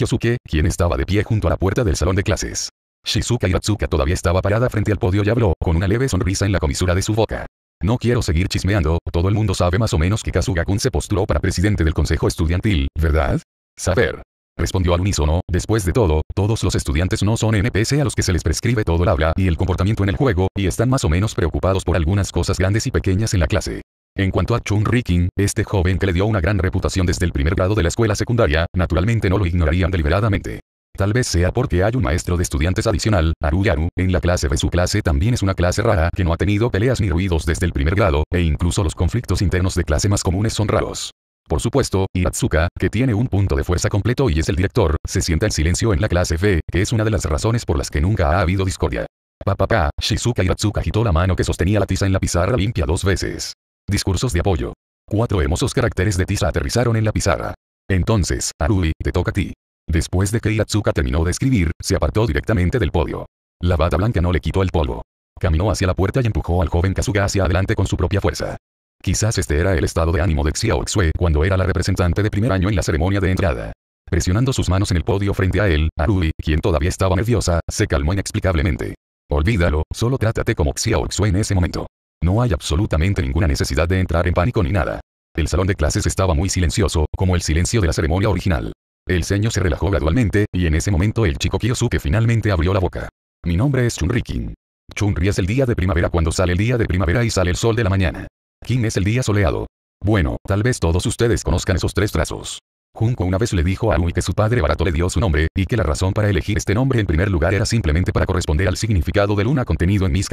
quien estaba de pie junto a la puerta del salón de clases. Shizuka Hiratsuka todavía estaba parada frente al podio y habló, con una leve sonrisa en la comisura de su boca. No quiero seguir chismeando, todo el mundo sabe más o menos que Kazugakun se postuló para presidente del consejo estudiantil, ¿verdad? Saber. Respondió al unísono, después de todo, todos los estudiantes no son NPC a los que se les prescribe todo el habla y el comportamiento en el juego, y están más o menos preocupados por algunas cosas grandes y pequeñas en la clase. En cuanto a Chun Riking, este joven que le dio una gran reputación desde el primer grado de la escuela secundaria, naturalmente no lo ignorarían deliberadamente. Tal vez sea porque hay un maestro de estudiantes adicional, Aru Yaru, en la clase de su clase también es una clase rara que no ha tenido peleas ni ruidos desde el primer grado, e incluso los conflictos internos de clase más comunes son raros. Por supuesto, Iratsuka, que tiene un punto de fuerza completo y es el director, se sienta en silencio en la clase B, que es una de las razones por las que nunca ha habido discordia. Papá, Shizuka Iratsuka agitó la mano que sostenía la tiza en la pizarra limpia dos veces. Discursos de apoyo. Cuatro hermosos caracteres de tiza aterrizaron en la pizarra. Entonces, Arui, te toca a ti. Después de que Iratsuka terminó de escribir, se apartó directamente del podio. La bata blanca no le quitó el polvo. Caminó hacia la puerta y empujó al joven Kazuga hacia adelante con su propia fuerza. Quizás este era el estado de ánimo de Xiaoxue cuando era la representante de primer año en la ceremonia de entrada. Presionando sus manos en el podio frente a él, Arui, quien todavía estaba nerviosa, se calmó inexplicablemente. Olvídalo, solo trátate como Xiao en ese momento. No hay absolutamente ninguna necesidad de entrar en pánico ni nada. El salón de clases estaba muy silencioso, como el silencio de la ceremonia original. El ceño se relajó gradualmente, y en ese momento el chico Kiyosuke finalmente abrió la boca. Mi nombre es Chunrikin. Chunri es el día de primavera cuando sale el día de primavera y sale el sol de la mañana. Kim es el día soleado. Bueno, tal vez todos ustedes conozcan esos tres trazos. Junko una vez le dijo a Lui que su padre Barato le dio su nombre, y que la razón para elegir este nombre en primer lugar era simplemente para corresponder al significado de luna contenido en Miss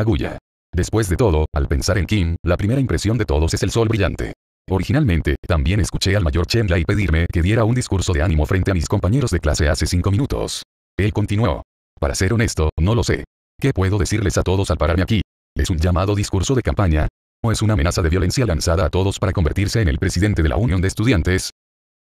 Después de todo, al pensar en Kim, la primera impresión de todos es el sol brillante. Originalmente, también escuché al mayor Chen y pedirme que diera un discurso de ánimo frente a mis compañeros de clase hace cinco minutos. Él continuó. Para ser honesto, no lo sé. ¿Qué puedo decirles a todos al pararme aquí? Es un llamado discurso de campaña, ¿O es una amenaza de violencia lanzada a todos para convertirse en el presidente de la Unión de Estudiantes.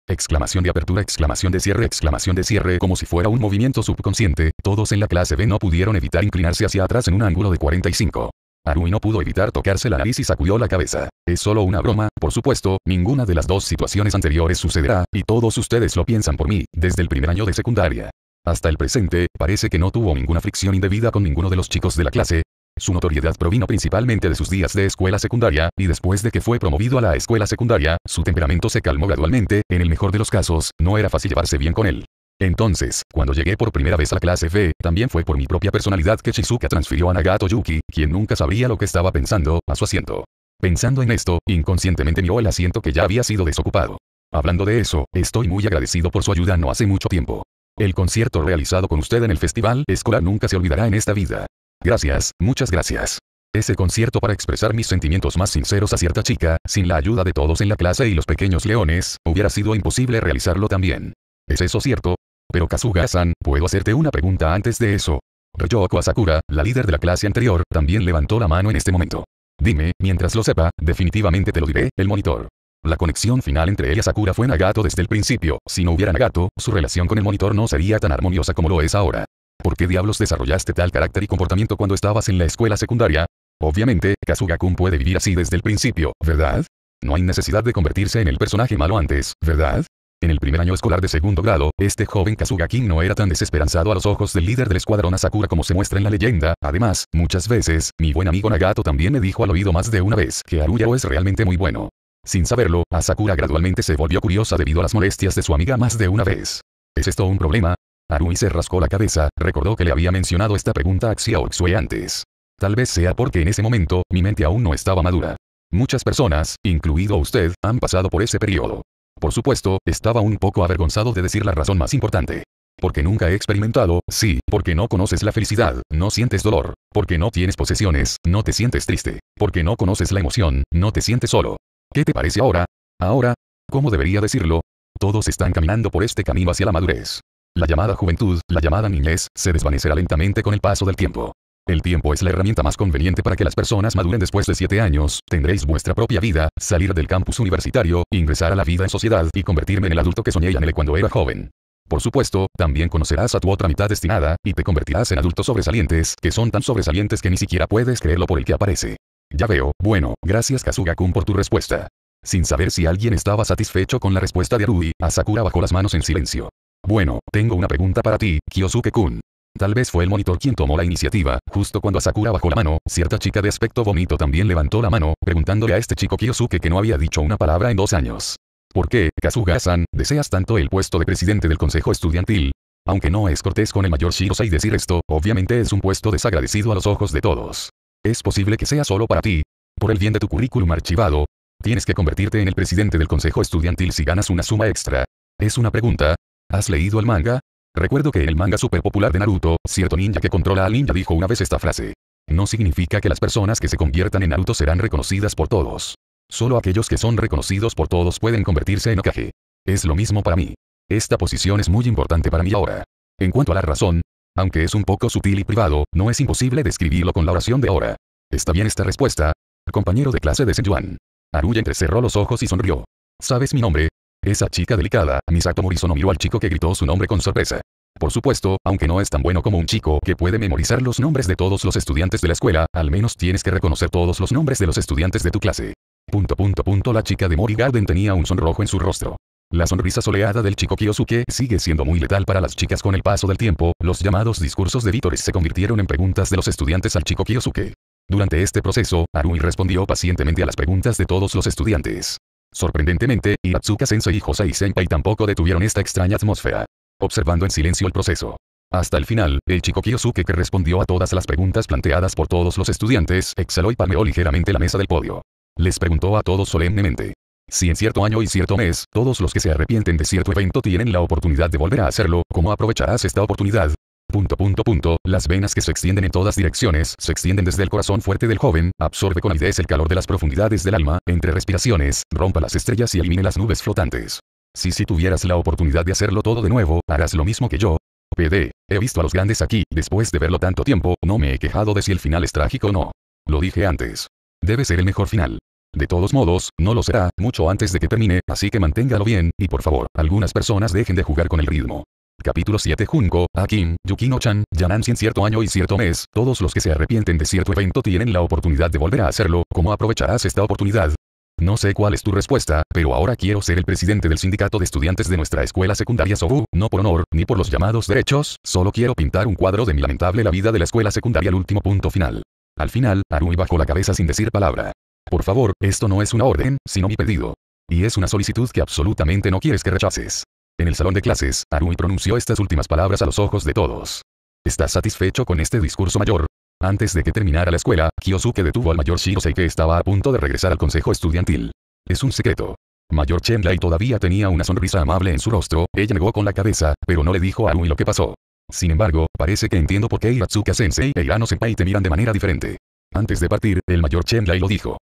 Exclamación de apertura, exclamación de cierre, exclamación de cierre, como si fuera un movimiento subconsciente, todos en la clase B no pudieron evitar inclinarse hacia atrás en un ángulo de 45. Arui no pudo evitar tocarse la nariz y sacudió la cabeza. Es solo una broma, por supuesto, ninguna de las dos situaciones anteriores sucederá, y todos ustedes lo piensan por mí, desde el primer año de secundaria. Hasta el presente, parece que no tuvo ninguna fricción indebida con ninguno de los chicos de la clase, su notoriedad provino principalmente de sus días de escuela secundaria, y después de que fue promovido a la escuela secundaria, su temperamento se calmó gradualmente, en el mejor de los casos, no era fácil llevarse bien con él. Entonces, cuando llegué por primera vez a la clase F también fue por mi propia personalidad que Shizuka transfirió a Nagato Yuki, quien nunca sabría lo que estaba pensando, a su asiento. Pensando en esto, inconscientemente miró el asiento que ya había sido desocupado. Hablando de eso, estoy muy agradecido por su ayuda no hace mucho tiempo. El concierto realizado con usted en el festival escolar nunca se olvidará en esta vida. Gracias, muchas gracias. Ese concierto para expresar mis sentimientos más sinceros a cierta chica, sin la ayuda de todos en la clase y los pequeños leones, hubiera sido imposible realizarlo también. ¿Es eso cierto? Pero Kazuga-san, puedo hacerte una pregunta antes de eso. Ryoko Asakura, la líder de la clase anterior, también levantó la mano en este momento. Dime, mientras lo sepa, definitivamente te lo diré, el monitor. La conexión final entre él y Asakura fue Nagato desde el principio, si no hubiera Nagato, su relación con el monitor no sería tan armoniosa como lo es ahora. ¿Por qué diablos desarrollaste tal carácter y comportamiento cuando estabas en la escuela secundaria? Obviamente, Kazugakun puede vivir así desde el principio, ¿verdad? No hay necesidad de convertirse en el personaje malo antes, ¿verdad? En el primer año escolar de segundo grado, este joven kazuga no era tan desesperanzado a los ojos del líder del escuadrón Asakura como se muestra en la leyenda. Además, muchas veces, mi buen amigo Nagato también me dijo al oído más de una vez que Aruyao es realmente muy bueno. Sin saberlo, Asakura gradualmente se volvió curiosa debido a las molestias de su amiga más de una vez. ¿Es esto un problema? Arui se rascó la cabeza, recordó que le había mencionado esta pregunta a Xiaoxue antes. Tal vez sea porque en ese momento, mi mente aún no estaba madura. Muchas personas, incluido usted, han pasado por ese periodo. Por supuesto, estaba un poco avergonzado de decir la razón más importante. Porque nunca he experimentado, sí, porque no conoces la felicidad, no sientes dolor, porque no tienes posesiones, no te sientes triste, porque no conoces la emoción, no te sientes solo. ¿Qué te parece ahora? Ahora, ¿cómo debería decirlo? Todos están caminando por este camino hacia la madurez. La llamada juventud, la llamada niñez, se desvanecerá lentamente con el paso del tiempo. El tiempo es la herramienta más conveniente para que las personas maduren después de siete años, tendréis vuestra propia vida, salir del campus universitario, ingresar a la vida en sociedad y convertirme en el adulto que soñé y anhelé cuando era joven. Por supuesto, también conocerás a tu otra mitad destinada, y te convertirás en adultos sobresalientes, que son tan sobresalientes que ni siquiera puedes creerlo por el que aparece. Ya veo, bueno, gracias kazuga por tu respuesta. Sin saber si alguien estaba satisfecho con la respuesta de Arui, Asakura bajó las manos en silencio. Bueno, tengo una pregunta para ti, Kyosuke-kun. Tal vez fue el monitor quien tomó la iniciativa, justo cuando Asakura bajó la mano, cierta chica de aspecto bonito también levantó la mano, preguntándole a este chico Kyosuke que no había dicho una palabra en dos años. ¿Por qué, Kazuga-san, deseas tanto el puesto de presidente del consejo estudiantil? Aunque no es cortés con el mayor y decir esto, obviamente es un puesto desagradecido a los ojos de todos. Es posible que sea solo para ti. Por el bien de tu currículum archivado, tienes que convertirte en el presidente del consejo estudiantil si ganas una suma extra. Es una pregunta, ¿Has leído el manga? Recuerdo que en el manga super popular de Naruto, cierto ninja que controla al ninja dijo una vez esta frase. No significa que las personas que se conviertan en Naruto serán reconocidas por todos. Solo aquellos que son reconocidos por todos pueden convertirse en Akaje. Es lo mismo para mí. Esta posición es muy importante para mí ahora. En cuanto a la razón, aunque es un poco sutil y privado, no es imposible describirlo con la oración de ahora. ¿Está bien esta respuesta? compañero de clase de Senjuan. Aruya entrecerró los ojos y sonrió. ¿Sabes mi nombre? Esa chica delicada, Misato Morisono miró al chico que gritó su nombre con sorpresa. Por supuesto, aunque no es tan bueno como un chico que puede memorizar los nombres de todos los estudiantes de la escuela, al menos tienes que reconocer todos los nombres de los estudiantes de tu clase. Punto punto punto La chica de Mori Garden tenía un sonrojo en su rostro. La sonrisa soleada del chico Kiyosuke sigue siendo muy letal para las chicas con el paso del tiempo, los llamados discursos de vítores se convirtieron en preguntas de los estudiantes al chico Kiyosuke. Durante este proceso, Arui respondió pacientemente a las preguntas de todos los estudiantes. Sorprendentemente, Iatsuka Sensei y Josei Senpai tampoco detuvieron esta extraña atmósfera. Observando en silencio el proceso. Hasta el final, el chico Kiyosuke que respondió a todas las preguntas planteadas por todos los estudiantes exhaló y palmeó ligeramente la mesa del podio. Les preguntó a todos solemnemente. Si en cierto año y cierto mes, todos los que se arrepienten de cierto evento tienen la oportunidad de volver a hacerlo, ¿cómo aprovecharás esta oportunidad? Punto punto punto, las venas que se extienden en todas direcciones, se extienden desde el corazón fuerte del joven, absorbe con avidez el calor de las profundidades del alma, entre respiraciones, rompa las estrellas y elimine las nubes flotantes. Si si tuvieras la oportunidad de hacerlo todo de nuevo, harás lo mismo que yo. PD, he visto a los grandes aquí, después de verlo tanto tiempo, no me he quejado de si el final es trágico o no. Lo dije antes. Debe ser el mejor final. De todos modos, no lo será, mucho antes de que termine, así que manténgalo bien, y por favor, algunas personas dejen de jugar con el ritmo. Capítulo 7 Junko, Akin, Yukino-chan, Yanan sin cierto año y cierto mes, todos los que se arrepienten de cierto evento tienen la oportunidad de volver a hacerlo, ¿cómo aprovecharás esta oportunidad? No sé cuál es tu respuesta, pero ahora quiero ser el presidente del sindicato de estudiantes de nuestra escuela secundaria Sobu, no por honor, ni por los llamados derechos, solo quiero pintar un cuadro de mi lamentable la vida de la escuela secundaria al último punto final. Al final, Arui bajó la cabeza sin decir palabra. Por favor, esto no es una orden, sino mi pedido. Y es una solicitud que absolutamente no quieres que rechaces. En el salón de clases, Arui pronunció estas últimas palabras a los ojos de todos. ¿Estás satisfecho con este discurso mayor? Antes de que terminara la escuela, Kyosuke detuvo al mayor Shirosei que estaba a punto de regresar al consejo estudiantil. Es un secreto. Mayor Chenlai todavía tenía una sonrisa amable en su rostro, ella negó con la cabeza, pero no le dijo a Arui lo que pasó. Sin embargo, parece que entiendo por qué Iratsuka-sensei e Irano-senpai te miran de manera diferente. Antes de partir, el mayor Chenlai lo dijo.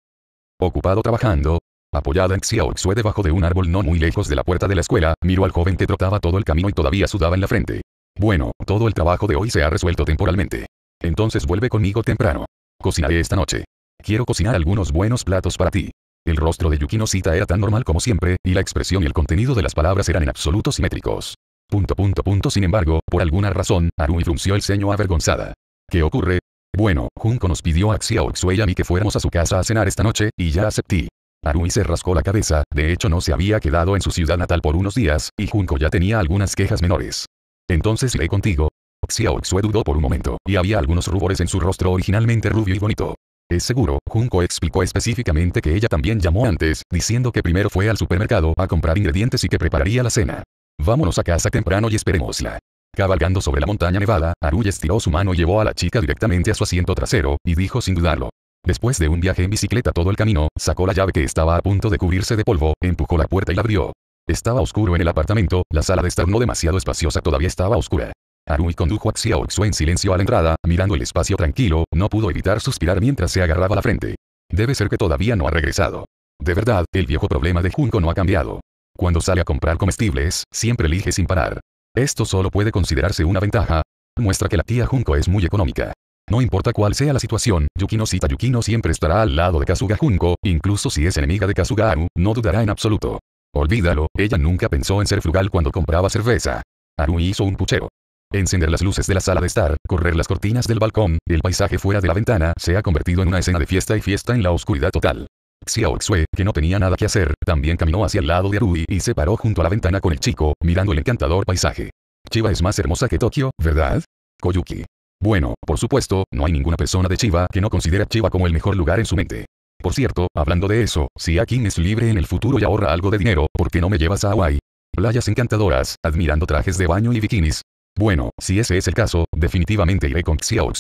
Ocupado trabajando, Apoyada en Xiaoxue debajo de un árbol no muy lejos de la puerta de la escuela, miró al joven que trotaba todo el camino y todavía sudaba en la frente. Bueno, todo el trabajo de hoy se ha resuelto temporalmente. Entonces vuelve conmigo temprano. Cocinaré esta noche. Quiero cocinar algunos buenos platos para ti. El rostro de Yukino Sita era tan normal como siempre, y la expresión y el contenido de las palabras eran en absoluto simétricos. Punto punto punto sin embargo, por alguna razón, Arumi frunció el ceño avergonzada. ¿Qué ocurre? Bueno, Junko nos pidió a Xiao y a mí que fuéramos a su casa a cenar esta noche, y ya acepté. Arui se rascó la cabeza, de hecho no se había quedado en su ciudad natal por unos días, y Junko ya tenía algunas quejas menores. Entonces iré contigo. Xiao dudó por un momento, y había algunos rubores en su rostro originalmente rubio y bonito. Es seguro, Junko explicó específicamente que ella también llamó antes, diciendo que primero fue al supermercado a comprar ingredientes y que prepararía la cena. Vámonos a casa temprano y esperémosla. Cabalgando sobre la montaña nevada, Arui estiró su mano y llevó a la chica directamente a su asiento trasero, y dijo sin dudarlo. Después de un viaje en bicicleta todo el camino, sacó la llave que estaba a punto de cubrirse de polvo, empujó la puerta y la abrió. Estaba oscuro en el apartamento, la sala de estar no demasiado espaciosa todavía estaba oscura. Arui condujo a Xiaoxue en silencio a la entrada, mirando el espacio tranquilo, no pudo evitar suspirar mientras se agarraba la frente. Debe ser que todavía no ha regresado. De verdad, el viejo problema de Junko no ha cambiado. Cuando sale a comprar comestibles, siempre elige sin parar. Esto solo puede considerarse una ventaja. Muestra que la tía Junko es muy económica. No importa cuál sea la situación, Yukino Sita Yukino siempre estará al lado de Kasuga Junko, incluso si es enemiga de Kasuga Aru, no dudará en absoluto. Olvídalo, ella nunca pensó en ser frugal cuando compraba cerveza. Aru hizo un puchero. Encender las luces de la sala de estar, correr las cortinas del balcón, el paisaje fuera de la ventana se ha convertido en una escena de fiesta y fiesta en la oscuridad total. Xiaoxue, que no tenía nada que hacer, también caminó hacia el lado de Arui y se paró junto a la ventana con el chico, mirando el encantador paisaje. Chiba es más hermosa que Tokio, ¿verdad? Koyuki. Bueno, por supuesto, no hay ninguna persona de Chiva que no considere a Chiva como el mejor lugar en su mente. Por cierto, hablando de eso, si Akin es libre en el futuro y ahorra algo de dinero, ¿por qué no me llevas a Hawaii? Playas encantadoras, admirando trajes de baño y bikinis. Bueno, si ese es el caso, definitivamente iré con Xiao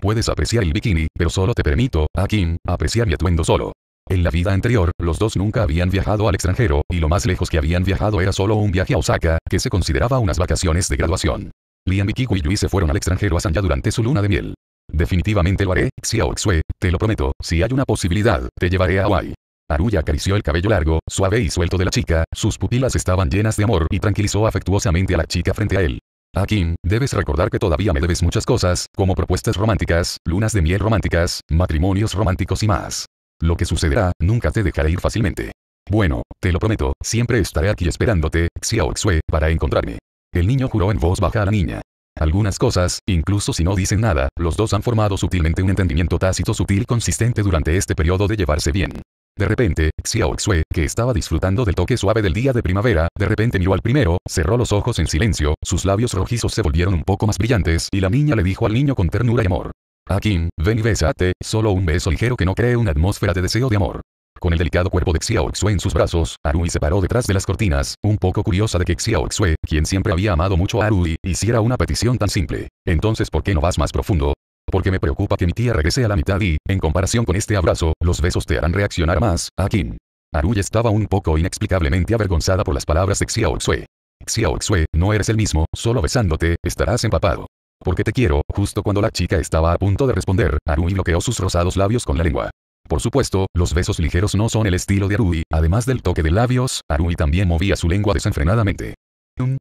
Puedes apreciar el bikini, pero solo te permito, Akin, apreciar mi atuendo solo. En la vida anterior, los dos nunca habían viajado al extranjero, y lo más lejos que habían viajado era solo un viaje a Osaka, que se consideraba unas vacaciones de graduación. Liam Kiku y Yui se fueron al extranjero a Sanya durante su luna de miel. Definitivamente lo haré, Xiao Xue, te lo prometo, si hay una posibilidad, te llevaré a Hawaii. Aruya acarició el cabello largo, suave y suelto de la chica, sus pupilas estaban llenas de amor y tranquilizó afectuosamente a la chica frente a él. Akin, ah, debes recordar que todavía me debes muchas cosas, como propuestas románticas, lunas de miel románticas, matrimonios románticos y más. Lo que sucederá, nunca te dejaré ir fácilmente. Bueno, te lo prometo, siempre estaré aquí esperándote, Xiao Xue, para encontrarme. El niño juró en voz baja a la niña. Algunas cosas, incluso si no dicen nada, los dos han formado sutilmente un entendimiento tácito sutil consistente durante este periodo de llevarse bien. De repente, Xiao Xue, que estaba disfrutando del toque suave del día de primavera, de repente miró al primero, cerró los ojos en silencio, sus labios rojizos se volvieron un poco más brillantes y la niña le dijo al niño con ternura y amor. Akin, ven y bésate, solo un beso ligero que no cree una atmósfera de deseo de amor. Con el delicado cuerpo de Xiao en sus brazos, Arui se paró detrás de las cortinas, un poco curiosa de que Xiao quien siempre había amado mucho a Arui, hiciera una petición tan simple. Entonces ¿por qué no vas más profundo? Porque me preocupa que mi tía regrese a la mitad y, en comparación con este abrazo, los besos te harán reaccionar más, a Kim. Arui estaba un poco inexplicablemente avergonzada por las palabras de Xiao Xue. no eres el mismo, solo besándote, estarás empapado. Porque te quiero, justo cuando la chica estaba a punto de responder, Arui bloqueó sus rosados labios con la lengua. Por supuesto, los besos ligeros no son el estilo de Arui, además del toque de labios, Arui también movía su lengua desenfrenadamente.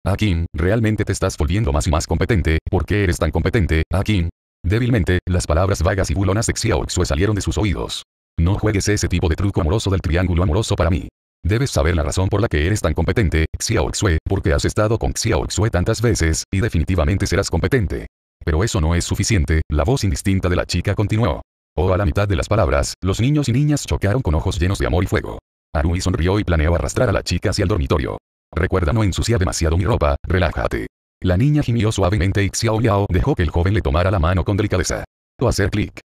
Akin, realmente te estás volviendo más y más competente, ¿por qué eres tan competente, Akin? Débilmente, las palabras vagas y bulonas de Xiaoxue salieron de sus oídos. No juegues ese tipo de truco amoroso del triángulo amoroso para mí. Debes saber la razón por la que eres tan competente, Xiaoxue, porque has estado con Xiaoxue tantas veces, y definitivamente serás competente. Pero eso no es suficiente, la voz indistinta de la chica continuó. O a la mitad de las palabras, los niños y niñas chocaron con ojos llenos de amor y fuego. Arui sonrió y planeó arrastrar a la chica hacia el dormitorio. Recuerda no ensuciar demasiado mi ropa, relájate. La niña gimió suavemente y Xiao Yao dejó que el joven le tomara la mano con delicadeza. O hacer clic.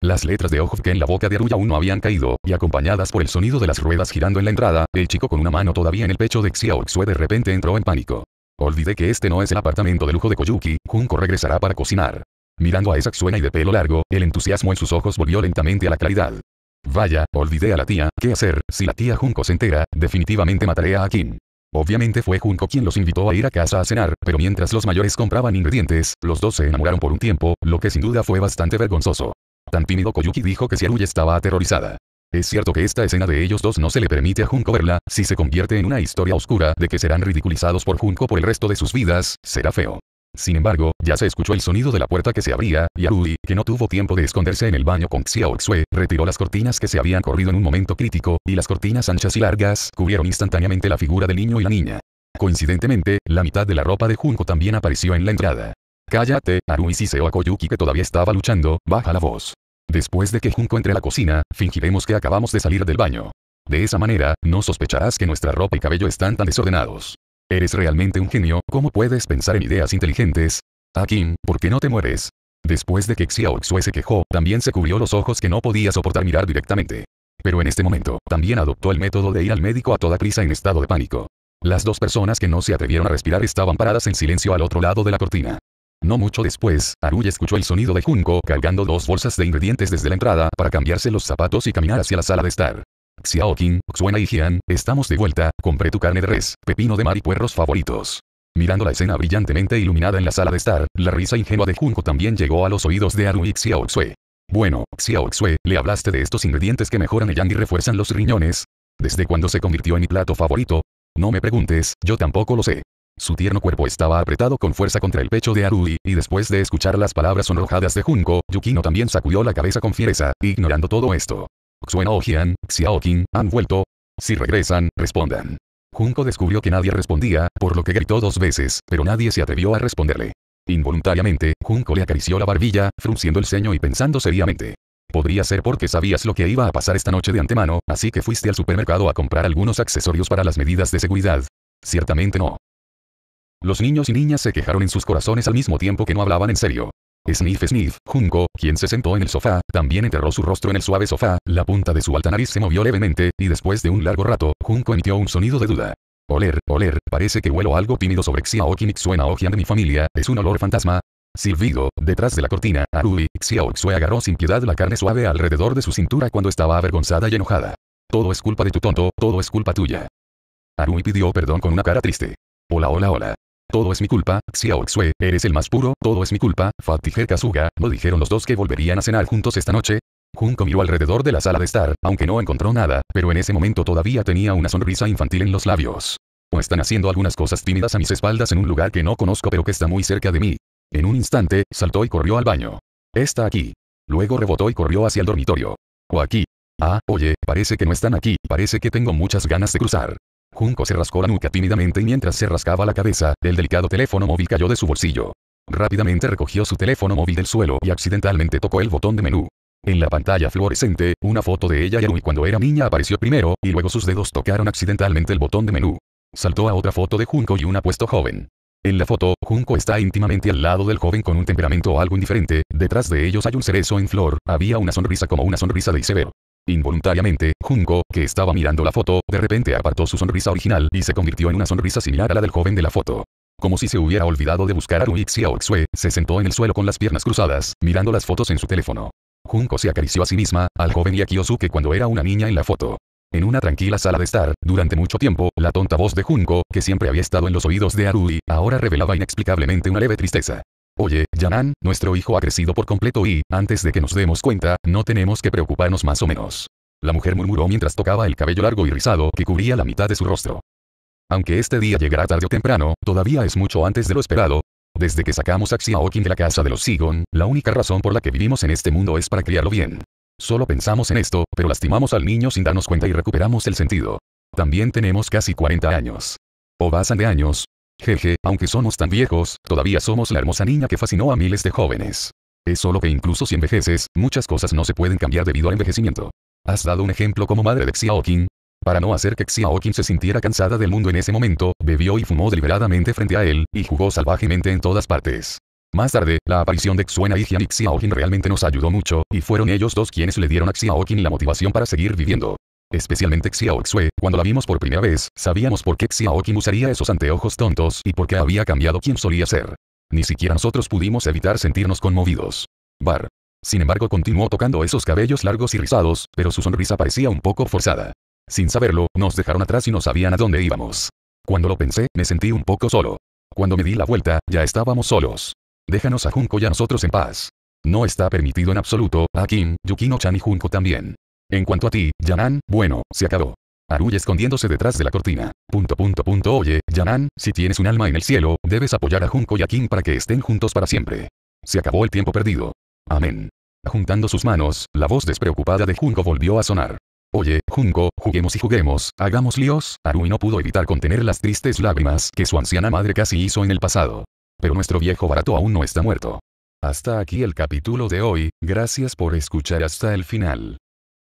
Las letras de que en la boca de Arui aún no habían caído, y acompañadas por el sonido de las ruedas girando en la entrada, el chico con una mano todavía en el pecho de Xiao Xue de repente entró en pánico. Olvidé que este no es el apartamento de lujo de Koyuki, Junko regresará para cocinar. Mirando a esa suena y de pelo largo, el entusiasmo en sus ojos volvió lentamente a la claridad. Vaya, olvidé a la tía, ¿qué hacer? Si la tía Junko se entera, definitivamente mataré a Akin. Obviamente fue Junko quien los invitó a ir a casa a cenar, pero mientras los mayores compraban ingredientes, los dos se enamoraron por un tiempo, lo que sin duda fue bastante vergonzoso. Tan tímido Koyuki dijo que Siaruya estaba aterrorizada. Es cierto que esta escena de ellos dos no se le permite a Junko verla, si se convierte en una historia oscura de que serán ridiculizados por Junko por el resto de sus vidas, será feo. Sin embargo, ya se escuchó el sonido de la puerta que se abría, y Arui, que no tuvo tiempo de esconderse en el baño con Xiao Xue, retiró las cortinas que se habían corrido en un momento crítico, y las cortinas anchas y largas cubrieron instantáneamente la figura del niño y la niña. Coincidentemente, la mitad de la ropa de Junko también apareció en la entrada. Cállate, Arui o a Koyuki que todavía estaba luchando, baja la voz. Después de que Junko entre a la cocina, fingiremos que acabamos de salir del baño. De esa manera, no sospecharás que nuestra ropa y cabello están tan desordenados. Eres realmente un genio, ¿cómo puedes pensar en ideas inteligentes? A ¿por qué no te mueres? Después de que Xiaoxue se quejó, también se cubrió los ojos que no podía soportar mirar directamente. Pero en este momento, también adoptó el método de ir al médico a toda prisa en estado de pánico. Las dos personas que no se atrevieron a respirar estaban paradas en silencio al otro lado de la cortina. No mucho después, Aruy escuchó el sonido de Junko cargando dos bolsas de ingredientes desde la entrada para cambiarse los zapatos y caminar hacia la sala de estar. «Xiaoqing, Xuena y Jian, estamos de vuelta, compré tu carne de res, pepino de mar y puerros favoritos. Mirando la escena brillantemente iluminada en la sala de estar, la risa ingenua de Junko también llegó a los oídos de Aru y Xue. Bueno, Xue, ¿le hablaste de estos ingredientes que mejoran el yang y refuerzan los riñones? ¿Desde cuándo se convirtió en mi plato favorito? No me preguntes, yo tampoco lo sé. Su tierno cuerpo estaba apretado con fuerza contra el pecho de Arui, y después de escuchar las palabras sonrojadas de Junko, Yukino también sacudió la cabeza con fiereza, ignorando todo esto. Xuan o Xiao han vuelto. Si regresan, respondan. Junko descubrió que nadie respondía, por lo que gritó dos veces, pero nadie se atrevió a responderle. Involuntariamente, Junko le acarició la barbilla, frunciendo el ceño y pensando seriamente. Podría ser porque sabías lo que iba a pasar esta noche de antemano, así que fuiste al supermercado a comprar algunos accesorios para las medidas de seguridad. Ciertamente no. Los niños y niñas se quejaron en sus corazones al mismo tiempo que no hablaban en serio. Sniff Sniff, Junko, quien se sentó en el sofá, también enterró su rostro en el suave sofá, la punta de su alta nariz se movió levemente, y después de un largo rato, Junko emitió un sonido de duda. Oler, oler, parece que huelo algo tímido sobre Xiao suena ojian de mi familia, es un olor fantasma. Silbido, detrás de la cortina, Arui, Xiao agarró sin piedad la carne suave alrededor de su cintura cuando estaba avergonzada y enojada. Todo es culpa de tu tonto, todo es culpa tuya. Arui pidió perdón con una cara triste. Hola hola hola todo es mi culpa, Xiaoxue, eres el más puro, todo es mi culpa, Fatiger Kazuga, ¿no dijeron los dos que volverían a cenar juntos esta noche? Junko miró alrededor de la sala de estar, aunque no encontró nada, pero en ese momento todavía tenía una sonrisa infantil en los labios. O están haciendo algunas cosas tímidas a mis espaldas en un lugar que no conozco pero que está muy cerca de mí. En un instante, saltó y corrió al baño. Está aquí. Luego rebotó y corrió hacia el dormitorio. O aquí. Ah, oye, parece que no están aquí, parece que tengo muchas ganas de cruzar. Junko se rascó la nuca tímidamente y mientras se rascaba la cabeza, el delicado teléfono móvil cayó de su bolsillo. Rápidamente recogió su teléfono móvil del suelo y accidentalmente tocó el botón de menú. En la pantalla fluorescente, una foto de ella y Arui cuando era niña apareció primero, y luego sus dedos tocaron accidentalmente el botón de menú. Saltó a otra foto de Junko y un apuesto joven. En la foto, Junko está íntimamente al lado del joven con un temperamento algo indiferente, detrás de ellos hay un cerezo en flor, había una sonrisa como una sonrisa de iceberg. Involuntariamente, Junko, que estaba mirando la foto, de repente apartó su sonrisa original y se convirtió en una sonrisa similar a la del joven de la foto. Como si se hubiera olvidado de buscar a Rui Oxue, se sentó en el suelo con las piernas cruzadas, mirando las fotos en su teléfono. Junko se acarició a sí misma, al joven y a Kyosuke cuando era una niña en la foto. En una tranquila sala de estar, durante mucho tiempo, la tonta voz de Junko, que siempre había estado en los oídos de Arui, ahora revelaba inexplicablemente una leve tristeza. Oye, Yanan, nuestro hijo ha crecido por completo y, antes de que nos demos cuenta, no tenemos que preocuparnos más o menos. La mujer murmuró mientras tocaba el cabello largo y rizado que cubría la mitad de su rostro. Aunque este día llegará tarde o temprano, todavía es mucho antes de lo esperado. Desde que sacamos a Xiaokin de la casa de los Sigon, la única razón por la que vivimos en este mundo es para criarlo bien. Solo pensamos en esto, pero lastimamos al niño sin darnos cuenta y recuperamos el sentido. También tenemos casi 40 años. O basan de años, Jeje, aunque somos tan viejos, todavía somos la hermosa niña que fascinó a miles de jóvenes. Es solo que incluso si envejeces, muchas cosas no se pueden cambiar debido al envejecimiento. ¿Has dado un ejemplo como madre de Xiaoqin? Para no hacer que Xiaoqin se sintiera cansada del mundo en ese momento, bebió y fumó deliberadamente frente a él, y jugó salvajemente en todas partes. Más tarde, la aparición de Xuena y y Xiaoqin realmente nos ayudó mucho, y fueron ellos dos quienes le dieron a Xiaoqin la motivación para seguir viviendo. Especialmente Xiao Xue, cuando la vimos por primera vez, sabíamos por qué Xiao Kim usaría esos anteojos tontos y por qué había cambiado quien solía ser. Ni siquiera nosotros pudimos evitar sentirnos conmovidos. Bar. Sin embargo continuó tocando esos cabellos largos y rizados, pero su sonrisa parecía un poco forzada. Sin saberlo, nos dejaron atrás y no sabían a dónde íbamos. Cuando lo pensé, me sentí un poco solo. Cuando me di la vuelta, ya estábamos solos. Déjanos a Junko y a nosotros en paz. No está permitido en absoluto, a Kim, Yukino-chan y Junko también. En cuanto a ti, Yanan, bueno, se acabó. Arui escondiéndose detrás de la cortina. Punto punto punto Oye, Yanan, si tienes un alma en el cielo, debes apoyar a Junko y a Kim para que estén juntos para siempre. Se acabó el tiempo perdido. Amén. Juntando sus manos, la voz despreocupada de Junko volvió a sonar. Oye, Junko, juguemos y juguemos, hagamos líos. Arui no pudo evitar contener las tristes lágrimas que su anciana madre casi hizo en el pasado. Pero nuestro viejo barato aún no está muerto. Hasta aquí el capítulo de hoy, gracias por escuchar hasta el final.